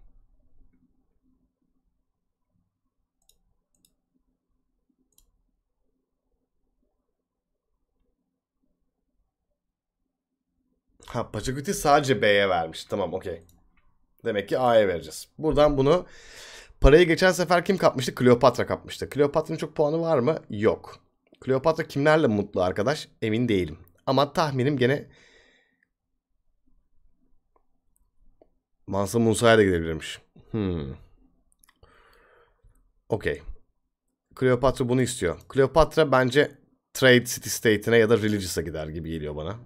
Ha Pachacuti sadece B'ye vermiş. Tamam okey. Demek ki A'ya vereceğiz. Buradan bunu parayı geçen sefer kim kapmıştı? Kleopatra kapmıştı. Kleopatra'nın çok puanı var mı? Yok. Kleopatra kimlerle mutlu arkadaş? Emin değilim. Ama tahminim gene Mansa Musa'ya da gidebilirmiş. Hmm. Okey. Kleopatra bunu istiyor. Kleopatra bence Trade City State'ine ya da Religious'a gider gibi geliyor bana.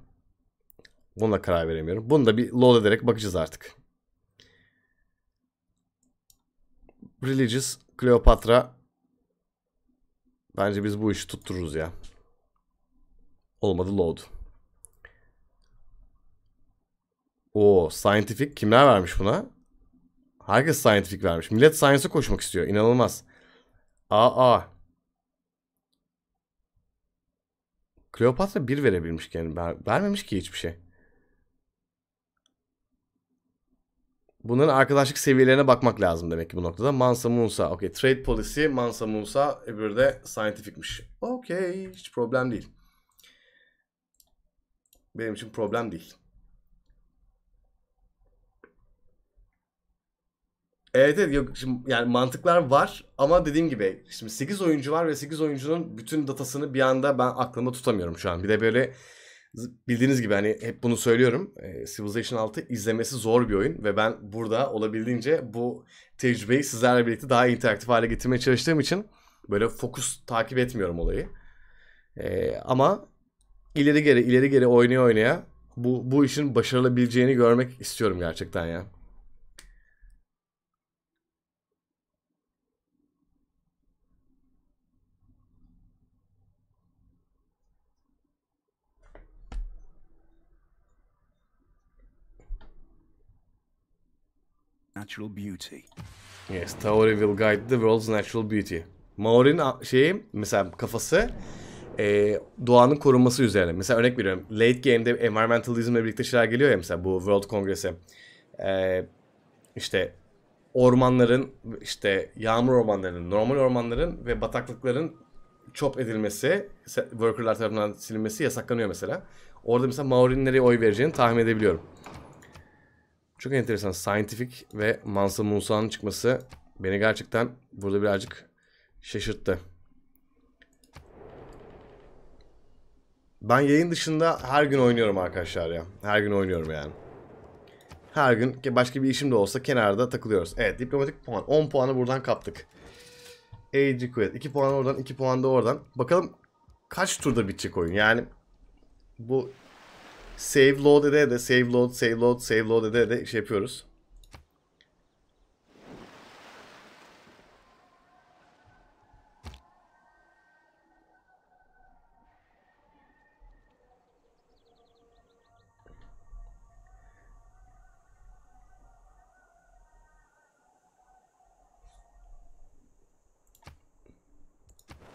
Buna karar veremiyorum. Bunu da bir load ederek bakacağız artık. Religious Cleopatra Bence biz bu işi tuttururuz ya. Olmadı load. O scientific kimler vermiş buna? Herkes scientific vermiş. Millet science'a koşmak istiyor. İnanılmaz. Aa. Kleopatra bir verebilmiş yani. Ver, vermemiş ki hiçbir şey. Bunların arkadaşlık seviyelerine bakmak lazım demek ki bu noktada. Mansa Musa. Okey. Trade policy Mansa Musa. Öbürü de scientific'miş. Okey. Hiç problem değil. Benim için problem değil. Evet evet yok şimdi yani mantıklar var ama dediğim gibi şimdi 8 oyuncu var ve 8 oyuncunun bütün datasını bir anda ben aklımda tutamıyorum şu an. Bir de böyle bildiğiniz gibi hani hep bunu söylüyorum. Ee, Civilization 6 izlemesi zor bir oyun ve ben burada olabildiğince bu tecrübeyi sizlerle birlikte daha interaktif hale getirmeye çalıştığım için böyle fokus takip etmiyorum olayı. E, ama ileri geri ileri geri oynaya oynaya bu, bu işin başarılabileceğini görmek istiyorum gerçekten ya. natural beauty. Yes, Taori will guide the world's natural beauty. Maori'nin şeyi mesela kafası e, doğanın korunması üzerine. Mesela örnek veriyorum. Late game'de environmentalizmle birlikte şeyler geliyor ya mesela bu World Kongresi. E, işte ormanların işte yağmur ormanlarının, normal ormanların ve bataklıkların çop edilmesi, workerlar tarafından silinmesi yasaklanıyor mesela. Orada mesela Maori'nin nereye oy vereceğini tahmin edebiliyorum. Çok enteresan. Scientific ve Mansa Musa'nın çıkması beni gerçekten burada birazcık şaşırttı. Ben yayın dışında her gün oynuyorum arkadaşlar ya. Her gün oynuyorum yani. Her gün başka bir işim de olsa kenarda takılıyoruz. Evet diplomatik puan. 10 puanı buradan kaptık. Age Quest. 2 puan oradan 2 puan da oradan. Bakalım kaç turda bitecek oyun yani. Bu save load ede de save load save load save load ede de şey yapıyoruz.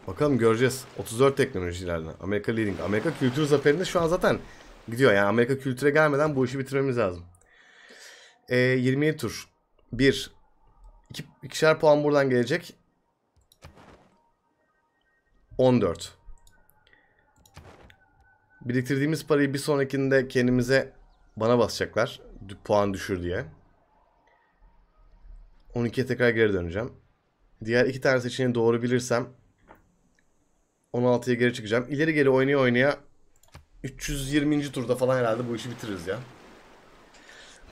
Bakalım göreceğiz. 34 teknolojilerle. Amerika Leading. Amerika kültür zaferinde şu an zaten Gidiyor yani Amerika kültüre gelmeden bu işi bitirmemiz lazım. E, ee, 27 tur. 1. 2, ikişer puan buradan gelecek. 14. Biriktirdiğimiz parayı bir sonrakinde kendimize bana basacaklar. Puan düşür diye. 12'ye tekrar geri döneceğim. Diğer iki tane seçeneği doğru bilirsem 16'ya geri çıkacağım. İleri geri oynaya oynaya 320. turda falan herhalde bu işi bitiririz ya.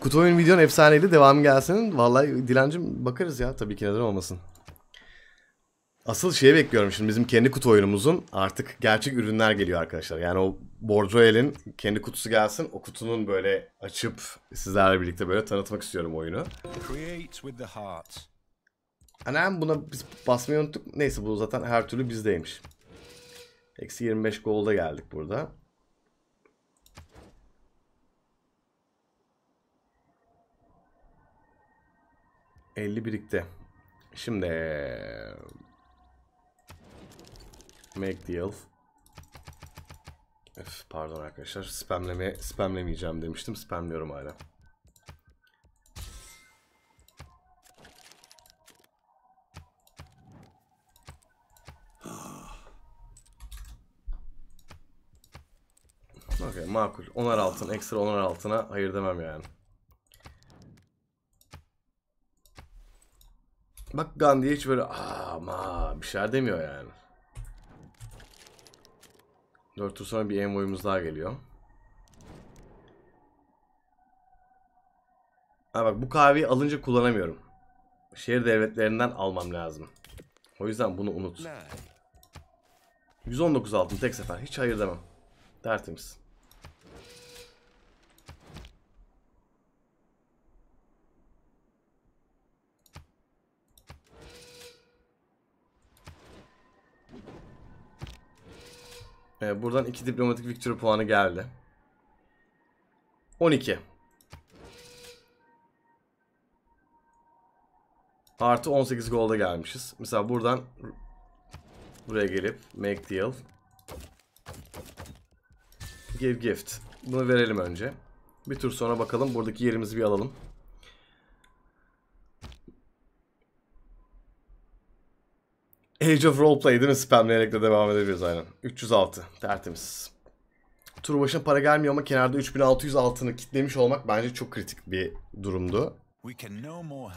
Kutu oyun videon efsaneydi. Devam gelsin. Vallahi Dilancım bakarız ya. Tabii ki neden olmasın. Asıl şeye bekliyorum şimdi bizim kendi kutu oyunumuzun artık gerçek ürünler geliyor arkadaşlar. Yani o Borjoel'in kendi kutusu gelsin. O kutunun böyle açıp sizlerle birlikte böyle tanıtmak istiyorum oyunu. Anam buna biz basmayı unuttuk. Neyse bu zaten her türlü bizdeymiş. Eksi 25 golda geldik burada. 50 birikti. Şimdi make deal. Öf, pardon arkadaşlar. Spamleme spamlemeyeceğim demiştim. Spamlıyorum hala. Okay, makul. Onar altın, ekstra onar altına hayır demem yani. Bak Gandhi hiç böyle ama bir şeyler demiyor yani. 4 tur sonra bir envoyumuz daha geliyor. Ha bak bu kahveyi alınca kullanamıyorum. Şehir devletlerinden almam lazım. O yüzden bunu unut. 119 altın tek sefer. Hiç hayır demem. Tertemiz. Ee, buradan 2 diplomatik victory puanı geldi. 12. Artı 18 golda gelmişiz. Mesela buradan buraya gelip make deal. Give gift. Bunu verelim önce. Bir tur sonra bakalım. Buradaki yerimizi bir alalım. Age of Roleplay değil mi? Spamleyerek de devam edebiliriz aynen. 306. Tertemiz. Tur başına para gelmiyor ama kenarda 3600 altını kitlemiş olmak bence çok kritik bir durumdu.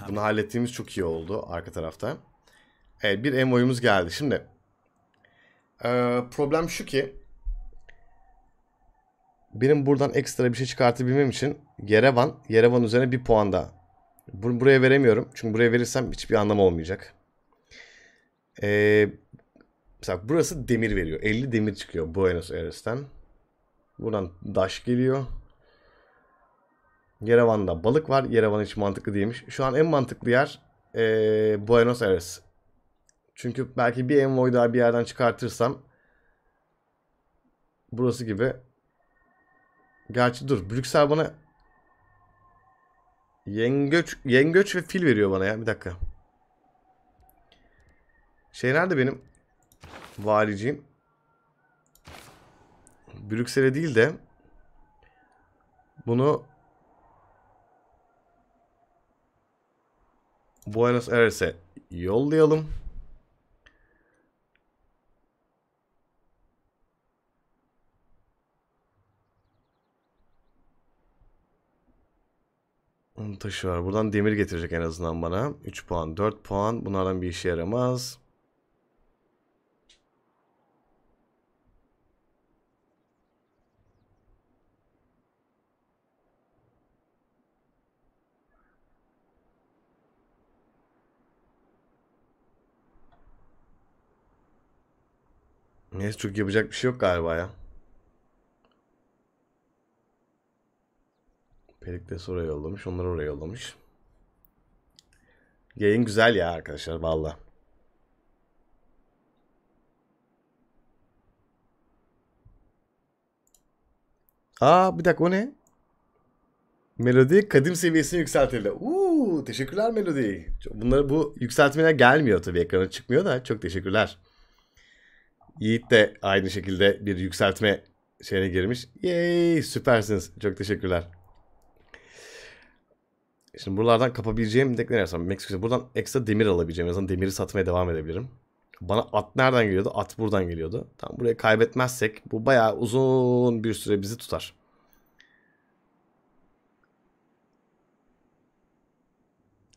Bunu hallettiğimiz çok iyi oldu arka tarafta. Evet bir emoyumuz geldi. Şimdi e, problem şu ki benim buradan ekstra bir şey çıkartabilmem için Yerevan, Yerevan üzerine bir puan daha. Buraya veremiyorum. Çünkü buraya verirsem hiçbir anlamı olmayacak. Ee, mesela burası demir veriyor. 50 demir çıkıyor Buenos Aires'ten. Buradan daş geliyor. Yerevan'da balık var. Yerevan hiç mantıklı değilmiş. Şu an en mantıklı yer ee, Buenos Aires. Çünkü belki bir envoy daha bir yerden çıkartırsam burası gibi. Gerçi dur. Brüksel bana yengeç, yengeç ve fil veriyor bana ya. Bir dakika. Şey nerede benim? Valiciğim. Brüksel'e değil de bunu Buenos Aires'e yollayalım. Taşı var. Buradan demir getirecek en azından bana. 3 puan, 4 puan. Bunlardan bir işe yaramaz. Neyse çok yapacak bir şey yok galiba ya. Perikles oraya yollamış. Onları oraya yollamış. Yayın güzel ya arkadaşlar valla. Aa bir dakika o ne? Melodi kadim seviyesini yükseltildi. Uuu teşekkürler Melodi. Bunları bu yükseltmeler gelmiyor tabii ekrana çıkmıyor da çok teşekkürler. Yiğit de aynı şekilde bir yükseltme şeyine girmiş. Yay süpersiniz. Çok teşekkürler. Şimdi buralardan kapabileceğim tek ne Meksika buradan ekstra demir alabileceğim. En demiri satmaya devam edebilirim. Bana at nereden geliyordu? At buradan geliyordu. Tam buraya kaybetmezsek bu bayağı uzun bir süre bizi tutar.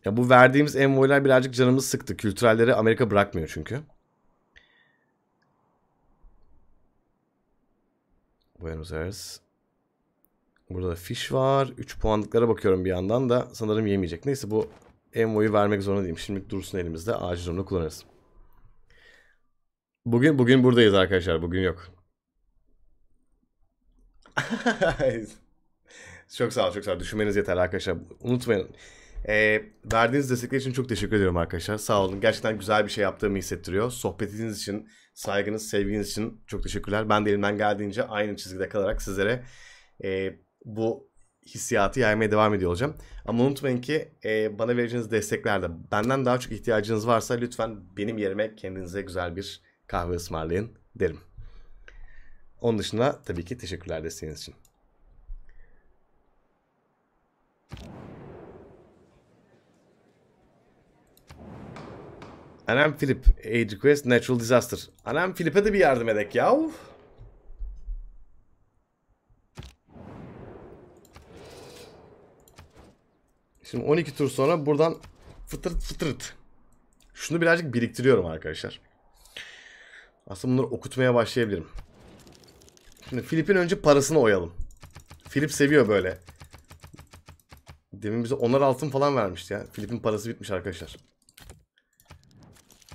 Ya bu verdiğimiz envoylar birazcık canımız sıktı. Kültürelleri Amerika bırakmıyor çünkü. Buenos Aires. Burada da fiş var. 3 puanlıklara bakıyorum bir yandan da. Sanırım yemeyecek. Neyse bu Emo'yu vermek zorunda değilim. Şimdilik dursun elimizde. Acil durumda kullanırız. Bugün bugün buradayız arkadaşlar. Bugün yok. çok sağ ol, çok sağ ol. Düşünmeniz yeter arkadaşlar. Unutmayın. E, verdiğiniz destekler için çok teşekkür ediyorum arkadaşlar. Sağ olun. Gerçekten güzel bir şey yaptığımı hissettiriyor. Sohbetiniz için, saygınız, sevginiz için çok teşekkürler. Ben de elimden geldiğince aynı çizgide kalarak sizlere e, bu hissiyatı yaymaya devam ediyor olacağım. Ama unutmayın ki e, bana vereceğiniz desteklerde benden daha çok ihtiyacınız varsa lütfen benim yerime kendinize güzel bir kahve ısmarlayın derim. Onun dışında tabii ki teşekkürler desteğiniz için. Anam Philip. Aid request natural disaster. Anam Philip'e de bir yardım edek ya. Şimdi 12 tur sonra buradan fıtırt fıtırt. Şunu birazcık biriktiriyorum arkadaşlar. Aslında bunları okutmaya başlayabilirim. Şimdi Philip'in önce parasını oyalım. Philip seviyor böyle. Demin bize onar altın falan vermişti ya. Philip'in parası bitmiş arkadaşlar.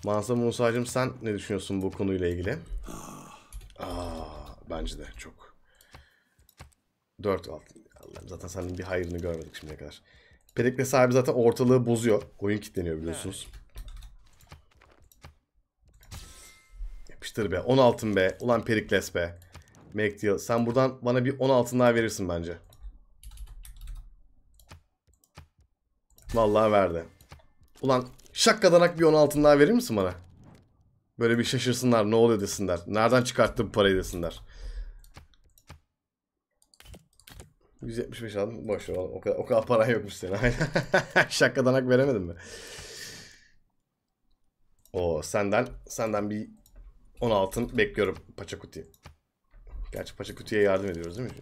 Mansa Musa'cığım sen ne düşünüyorsun bu konuyla ilgili? Aa, ah. ah, bence de çok. 4 altın. Allah'ım zaten senin bir hayrını görmedik şimdiye kadar. Pedekle sahibi zaten ortalığı bozuyor. Oyun kilitleniyor biliyorsunuz. Yapıştır be. 10 altın be. Ulan Perikles be. Make deal. Sen buradan bana bir 10 altın daha verirsin bence. Vallahi verdi. Ulan Şakkadanak bir 10 altın daha verir misin bana? Böyle bir şaşırsınlar ne oluyor desinler. Nereden çıkarttın parayı desinler. 175 aldım. Boş ver o kadar, o kadar paran yokmuş senin. Şakkadanak veremedim mi? O senden senden bir 10 altın bekliyorum paça kutuya. Gerçi paça kutuya yardım ediyoruz değil mi?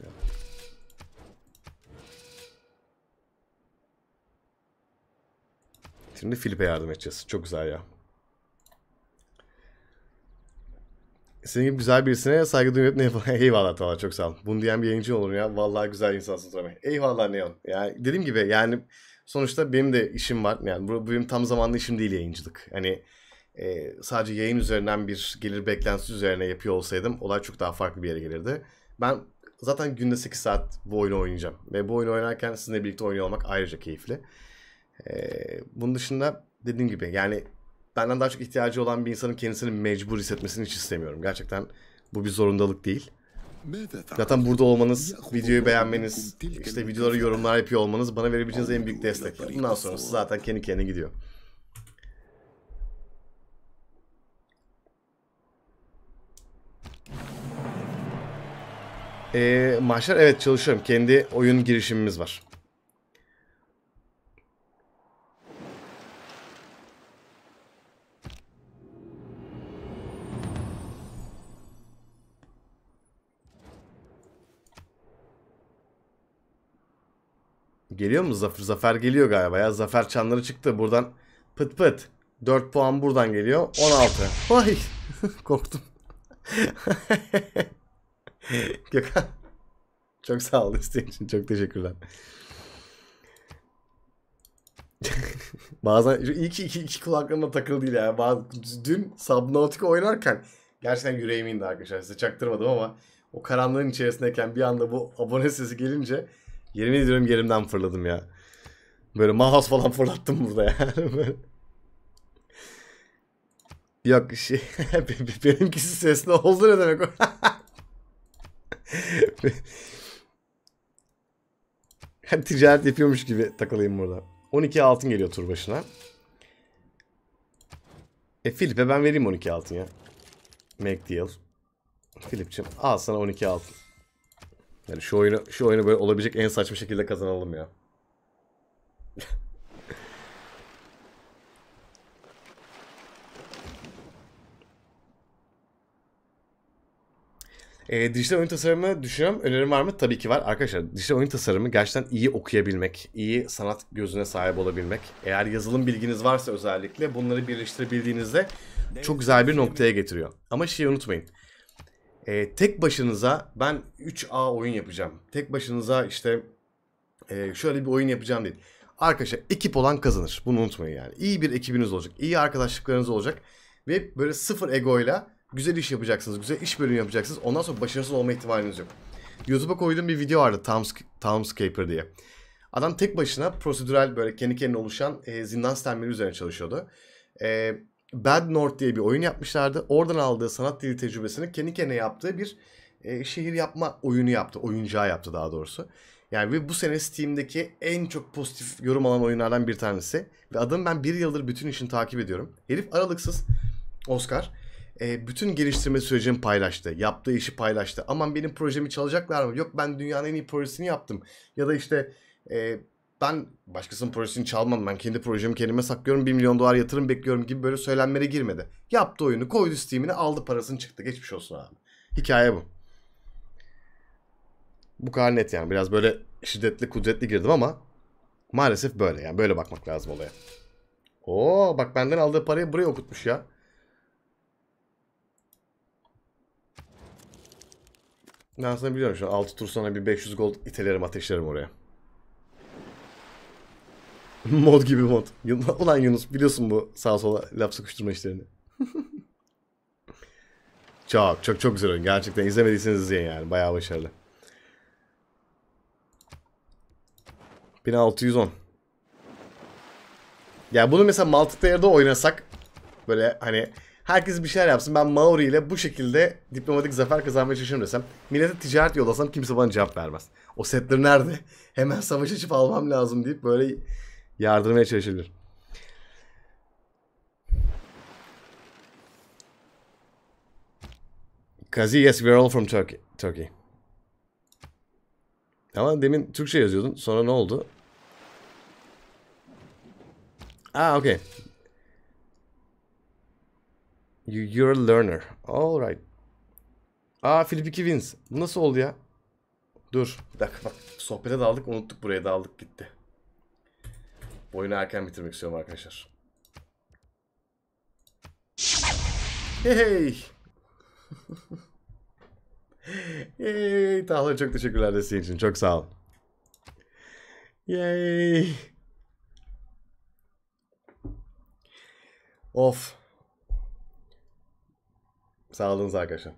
bitirinde Filip'e yardım edeceğiz. Çok güzel ya. Senin gibi güzel birisine saygı duyup ne yapalım? Eyvallah valla çok sağ ol. Bunu diyen bir yayıncı olur ya. Vallahi güzel insansın Rami. Eyvallah Neon. Yani dediğim gibi yani sonuçta benim de işim var. Yani bu, bu benim tam zamanlı işim değil yayıncılık. Hani e, sadece yayın üzerinden bir gelir beklentisi üzerine yapıyor olsaydım olay çok daha farklı bir yere gelirdi. Ben zaten günde 8 saat bu oyunu oynayacağım. Ve bu oyunu oynarken sizinle birlikte oynuyor olmak ayrıca keyifli. Ee, bunun dışında dediğim gibi yani benden daha çok ihtiyacı olan bir insanın kendisini mecbur hissetmesini hiç istemiyorum. Gerçekten bu bir zorundalık değil. Zaten burada olmanız, videoyu beğenmeniz, işte videoları yorumlar yapıyor olmanız bana verebileceğiniz en büyük destek. Bundan sonrası zaten kendi kendine gidiyor. Ee, mahşer evet çalışıyorum. Kendi oyun girişimimiz var. Geliyor mu Zafer? Zafer geliyor galiba ya. Zafer çanları çıktı. Buradan pıt pıt. 4 puan buradan geliyor. 16. Vay. Korktum. Gökhan. Çok sağ ol isteğin için. Çok teşekkürler. Bazen ilk iki, iki kulaklarına takıl ya. Bazı, dün Subnautica oynarken gerçekten yüreğim indi arkadaşlar. Size çaktırmadım ama o karanlığın içerisindeyken bir anda bu abone sesi gelince Yemin ediyorum yerimden fırladım ya. Böyle mahas falan fırlattım burada yani. Böyle. Yok şey benimkisi sesli oldu ne demek o? Ticaret yapıyormuş gibi takılayım burada. 12 altın geliyor tur başına. E Filip'e ben vereyim 12 altın ya. Make deal. Filip'ciğim al sana 12 altın. Yani şu oyunu şu oyunu böyle olabilecek en saçma şekilde kazanalım ya. E, dijital oyun tasarımı düşünüyorum. Önerim var mı? Tabii ki var. Arkadaşlar dijital oyun tasarımı gerçekten iyi okuyabilmek, iyi sanat gözüne sahip olabilmek. Eğer yazılım bilginiz varsa özellikle bunları birleştirebildiğinizde çok güzel bir noktaya getiriyor. Ama şeyi unutmayın e, tek başınıza ben 3A oyun yapacağım. Tek başınıza işte e, şöyle bir oyun yapacağım değil. Arkadaşlar ekip olan kazanır. Bunu unutmayın yani. İyi bir ekibiniz olacak. iyi arkadaşlıklarınız olacak. Ve böyle sıfır egoyla güzel iş yapacaksınız. Güzel iş bölümü yapacaksınız. Ondan sonra başarısız olma ihtimaliniz yok. YouTube'a koyduğum bir video vardı. Towns Townscaper diye. Adam tek başına prosedürel böyle kendi kendine oluşan e, zindan sistemleri üzerine çalışıyordu. E, Bad North diye bir oyun yapmışlardı. Oradan aldığı sanat dili tecrübesini kendi kendine yaptığı bir e, şehir yapma oyunu yaptı. Oyuncağı yaptı daha doğrusu. Yani ve bu sene Steam'deki en çok pozitif yorum alan oyunlardan bir tanesi. Ve adım ben bir yıldır bütün işin takip ediyorum. Herif aralıksız Oscar e, bütün geliştirme sürecini paylaştı. Yaptığı işi paylaştı. Aman benim projemi çalacaklar mı? Yok ben dünyanın en iyi projesini yaptım. Ya da işte e, ben başkasının projesini çalmam ben kendi projemi kendime saklıyorum 1 milyon dolar yatırım bekliyorum gibi böyle söylenmere girmedi. Yaptı oyunu koydu Steam'ine aldı parasını çıktı geçmiş olsun abi. Hikaye bu. Bu kadar net yani biraz böyle şiddetli kudretli girdim ama maalesef böyle yani böyle bakmak lazım olaya. Oo bak benden aldığı parayı buraya okutmuş ya. Ben sana biliyorum şu an 6 tur sonra bir 500 gold itelerim ateşlerim oraya. mod gibi mod. Ulan Yunus biliyorsun bu sağa sola laf sıkıştırma işlerini. çok çok çok güzel oyun. Gerçekten izlemediyseniz izleyin yani. Bayağı başarılı. 1610. Ya bunu mesela multiplayer'da oynasak böyle hani herkes bir şeyler yapsın. Ben Maori ile bu şekilde diplomatik zafer kazanmaya çalışırım desem. Millete ticaret yollasam kimse bana cevap vermez. O setler nerede? Hemen savaş açıp almam lazım deyip böyle Yardırmaya çalışılır. Kazi yes we're all from Turkey. Turkey. Ama demin Türkçe yazıyordun. Sonra ne oldu? Ah okay. You, you're a learner. Alright. Aa ah, Philip 2 wins. Bu nasıl oldu ya? Dur. Bir dakika bak. Sohbete daldık unuttuk buraya daldık gitti. Oyunu erken bitirmek istiyorum arkadaşlar. Hey! hey. Yay! çok teşekkürler desteğin için. Çok sağ ol. Yay! Of. Sağ olunuz arkadaşlar.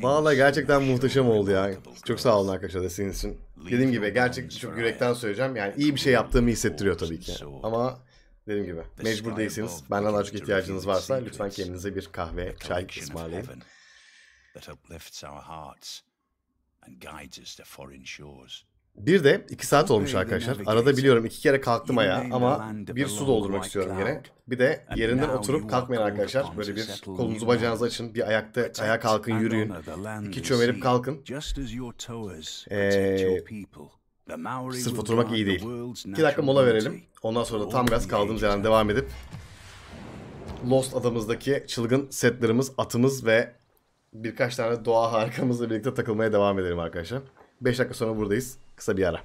Valla gerçekten muhteşem oldu ya. Çok sağ olun arkadaşlar desteğiniz için. Dediğim gibi gerçek çok yürekten söyleyeceğim. Yani iyi bir şey yaptığımı hissettiriyor tabii ki. Ama dediğim gibi mecbur değilsiniz. benden daha çok ihtiyacınız varsa lütfen kendinize bir kahve, çay ısmarlayın. That uplifts our hearts and guides us to foreign shores. Bir de iki saat olmuş arkadaşlar. Arada biliyorum iki kere kalktım ayağa ama bir su doldurmak istiyorum yine. Bir de yerinden oturup kalkmayın arkadaşlar. Böyle bir kolunuzu bacağınızı açın. Bir ayakta ayağa kalkın yürüyün. İki çömelip kalkın. Ee, sırf oturmak iyi değil. İki dakika mola verelim. Ondan sonra da tam gaz kaldığımız yerden devam edip Lost adamızdaki çılgın setlerimiz, atımız ve birkaç tane doğa harikamızla birlikte takılmaya devam edelim arkadaşlar. 5 dakika sonra buradayız. Kısa bir ara.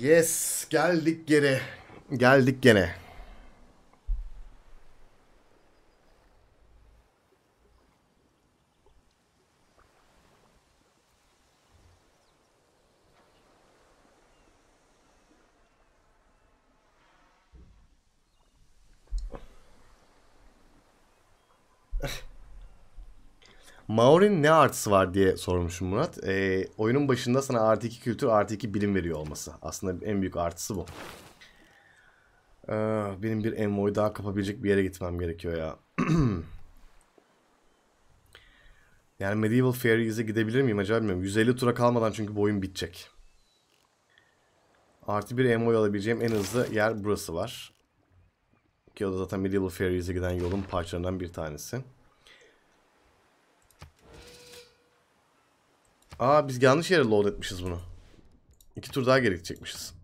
Yes geldik geri. Geldik gene. Maori'nin ne artısı var diye sormuşum Murat. E, oyunun başında sana artı iki kültür artı iki bilim veriyor olması. Aslında en büyük artısı bu. E, benim bir envoyu daha kapabilecek bir yere gitmem gerekiyor ya. yani Medieval Fairies'e gidebilir miyim acaba bilmiyorum. 150 tura kalmadan çünkü boyun bitecek. Artı bir envoy alabileceğim en hızlı yer burası var. Ki o da zaten Medieval Fairies'e giden yolun parçalarından bir tanesi. Aa biz yanlış yere load etmişiz bunu. İki tur daha geri gidecekmişiz.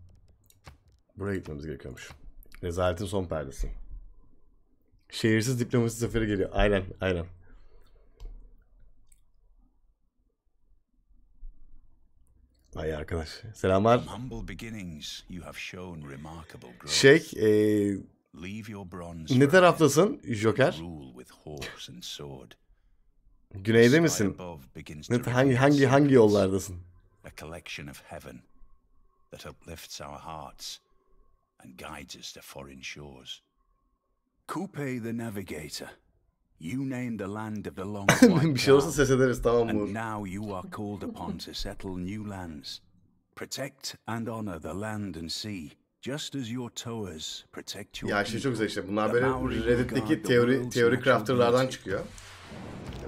Buraya gitmemiz gerekiyormuş. Rezaletin son perdesi. Şehirsiz diplomasi seferi geliyor. Aynen aynen. Ay arkadaş. Selamlar. Şey, ee, ne taraftasın Joker? Güneyde misin? Hangi hangi hangi yollardasın? A collection of heaven that uplifts our hearts and guides us to foreign shores. Coupe the Navigator. You named the land of the long Bir şey olursa ses ederiz tamam mı? And now you are called upon to settle new lands. Protect and honor the land and sea. Just as your towers protect your Ya şey çok güzel işte. Bunlar böyle Reddit'teki teori teori crafter'lardan çıkıyor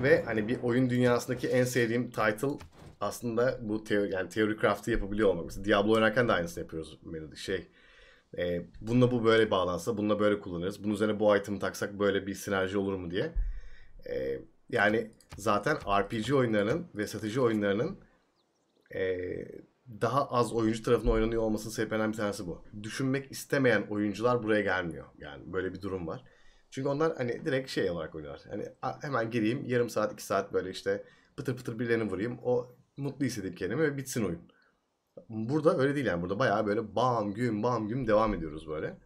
ve hani bir oyun dünyasındaki en sevdiğim title aslında bu teori, yani teori craft'ı yapabiliyor olmak. Mesela Diablo oynarken de aynısını yapıyoruz. Şey, e, bununla bu böyle bağlansa, bununla böyle kullanırız. Bunun üzerine bu item'ı taksak böyle bir sinerji olur mu diye. E, yani zaten RPG oyunlarının ve strateji oyunlarının e, daha az oyuncu tarafından oynanıyor olmasının sebeplerinden bir tanesi bu. Düşünmek istemeyen oyuncular buraya gelmiyor. Yani böyle bir durum var. Çünkü onlar hani direkt şey olarak oynuyorlar. Hani hemen gireyim yarım saat iki saat böyle işte pıtır pıtır birilerini vurayım. O mutlu hissedip kendimi ve bitsin oyun. Burada öyle değil yani. Burada bayağı böyle bam güm bam güm devam ediyoruz böyle.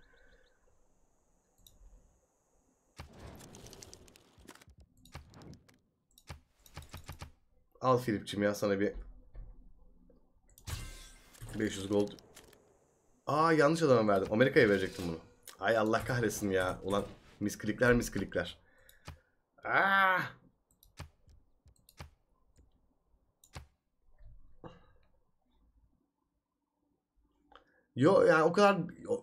Al Filipçim ya sana bir 500 gold. Aa yanlış adama verdim. Amerika'ya verecektim bunu. Ay Allah kahretsin ya. Ulan Misklikler misklikler. Aa! Ah! Yo yani o kadar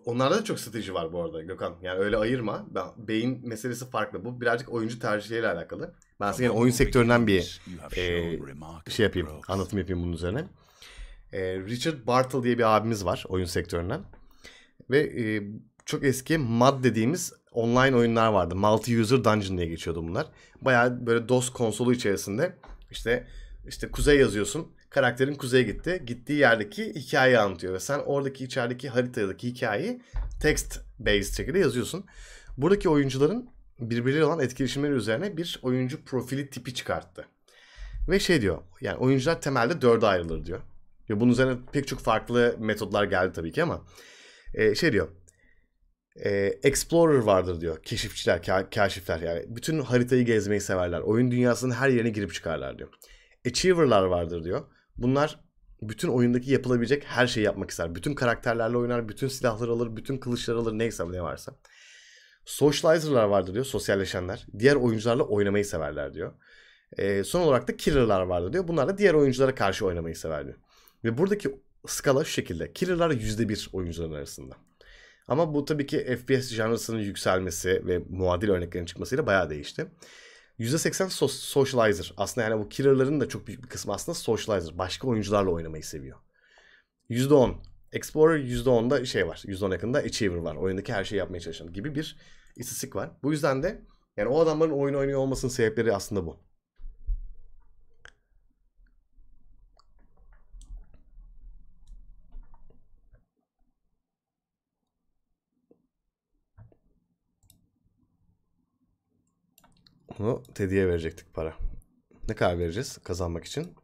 onlarda da çok strateji var bu arada Gökhan. Yani öyle ayırma. Ben, beyin meselesi farklı. Bu birazcık oyuncu tercihleriyle alakalı. Ben size yani oyun sektöründen bir e, şey yapayım. Anlatım yapayım bunun üzerine. E, Richard Bartle diye bir abimiz var oyun sektöründen. Ve e, çok eski MAD dediğimiz online oyunlar vardı. Multi-user dungeon diye geçiyordu bunlar. Baya böyle DOS konsolu içerisinde işte işte kuzey yazıyorsun. Karakterin kuzeye gitti. Gittiği yerdeki hikayeyi anlatıyor. Ve sen oradaki içerideki haritadaki hikayeyi text based şekilde yazıyorsun. Buradaki oyuncuların birbirleriyle olan etkileşimleri üzerine bir oyuncu profili tipi çıkarttı. Ve şey diyor yani oyuncular temelde dörde ayrılır diyor. Ve bunun üzerine pek çok farklı metodlar geldi tabii ki ama e, şey diyor ee, explorer vardır diyor. Keşifçiler, keşifler yani. Bütün haritayı gezmeyi severler. Oyun dünyasının her yerine girip çıkarlar diyor. Achiever'lar vardır diyor. Bunlar bütün oyundaki yapılabilecek her şeyi yapmak ister. Bütün karakterlerle oynar, bütün silahları alır, bütün kılıçları alır neyse ne varsa. Socializer'lar vardır diyor, sosyalleşenler. Diğer oyuncularla oynamayı severler diyor. E, son olarak da killer'lar vardır diyor. Bunlar da diğer oyunculara karşı oynamayı sever diyor. Ve buradaki skala şu şekilde. Killer'lar %1 oyuncuların arasında. Ama bu tabii ki FPS janrasının yükselmesi ve muadil örneklerin çıkmasıyla bayağı değişti. %80 socializer. Aslında yani bu killer'ların da çok büyük bir kısmı aslında socializer. Başka oyuncularla oynamayı seviyor. %10 Explorer %10'da şey var. %10 yakında Achiever var. Oyundaki her şeyi yapmaya çalışan gibi bir istatistik var. Bu yüzden de yani o adamların oyun oynuyor olmasının sebepleri aslında bu. Bunu Teddy'ye verecektik para. Ne kadar vereceğiz kazanmak için?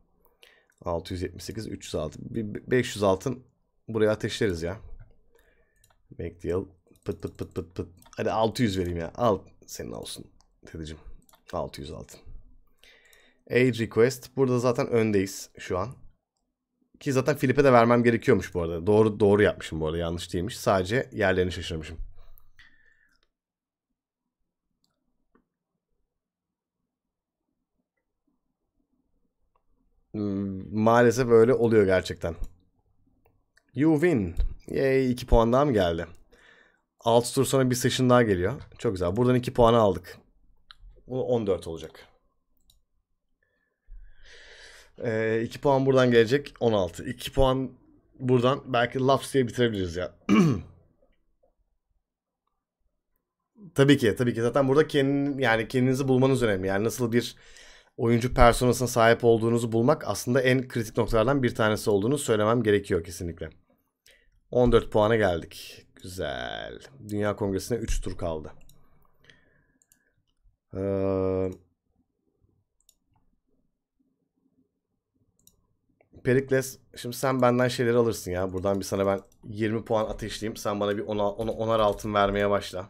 678, 306. 500 altın buraya ateşleriz ya. Make deal. Pıt pıt pıt pıt pıt. Hadi 600 vereyim ya. Al senin olsun Teddy'cim. 600 altın. Age request. Burada zaten öndeyiz şu an. Ki zaten Filip'e de vermem gerekiyormuş bu arada. Doğru doğru yapmışım bu arada. Yanlış değilmiş. Sadece yerlerini şaşırmışım. Hmm, maalesef öyle oluyor gerçekten. You win. Yay 2 puan daha mı geldi? 6 tur sonra bir session daha geliyor. Çok güzel. Buradan 2 puanı aldık. Bu 14 olacak. 2 ee, puan buradan gelecek 16. 2 puan buradan belki laps diye bitirebiliriz ya. tabii ki tabii ki zaten burada kendin, yani kendinizi bulmanız önemli. Yani nasıl bir oyuncu personasına sahip olduğunuzu bulmak aslında en kritik noktalardan bir tanesi olduğunu söylemem gerekiyor kesinlikle. 14 puana geldik. Güzel. Dünya Kongresi'ne 3 tur kaldı. Ee, Perikles şimdi sen benden şeyleri alırsın ya. Buradan bir sana ben 20 puan ateşleyeyim. Sen bana bir 10'ar ona, altın vermeye başla.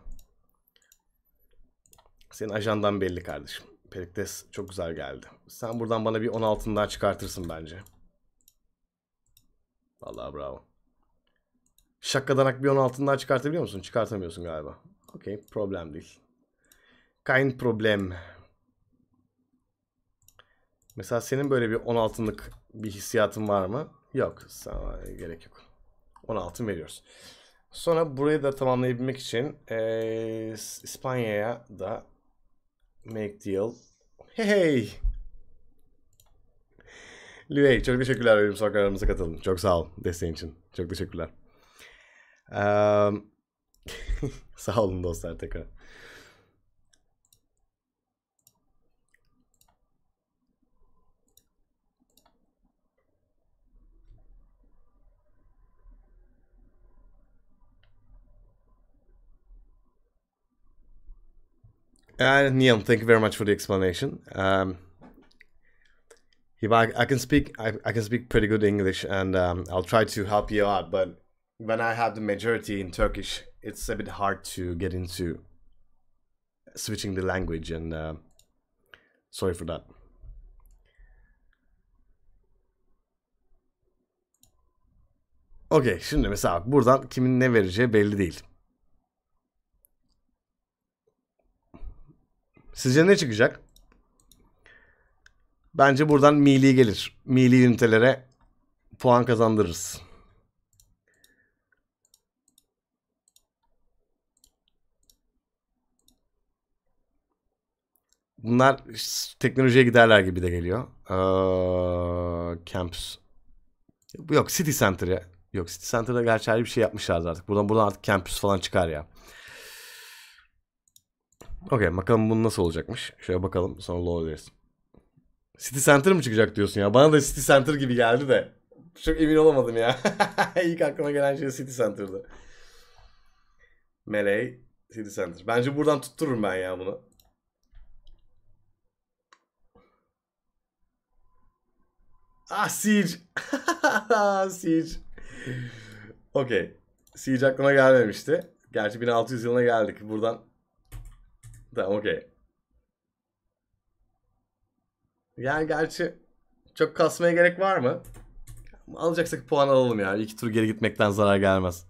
Senin ajandan belli kardeşim. Perikles çok güzel geldi. Sen buradan bana bir 16'ından çıkartırsın bence. Vallahi bravo. Şakadanak bir 16'ından çıkartabiliyor musun? Çıkartamıyorsun galiba. Okey problem değil. Kein problem. Mesela senin böyle bir 16'lık bir hissiyatın var mı? Yok. Sana gerek yok. 16 veriyoruz. Sonra burayı da tamamlayabilmek için ee, İspanya'ya da Make deal. Hey! Lüey çok teşekkürler benim sokaklarımıza katıldın. Çok sağ ol desteğin için. Çok teşekkürler. Ee, sağ olun dostlar tekrar. Uh, Neon, thank you very much for the explanation. Um, if I, I can speak, I, I can speak pretty good English, and um, I'll try to help you out. But when I have the majority in Turkish, it's a bit hard to get into switching the language, and uh, sorry for that. Okay, şimdi mesela buradan kimin ne vereceği belli değil. Sizce ne çıkacak? Bence buradan mili gelir. Mili ünitelere puan kazandırırız. Bunlar teknolojiye giderler gibi de geliyor. Ee, campus. Yok City Center'e. Yok City Center'da gerçi bir şey yapmışlar artık. Buradan buradan artık campus falan çıkar ya. Okey bakalım bunu nasıl olacakmış. Şöyle bakalım sonra low ederiz. City Center mı çıkacak diyorsun ya? Bana da City Center gibi geldi de. Çok emin olamadım ya. İlk aklıma gelen şey City Center'dı. Melee City Center. Bence buradan tuttururum ben ya bunu. Ah Siege. Siege. Okey. Siege aklıma gelmemişti. Gerçi 1600 yılına geldik. Buradan Tamam okey. Yani gerçi çok kasmaya gerek var mı? Alacaksak puan alalım yani. İki tur geri gitmekten zarar gelmez.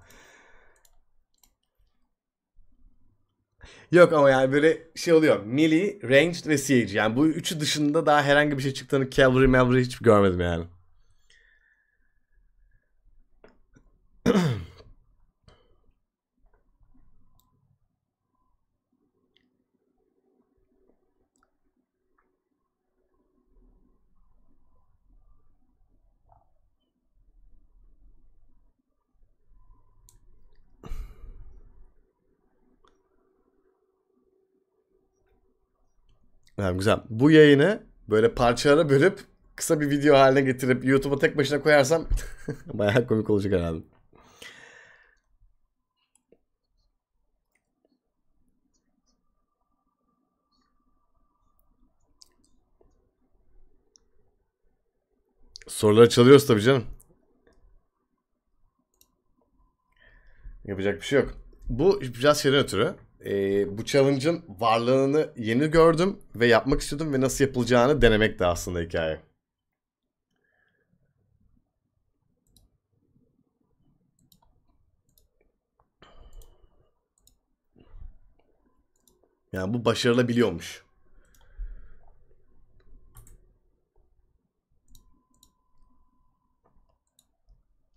Yok ama yani böyle şey oluyor. Melee, Ranged ve Siege. Yani bu üçü dışında daha herhangi bir şey çıktığını Cavalry, Mavalry hiç görmedim yani. Ha, güzel. Bu yayını böyle parçalara bölüp kısa bir video haline getirip YouTube'a tek başına koyarsam bayağı komik olacak herhalde. Soruları çalıyoruz tabii canım. Yapacak bir şey yok. Bu biraz şeyden ötürü e, bu challenge'ın varlığını yeni gördüm ve yapmak istedim ve nasıl yapılacağını denemek de aslında hikaye. Yani bu başarılabiliyormuş.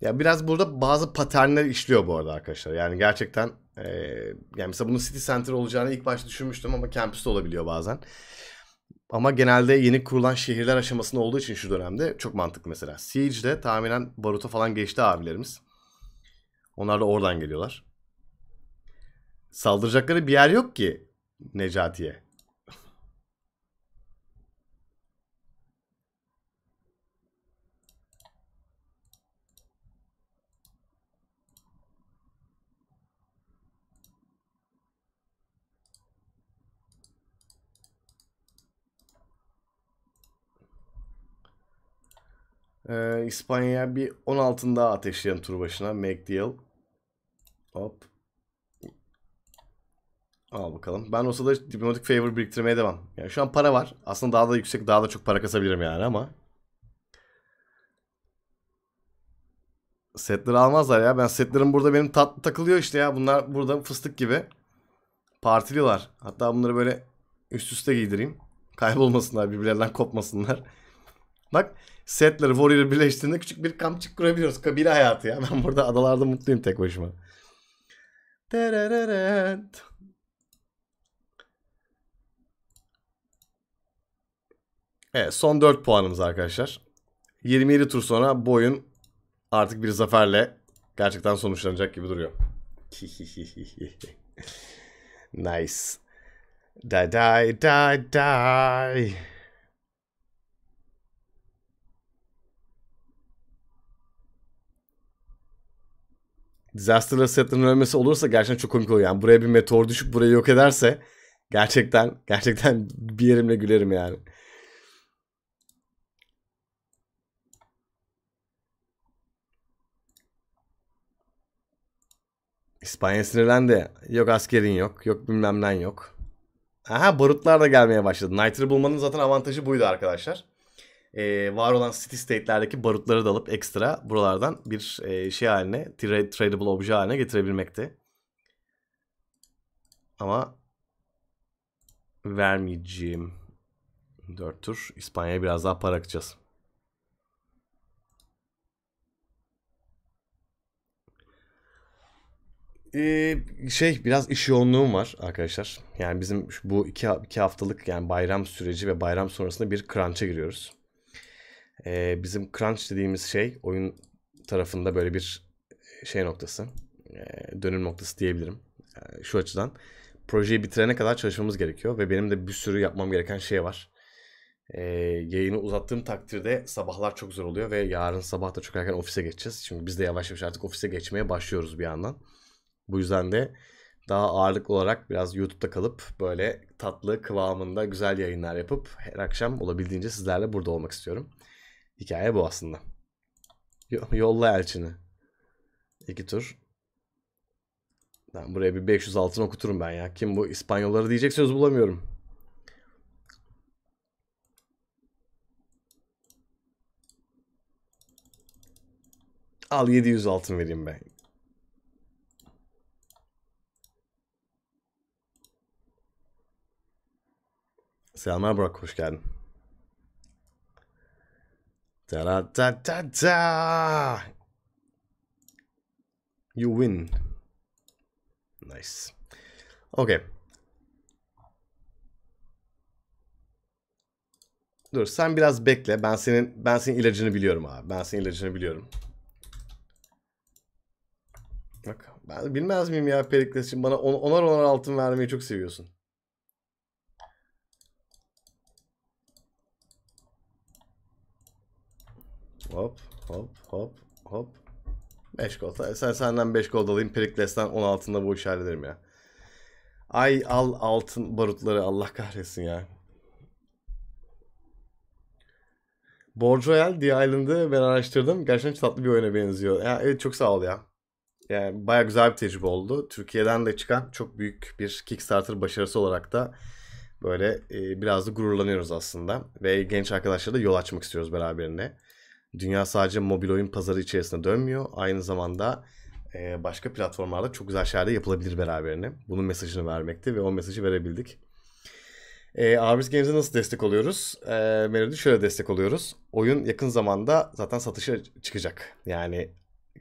Ya biraz burada bazı paternler işliyor bu arada arkadaşlar. Yani gerçekten ee, yani mesela bunun City Center olacağını ilk başta düşünmüştüm ama de olabiliyor bazen. Ama genelde yeni kurulan şehirler aşamasında olduğu için şu dönemde çok mantıklı mesela. Siege'de tahminen Barut'a falan geçti abilerimiz. Onlar da oradan geliyorlar. Saldıracakları bir yer yok ki Necati'ye. Ee, İspanya'ya bir 16'ını daha ateşleyen tur başına. Make deal. Hop. Al bakalım. Ben olsa da diplomatik favor biriktirmeye devam. Yani şu an para var. Aslında daha da yüksek, daha da çok para kasabilirim yani ama. Setleri almazlar ya. Ben setlerim burada benim tatlı takılıyor işte ya. Bunlar burada fıstık gibi. Partiliyorlar. Hatta bunları böyle üst üste giydireyim. Kaybolmasınlar birbirlerinden kopmasınlar. Bak Settler Warrior birleştiğinde küçük bir kampçık kurabiliyoruz. Kabile hayatı ya. Ben burada adalarda mutluyum tek başıma. Terererent. Evet son 4 puanımız arkadaşlar. 27 tur sonra bu oyun artık bir zaferle gerçekten sonuçlanacak gibi duruyor. nice. Die die die die. Disaster'la Saturn'ın ölmesi olursa gerçekten çok komik oluyor. Yani buraya bir meteor düşüp burayı yok ederse gerçekten gerçekten bir yerimle gülerim yani. İspanya sinirlendi. Yok askerin yok. Yok bilmem yok. Aha barutlar da gelmeye başladı. Nighter'ı bulmanın zaten avantajı buydu arkadaşlar e, var olan city state'lerdeki barutları da alıp ekstra buralardan bir e, şey haline, trade, tradable obje haline getirebilmekti. Ama vermeyeceğim. 4 tur. İspanya'ya biraz daha para akacağız. Ee, şey biraz iş yoğunluğum var arkadaşlar. Yani bizim bu iki, iki haftalık yani bayram süreci ve bayram sonrasında bir crunch'a giriyoruz e, bizim crunch dediğimiz şey oyun tarafında böyle bir şey noktası, e, dönüm noktası diyebilirim. E, şu açıdan projeyi bitirene kadar çalışmamız gerekiyor ve benim de bir sürü yapmam gereken şey var. E, yayını uzattığım takdirde sabahlar çok zor oluyor ve yarın sabah da çok erken ofise geçeceğiz. Çünkü biz de yavaş yavaş artık ofise geçmeye başlıyoruz bir yandan. Bu yüzden de daha ağırlık olarak biraz YouTube'da kalıp böyle tatlı kıvamında güzel yayınlar yapıp her akşam olabildiğince sizlerle burada olmak istiyorum. Hikaye bu aslında. Yolla elçini. İki tur. Ben buraya bir 500 altın okuturum ben ya. Kim bu İspanyolları diyeceksiniz bulamıyorum. Al 700 altın vereyim ben. Selma Burak, hoş geldin. Da da da da. da, You win. Nice. Okay. Dur sen biraz bekle. Ben senin ben senin ilacını biliyorum abi. Ben senin ilacını biliyorum. Bak ben bilmez miyim ya Perikles için bana on, onar onar altın vermeyi çok seviyorsun. hop hop hop hop. 5 gol. Sen senden 5 gol alayım. Perikles'ten 16'ında bu işi hallederim ya. Ay al altın barutları Allah kahretsin ya. Borg The Island'ı ben araştırdım. Gerçekten tatlı bir oyuna benziyor. Ya, evet çok sağ ol ya. Yani baya güzel bir tecrübe oldu. Türkiye'den de çıkan çok büyük bir Kickstarter başarısı olarak da böyle e, biraz da gururlanıyoruz aslında. Ve genç arkadaşlara da yol açmak istiyoruz beraberinde. Dünya sadece mobil oyun pazarı içerisinde dönmüyor. Aynı zamanda e, başka platformlarda çok güzel şeyler yapılabilir beraberine. Bunun mesajını vermekti ve o mesajı verebildik. E, Arbis Games'e nasıl destek oluyoruz? E, Melody şöyle destek oluyoruz. Oyun yakın zamanda zaten satışa çıkacak. Yani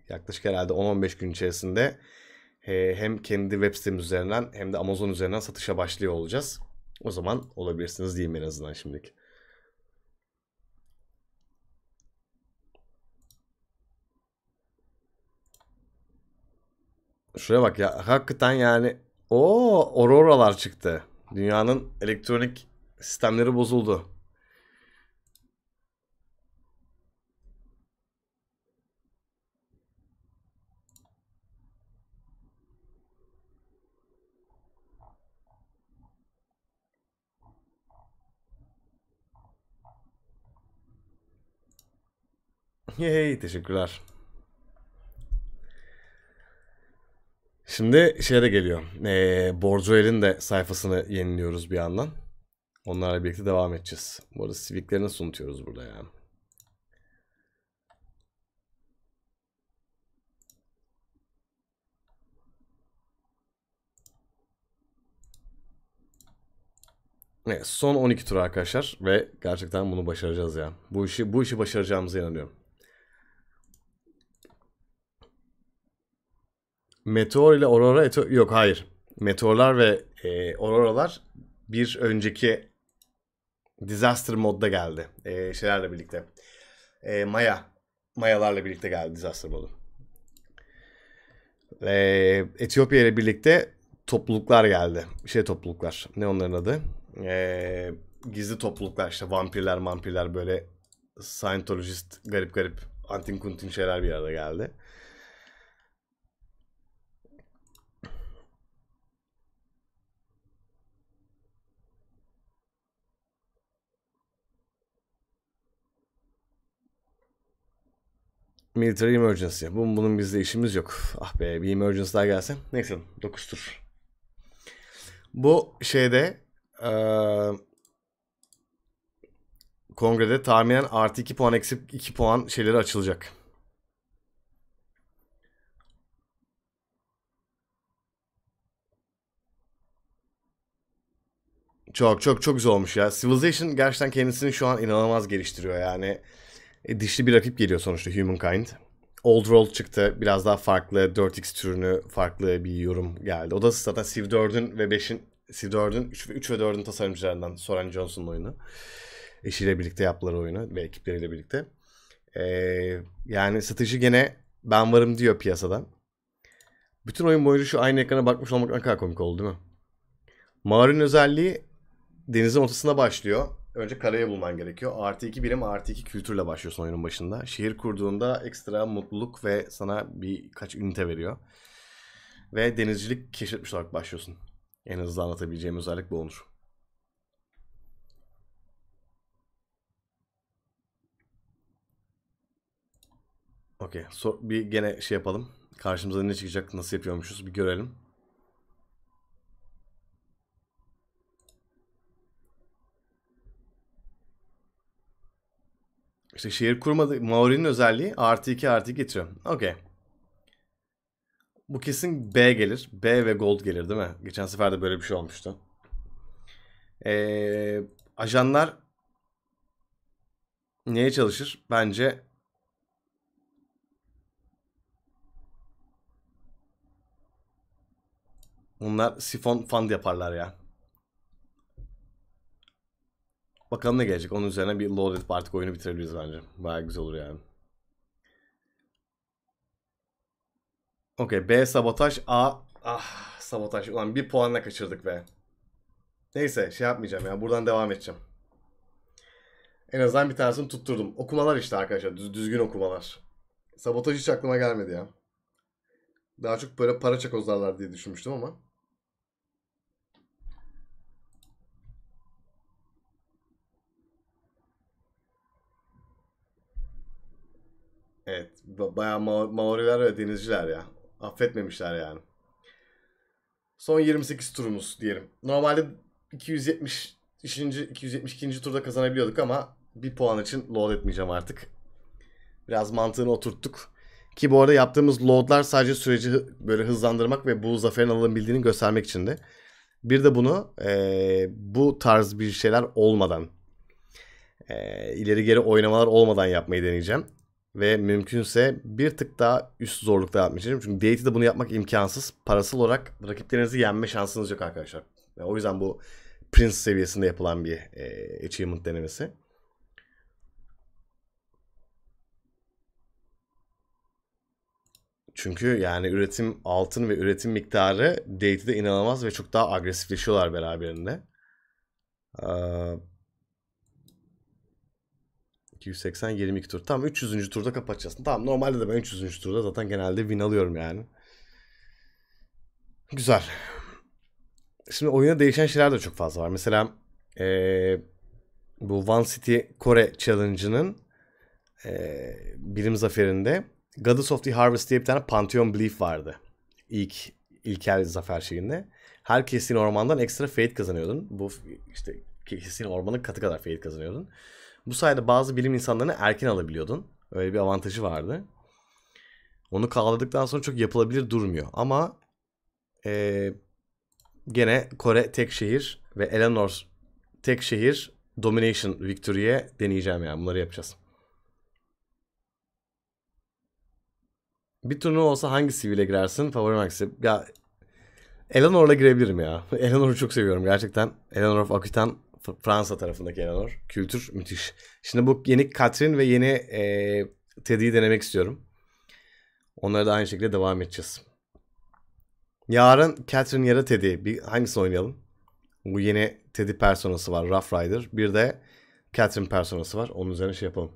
yaklaşık herhalde 10-15 gün içerisinde e, hem kendi web sitemiz üzerinden hem de Amazon üzerinden satışa başlıyor olacağız. O zaman olabilirsiniz diyeyim en azından şimdilik. Şuraya bak ya hakikaten yani o auroralar çıktı. Dünyanın elektronik sistemleri bozuldu. Hey teşekkürler. Şimdi şeye de geliyor. Ee, Borcuel'in de sayfasını yeniliyoruz bir yandan. Onlarla birlikte devam edeceğiz. Bu arada Civic'leri nasıl unutuyoruz burada yani. Evet, son 12 tur arkadaşlar ve gerçekten bunu başaracağız ya. Bu işi bu işi başaracağımıza inanıyorum. Meteor ile Aurora eto- yok hayır. Meteorlar ve e, Aurora'lar bir önceki Disaster modda geldi. E, şeylerle birlikte. E, Maya. Mayalarla birlikte geldi Disaster modu. E, Etiyopya ile birlikte topluluklar geldi. Şey topluluklar. Ne onların adı? E, gizli topluluklar işte vampirler vampirler böyle Scientologist garip garip antin kuntin şeyler bir arada geldi. Military Emergency. Bunun, bunun bizde işimiz yok. Ah be bir emergency daha gelse. Neyse 9 tur. Bu şeyde ee, kongrede tahminen artı 2 puan eksi 2 puan şeyleri açılacak. Çok çok çok güzel olmuş ya. Civilization gerçekten kendisini şu an inanılmaz geliştiriyor yani. E, dişli bir rakip geliyor sonuçta Humankind. Old World çıktı. Biraz daha farklı 4X türünü farklı bir yorum geldi. O da zaten Civ 4'ün ve 5'in Civ 4'ün 3, 3 ve 4'ün tasarımcılarından Soren Johnson'ın oyunu. Eşiyle birlikte yaptılar oyunu ve ekipleriyle birlikte. Ee, yani satıcı gene ben varım diyor piyasada. Bütün oyun boyunca şu aynı ekrana bakmış olmak ne kadar komik oldu değil mi? Mağarın özelliği denizin ortasında başlıyor önce kara'yı bulman gerekiyor. Artı 2 birim artı 2 kültürle başlıyorsun oyunun başında. Şehir kurduğunda ekstra mutluluk ve sana birkaç ünite veriyor. Ve denizcilik keşfetmiş olarak başlıyorsun. En hızlı anlatabileceğim özellik bu olur. Okey. So bir gene şey yapalım. Karşımıza ne çıkacak, nasıl yapıyormuşuz bir görelim. İşte şehir kurmadı. Maori'nin özelliği artı 2 artı 2 getiriyor. Okey. Bu kesin B gelir. B ve Gold gelir değil mi? Geçen sefer de böyle bir şey olmuştu. Ee, ajanlar neye çalışır? Bence Bunlar sifon fund yaparlar ya. Bakalım ne gelecek. Onun üzerine bir load edip artık oyunu bitirebiliriz bence. Baya güzel olur yani. Okey. B sabotaj. A. Ah sabotaj. Ulan bir puanla kaçırdık be. Neyse şey yapmayacağım ya. Buradan devam edeceğim. En azından bir tanesini tutturdum. Okumalar işte arkadaşlar. Düz, düzgün okumalar. Sabotaj hiç aklıma gelmedi ya. Daha çok böyle para çakozlarlar diye düşünmüştüm ama. Evet. Bayağı Ma Maoriler ve denizciler ya. Affetmemişler yani. Son 28 turumuz diyelim. Normalde 270 işinci, 272. turda kazanabiliyorduk ama bir puan için load etmeyeceğim artık. Biraz mantığını oturttuk. Ki bu arada yaptığımız loadlar sadece süreci böyle hızlandırmak ve bu zaferin alınabildiğini göstermek içindi. Bir de bunu e, bu tarz bir şeyler olmadan e, ileri geri oynamalar olmadan yapmayı deneyeceğim ve mümkünse bir tık daha üst zorlukta yapmak istedim. Çünkü Deity'de bunu yapmak imkansız. Parasal olarak rakiplerinizi yenme şansınız yok arkadaşlar. Yani o yüzden bu Prince seviyesinde yapılan bir e, achievement denemesi. Çünkü yani üretim altın ve üretim miktarı Deity'de inanılmaz ve çok daha agresifleşiyorlar beraberinde. Ee, 280 22 tur. Tam 300. turda kapatacağız. Tamam normalde de ben 300. turda zaten genelde win alıyorum yani. Güzel. Şimdi oyuna değişen şeyler de çok fazla var. Mesela ee, bu One City Kore Challenge'ının e, birim zaferinde Goddess of the Harvest diye bir tane Pantheon Belief vardı. İlk ilkel zafer şeyinde. Her kestiğin ormandan ekstra fate kazanıyordun. Bu işte kestiğin ormanın katı kadar fate kazanıyordun. Bu sayede bazı bilim insanlarını erken alabiliyordun. Öyle bir avantajı vardı. Onu kaldırdıktan sonra çok yapılabilir durmuyor. Ama e, gene Kore tek şehir ve Eleanor tek şehir Domination Victory'e deneyeceğim yani. Bunları yapacağız. Bir turnuva olsa hangi sivile girersin? favori hangisi? Ya Eleanor'la girebilirim ya. Eleanor'u çok seviyorum gerçekten. Eleanor of Aquitaine Fransa tarafındaki Eleanor. Kültür müthiş. Şimdi bu yeni Katrin ve yeni e, Teddy'yi denemek istiyorum. Onlara da aynı şekilde devam edeceğiz. Yarın Catherine yara Teddy. Bir, hangisi oynayalım? Bu yeni Teddy personası var. Rough Rider. Bir de Catherine personası var. Onun üzerine şey yapalım.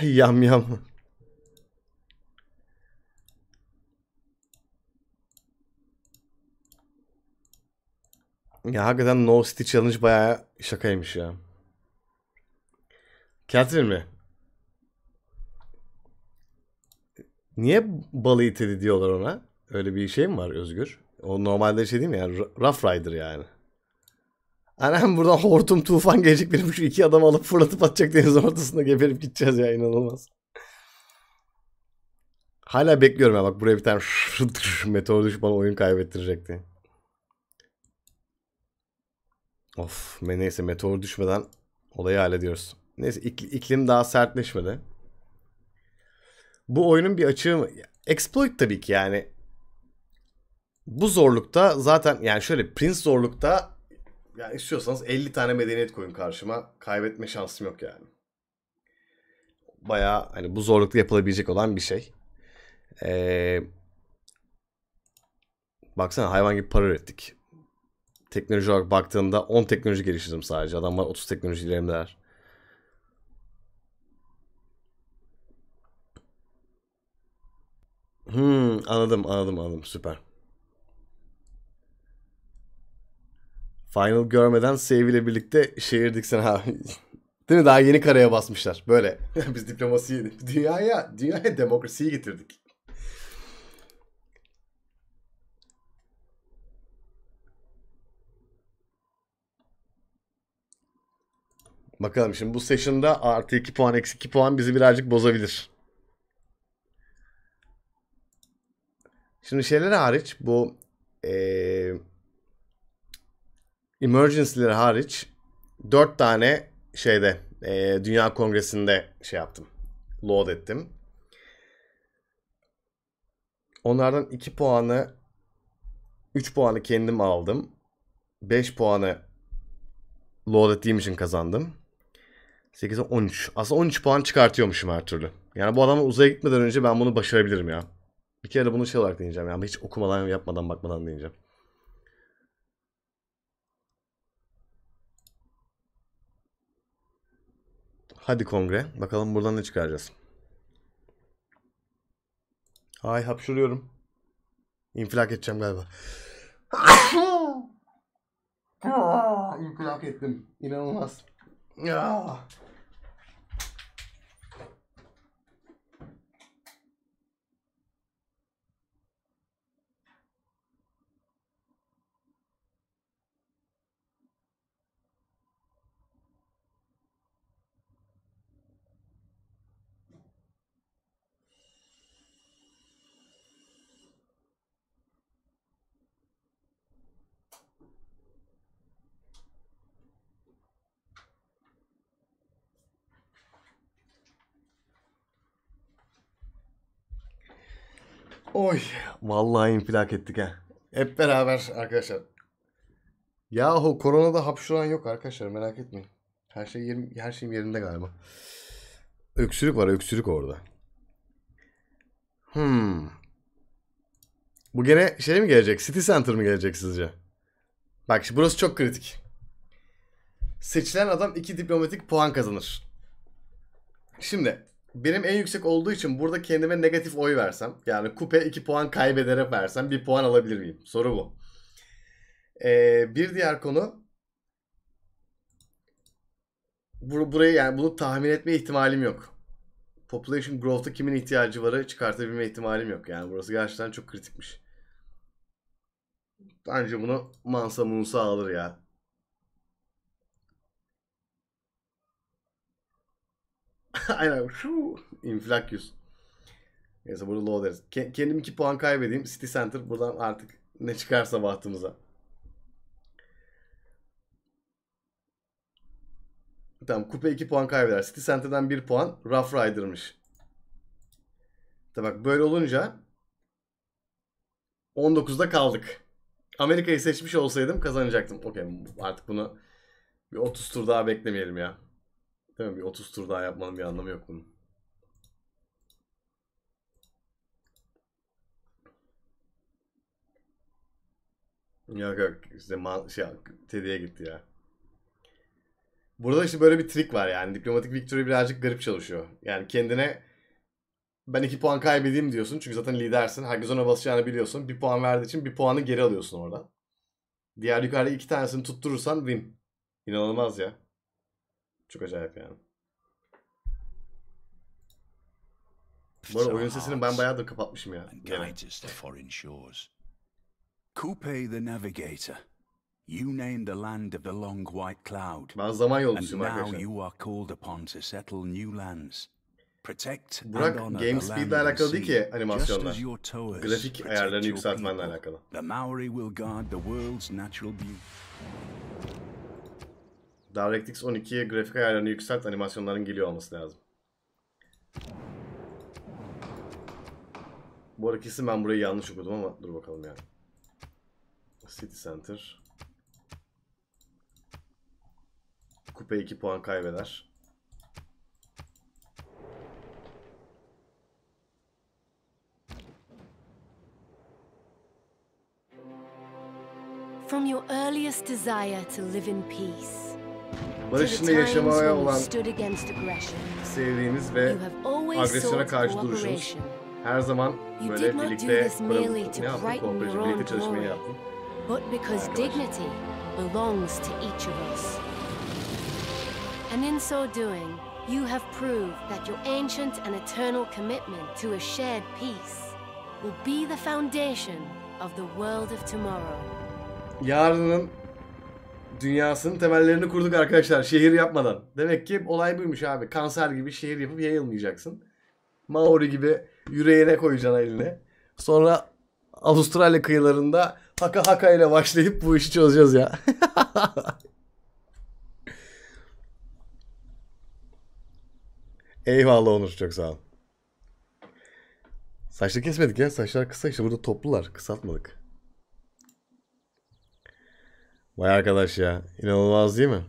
yam yam. Ya hakikaten No City Challenge bayağı şakaymış ya. Catherine mi? Niye balı iteli diyorlar ona? Öyle bir şey mi var Özgür? O normalde şey değil mi yani? Rough Rider yani. hem buradan hortum tufan gelecek benim şu iki adam alıp fırlatıp atacak deniz ortasında geberip gideceğiz ya inanılmaz. Hala bekliyorum ya bak buraya bir tane meteor düşüp oyun kaybettirecekti. Of neyse meteor düşmeden olayı hallediyoruz. Neyse iklim daha sertleşmedi. Bu oyunun bir açığı exploit tabii ki yani. Bu zorlukta zaten yani şöyle Prince zorlukta yani istiyorsanız 50 tane medeniyet koyun karşıma. Kaybetme şansım yok yani. Baya hani bu zorlukta yapılabilecek olan bir şey. Ee, baksana hayvan gibi para ürettik teknoloji olarak baktığında 10 teknoloji geliştirdim sadece. Adamlar 30 teknoloji ilerimdeler. Hmm, anladım anladım anladım süper. Final görmeden Save ile birlikte şehir diksen abi. Değil mi? Daha yeni karaya basmışlar. Böyle. Biz diplomasiyi, dünyaya, dünyaya demokrasiyi getirdik. Bakalım şimdi bu session'da artı 2 puan eksi 2 puan bizi birazcık bozabilir. Şimdi şeyler hariç bu ee, emergency'leri hariç 4 tane şeyde e, Dünya Kongresi'nde şey yaptım. Load ettim. Onlardan 2 puanı 3 puanı kendim aldım. 5 puanı load ettiğim için kazandım. 8'e 13. Aslında 13 puan çıkartıyormuşum her türlü. Yani bu adamla uzaya gitmeden önce ben bunu başarabilirim ya. Bir kere de bunu şey olarak deneyeceğim. Yani hiç okumadan yapmadan bakmadan deneyeceğim. Hadi kongre. Bakalım buradan ne çıkaracağız. Ay hapşuruyorum. İnflak edeceğim galiba. İnflak ettim. İnanılmaz. Ya. Oy vallahi infilak ettik ha. Hep beraber arkadaşlar. Yahu koronada hapşuran yok arkadaşlar merak etmeyin. Her şey yerim, her şeyim yerinde galiba. Öksürük var öksürük orada. Hmm. Bu gene şey mi gelecek? City Center mı gelecek sizce? Bak şimdi burası çok kritik. Seçilen adam iki diplomatik puan kazanır. Şimdi benim en yüksek olduğu için burada kendime negatif oy versem yani kupe 2 puan kaybederek versem 1 puan alabilir miyim? Soru bu. Ee, bir diğer konu bur burayı yani bunu tahmin etme ihtimalim yok. Population growth'u kimin ihtiyacı varı çıkartabilme ihtimalim yok. Yani burası gerçekten çok kritikmiş. Bence bunu Mansa Musa alır ya. Aynen şu Inflakius. Neyse bunu low deriz. Kendim 2 puan kaybedeyim. City Center buradan artık ne çıkarsa bahtımıza. Tamam kupa 2 puan kaybeder. City Center'dan 1 puan. Rough Rider'mış. Tabi bak böyle olunca 19'da kaldık. Amerika'yı seçmiş olsaydım kazanacaktım. Okey artık bunu bir 30 tur daha beklemeyelim ya. Değil mi? Bir 30 tur daha yapmanın bir anlamı yok bunun. Yok yok işte şey, Teddy'ye gitti ya. Burada işte böyle bir trik var yani. Diplomatik Victory birazcık garip çalışıyor. Yani kendine ben 2 puan kaybedeyim diyorsun. Çünkü zaten lidersin. Herkes ona basacağını biliyorsun. 1 puan verdiği için 1 puanı geri alıyorsun orada. Diğer yukarıda 2 tanesini tutturursan win. İnanılmaz ya. Çok acayip yani. Bu arada oyun sesini ben bayağı da kapatmışım ya. Gene. Coupe the Navigator. You named the land of the long white cloud. Ben zaman yolcusuyum arkadaşlar. And now you are called upon to settle new lands. Protect Burak game speed alakalı değil ki animasyonlar. Grafik ayarlarını yükseltmenle alakalı. The Maori will guard the world's natural beauty. DirectX 12'ye grafik ayarlarını yükselt animasyonların geliyor olması lazım. Bu arada ben burayı yanlış okudum ama dur bakalım yani. City Center. Kupe 2 puan kaybeder. From your earliest desire to live in peace barışını yaşamaya olan sevdiğimiz ve agresyona karşı duruşumuz her zaman böyle birlikte birlikte çalışmayı yaptık. But because dignity belongs to each of us. And in so doing, you have proved that your ancient and eternal commitment to a shared peace will be the foundation of the world of tomorrow. Yarının dünyasının temellerini kurduk arkadaşlar şehir yapmadan. Demek ki olay buymuş abi. Kanser gibi şehir yapıp yayılmayacaksın. Maori gibi yüreğine koyacaksın eline. Sonra Avustralya kıyılarında haka haka ile başlayıp bu işi çözeceğiz ya. Eyvallah Onur çok sağ ol. Saçlı kesmedik ya. Saçlar kısa işte burada toplular. Kısaltmadık. Vay arkadaş ya. İnanılmaz değil mi?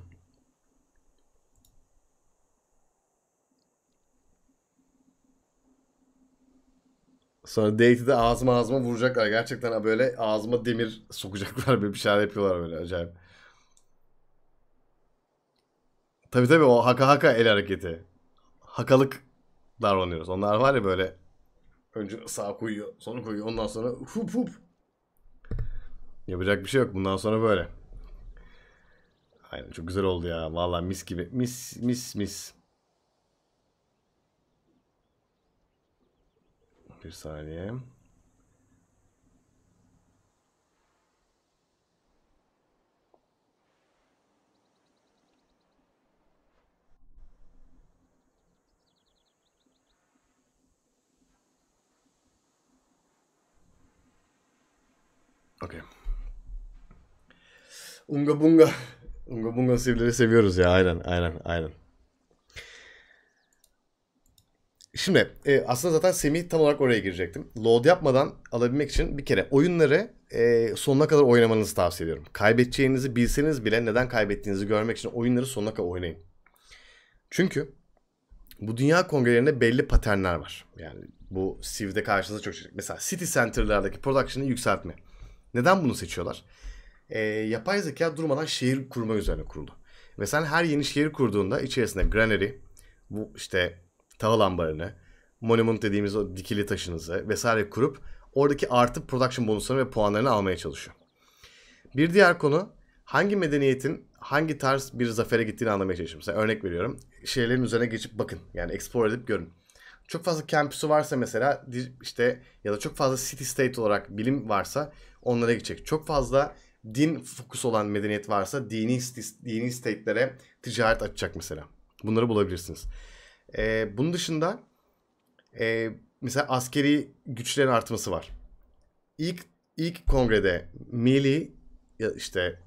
Sonra date'i de ağzıma ağzıma vuracaklar. Gerçekten böyle ağzıma demir sokacaklar. Böyle bir şeyler yapıyorlar böyle acayip. Tabii tabii o haka haka el hareketi. Hakalık davranıyoruz. Onlar var ya böyle önce sağ koyuyor, sonra koyuyor. Ondan sonra hup hup. Yapacak bir şey yok. Bundan sonra böyle. Aynen çok güzel oldu ya. Valla mis gibi. Mis mis mis. Bir saniye. Okay. Unga bunga. Unga bunga sivleri seviyoruz ya aynen aynen aynen. Şimdi e, aslında zaten Semih tam olarak oraya girecektim. Load yapmadan alabilmek için bir kere oyunları e, sonuna kadar oynamanızı tavsiye ediyorum. Kaybedeceğinizi bilseniz bile neden kaybettiğinizi görmek için oyunları sonuna kadar oynayın. Çünkü bu dünya kongrelerinde belli paternler var. Yani bu Siv'de karşınıza çok çıkacak. Mesela City Center'lardaki production'ı yükseltme. Neden bunu seçiyorlar? e, yapay zeka durmadan şehir kurma üzerine kuruldu. Ve sen her yeni şehir kurduğunda içerisinde granary, bu işte tahıl ambarını, monument dediğimiz o dikili taşınızı vesaire kurup oradaki artı production bonuslarını ve puanlarını almaya çalışıyor. Bir diğer konu hangi medeniyetin hangi tarz bir zafere gittiğini anlamaya çalışıyorum. Mesela örnek veriyorum. şehirlerin üzerine geçip bakın. Yani explore edip görün. Çok fazla kampüsü varsa mesela işte ya da çok fazla city state olarak bilim varsa onlara gidecek. Çok fazla din fokus olan medeniyet varsa dini, dini state'lere ticaret açacak mesela. Bunları bulabilirsiniz. E, bunun dışında e, mesela askeri güçlerin artması var. İlk ilk kongrede mili işte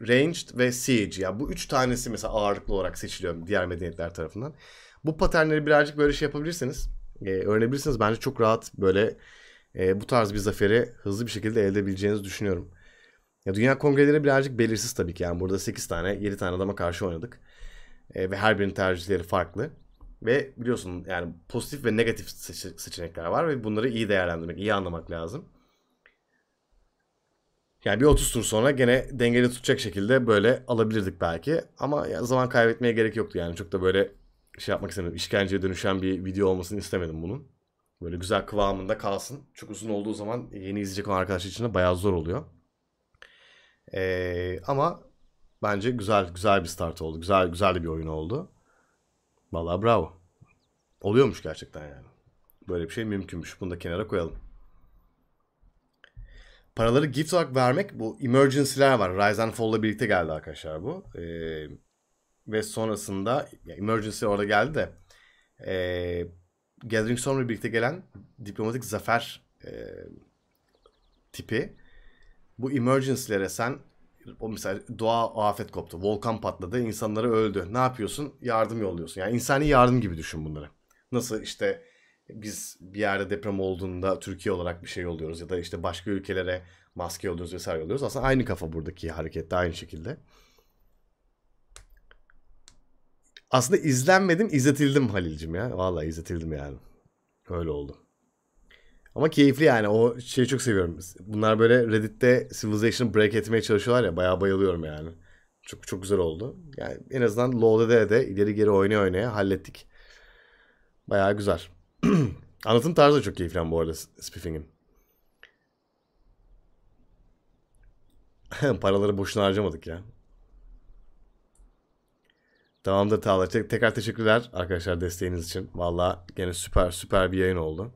ranged ve siege ya bu üç tanesi mesela ağırlıklı olarak seçiliyor diğer medeniyetler tarafından. Bu paternleri birazcık böyle şey yapabilirsiniz. E, öğrenebilirsiniz. Bence çok rahat böyle e, bu tarz bir zaferi hızlı bir şekilde elde edebileceğinizi düşünüyorum. Ya dünya kongreleri birazcık belirsiz tabii ki. Yani burada 8 tane, 7 tane adama karşı oynadık. E, ve her birinin tercihleri farklı. Ve biliyorsun yani pozitif ve negatif seçenekler var ve bunları iyi değerlendirmek, iyi anlamak lazım. Yani bir 30 tur sonra gene dengeli tutacak şekilde böyle alabilirdik belki. Ama zaman kaybetmeye gerek yoktu yani. Çok da böyle şey yapmak istemedim. İşkenceye dönüşen bir video olmasını istemedim bunun. Böyle güzel kıvamında kalsın. Çok uzun olduğu zaman yeni izleyecek olan arkadaşlar için de bayağı zor oluyor. Ee, ama bence güzel güzel bir start oldu. Güzel güzel bir oyun oldu. Vallahi bravo. Oluyormuş gerçekten yani. Böyle bir şey mümkünmüş. Bunu da kenara koyalım. Paraları gift olarak vermek bu emergency'ler var. Rise and Fall'la birlikte geldi arkadaşlar bu. Ee, ve sonrasında emergency orada geldi de e, Gathering Storm'la birlikte gelen diplomatik zafer e, tipi bu emergency'lere sen o mesela doğa afet koptu, volkan patladı, insanları öldü. Ne yapıyorsun? Yardım yolluyorsun. Yani insani yardım gibi düşün bunları. Nasıl işte biz bir yerde deprem olduğunda Türkiye olarak bir şey yolluyoruz ya da işte başka ülkelere maske yolluyoruz vesaire yolluyoruz. Aslında aynı kafa buradaki harekette aynı şekilde. Aslında izlenmedim, izletildim Halil'cim ya. Vallahi izletildim yani. Öyle oldu. Ama keyifli yani o şeyi çok seviyorum. Bunlar böyle Reddit'te Civilization break etmeye çalışıyorlar ya bayağı bayılıyorum yani. Çok çok güzel oldu. Yani en azından LoL'de de ileri geri oynaya oynaya hallettik. Bayağı güzel. Anlatım tarzı da çok keyifli bu arada Spiffing'in. Paraları boşuna harcamadık ya. Tamamdır Tağlar. Tekrar teşekkürler arkadaşlar desteğiniz için. Valla gene süper süper bir yayın oldu.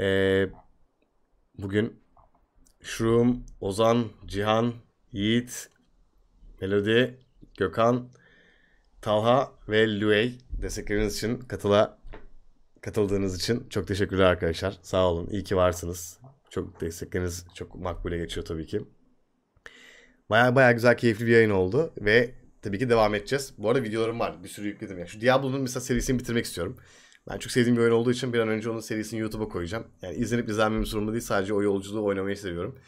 Ee, bugün Şurum, Ozan, Cihan, Yiğit, Melodi, Gökhan, Talha ve Luey destekleriniz için katıla katıldığınız için çok teşekkürler arkadaşlar. Sağ olun. İyi ki varsınız. Çok destekleriniz çok makbule geçiyor tabii ki. Baya baya güzel keyifli bir yayın oldu ve tabii ki devam edeceğiz. Bu arada videolarım var. Bir sürü yükledim ya. Şu Diablo'nun mesela serisini bitirmek istiyorum. Ben çok sevdiğim bir oyun olduğu için bir an önce onun serisini YouTube'a koyacağım. Yani izlenip izlenmemiz durumunda değil sadece o yolculuğu oynamayı seviyorum.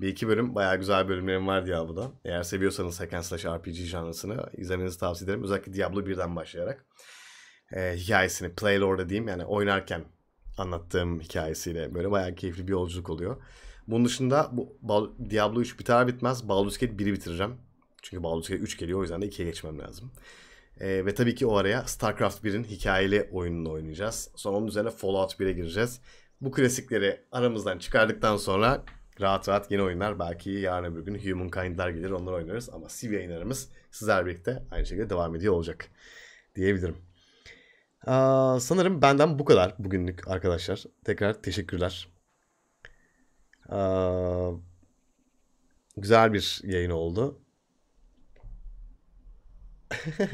Bir iki bölüm bayağı güzel bölümlerim var Diablo'da. Eğer seviyorsanız hack and slash RPG janrısını izlemenizi tavsiye ederim. Özellikle Diablo 1'den başlayarak. E, hikayesini Playlord'a diyeyim yani oynarken anlattığım hikayesiyle böyle bayağı keyifli bir yolculuk oluyor. Bunun dışında bu Diablo 3 biter bitmez Baldur's Gate 1'i bitireceğim. Çünkü Baldur's Gate 3 geliyor o yüzden de 2'ye geçmem lazım. E, ve tabii ki o araya StarCraft 1'in hikayeli oyununu oynayacağız. Sonra onun üzerine Fallout 1'e gireceğiz. Bu klasikleri aramızdan çıkardıktan sonra rahat rahat yeni oyunlar belki yarın öbür gün Humankind'lar gelir onları oynarız. Ama Civ yayınlarımız sizler birlikte aynı şekilde devam ediyor olacak diyebilirim. Ee, sanırım benden bu kadar bugünlük arkadaşlar. Tekrar teşekkürler. Ee, güzel bir yayın oldu.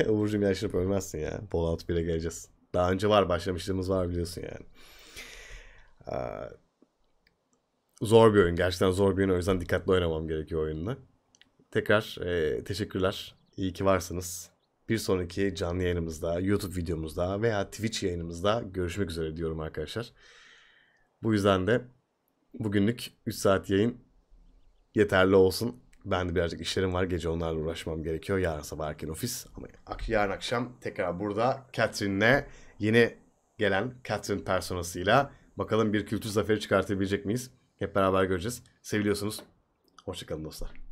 Uğur'cum yaşlanıp ölmezsin ya. Fallout 1'e geleceğiz. Daha önce var başlamışlığımız var biliyorsun yani. Ee, zor bir oyun. Gerçekten zor bir oyun. O yüzden dikkatli oynamam gerekiyor oyunla. Tekrar e, teşekkürler. İyi ki varsınız. Bir sonraki canlı yayınımızda, YouTube videomuzda veya Twitch yayınımızda görüşmek üzere diyorum arkadaşlar. Bu yüzden de bugünlük 3 saat yayın yeterli olsun ben de birazcık işlerim var. Gece onlarla uğraşmam gerekiyor. Yarın sabah erken ofis. Ama yarın akşam tekrar burada Catherine'le yeni gelen Catherine personasıyla bakalım bir kültür zaferi çıkartabilecek miyiz? Hep beraber göreceğiz. Seviliyorsunuz. Hoşçakalın dostlar.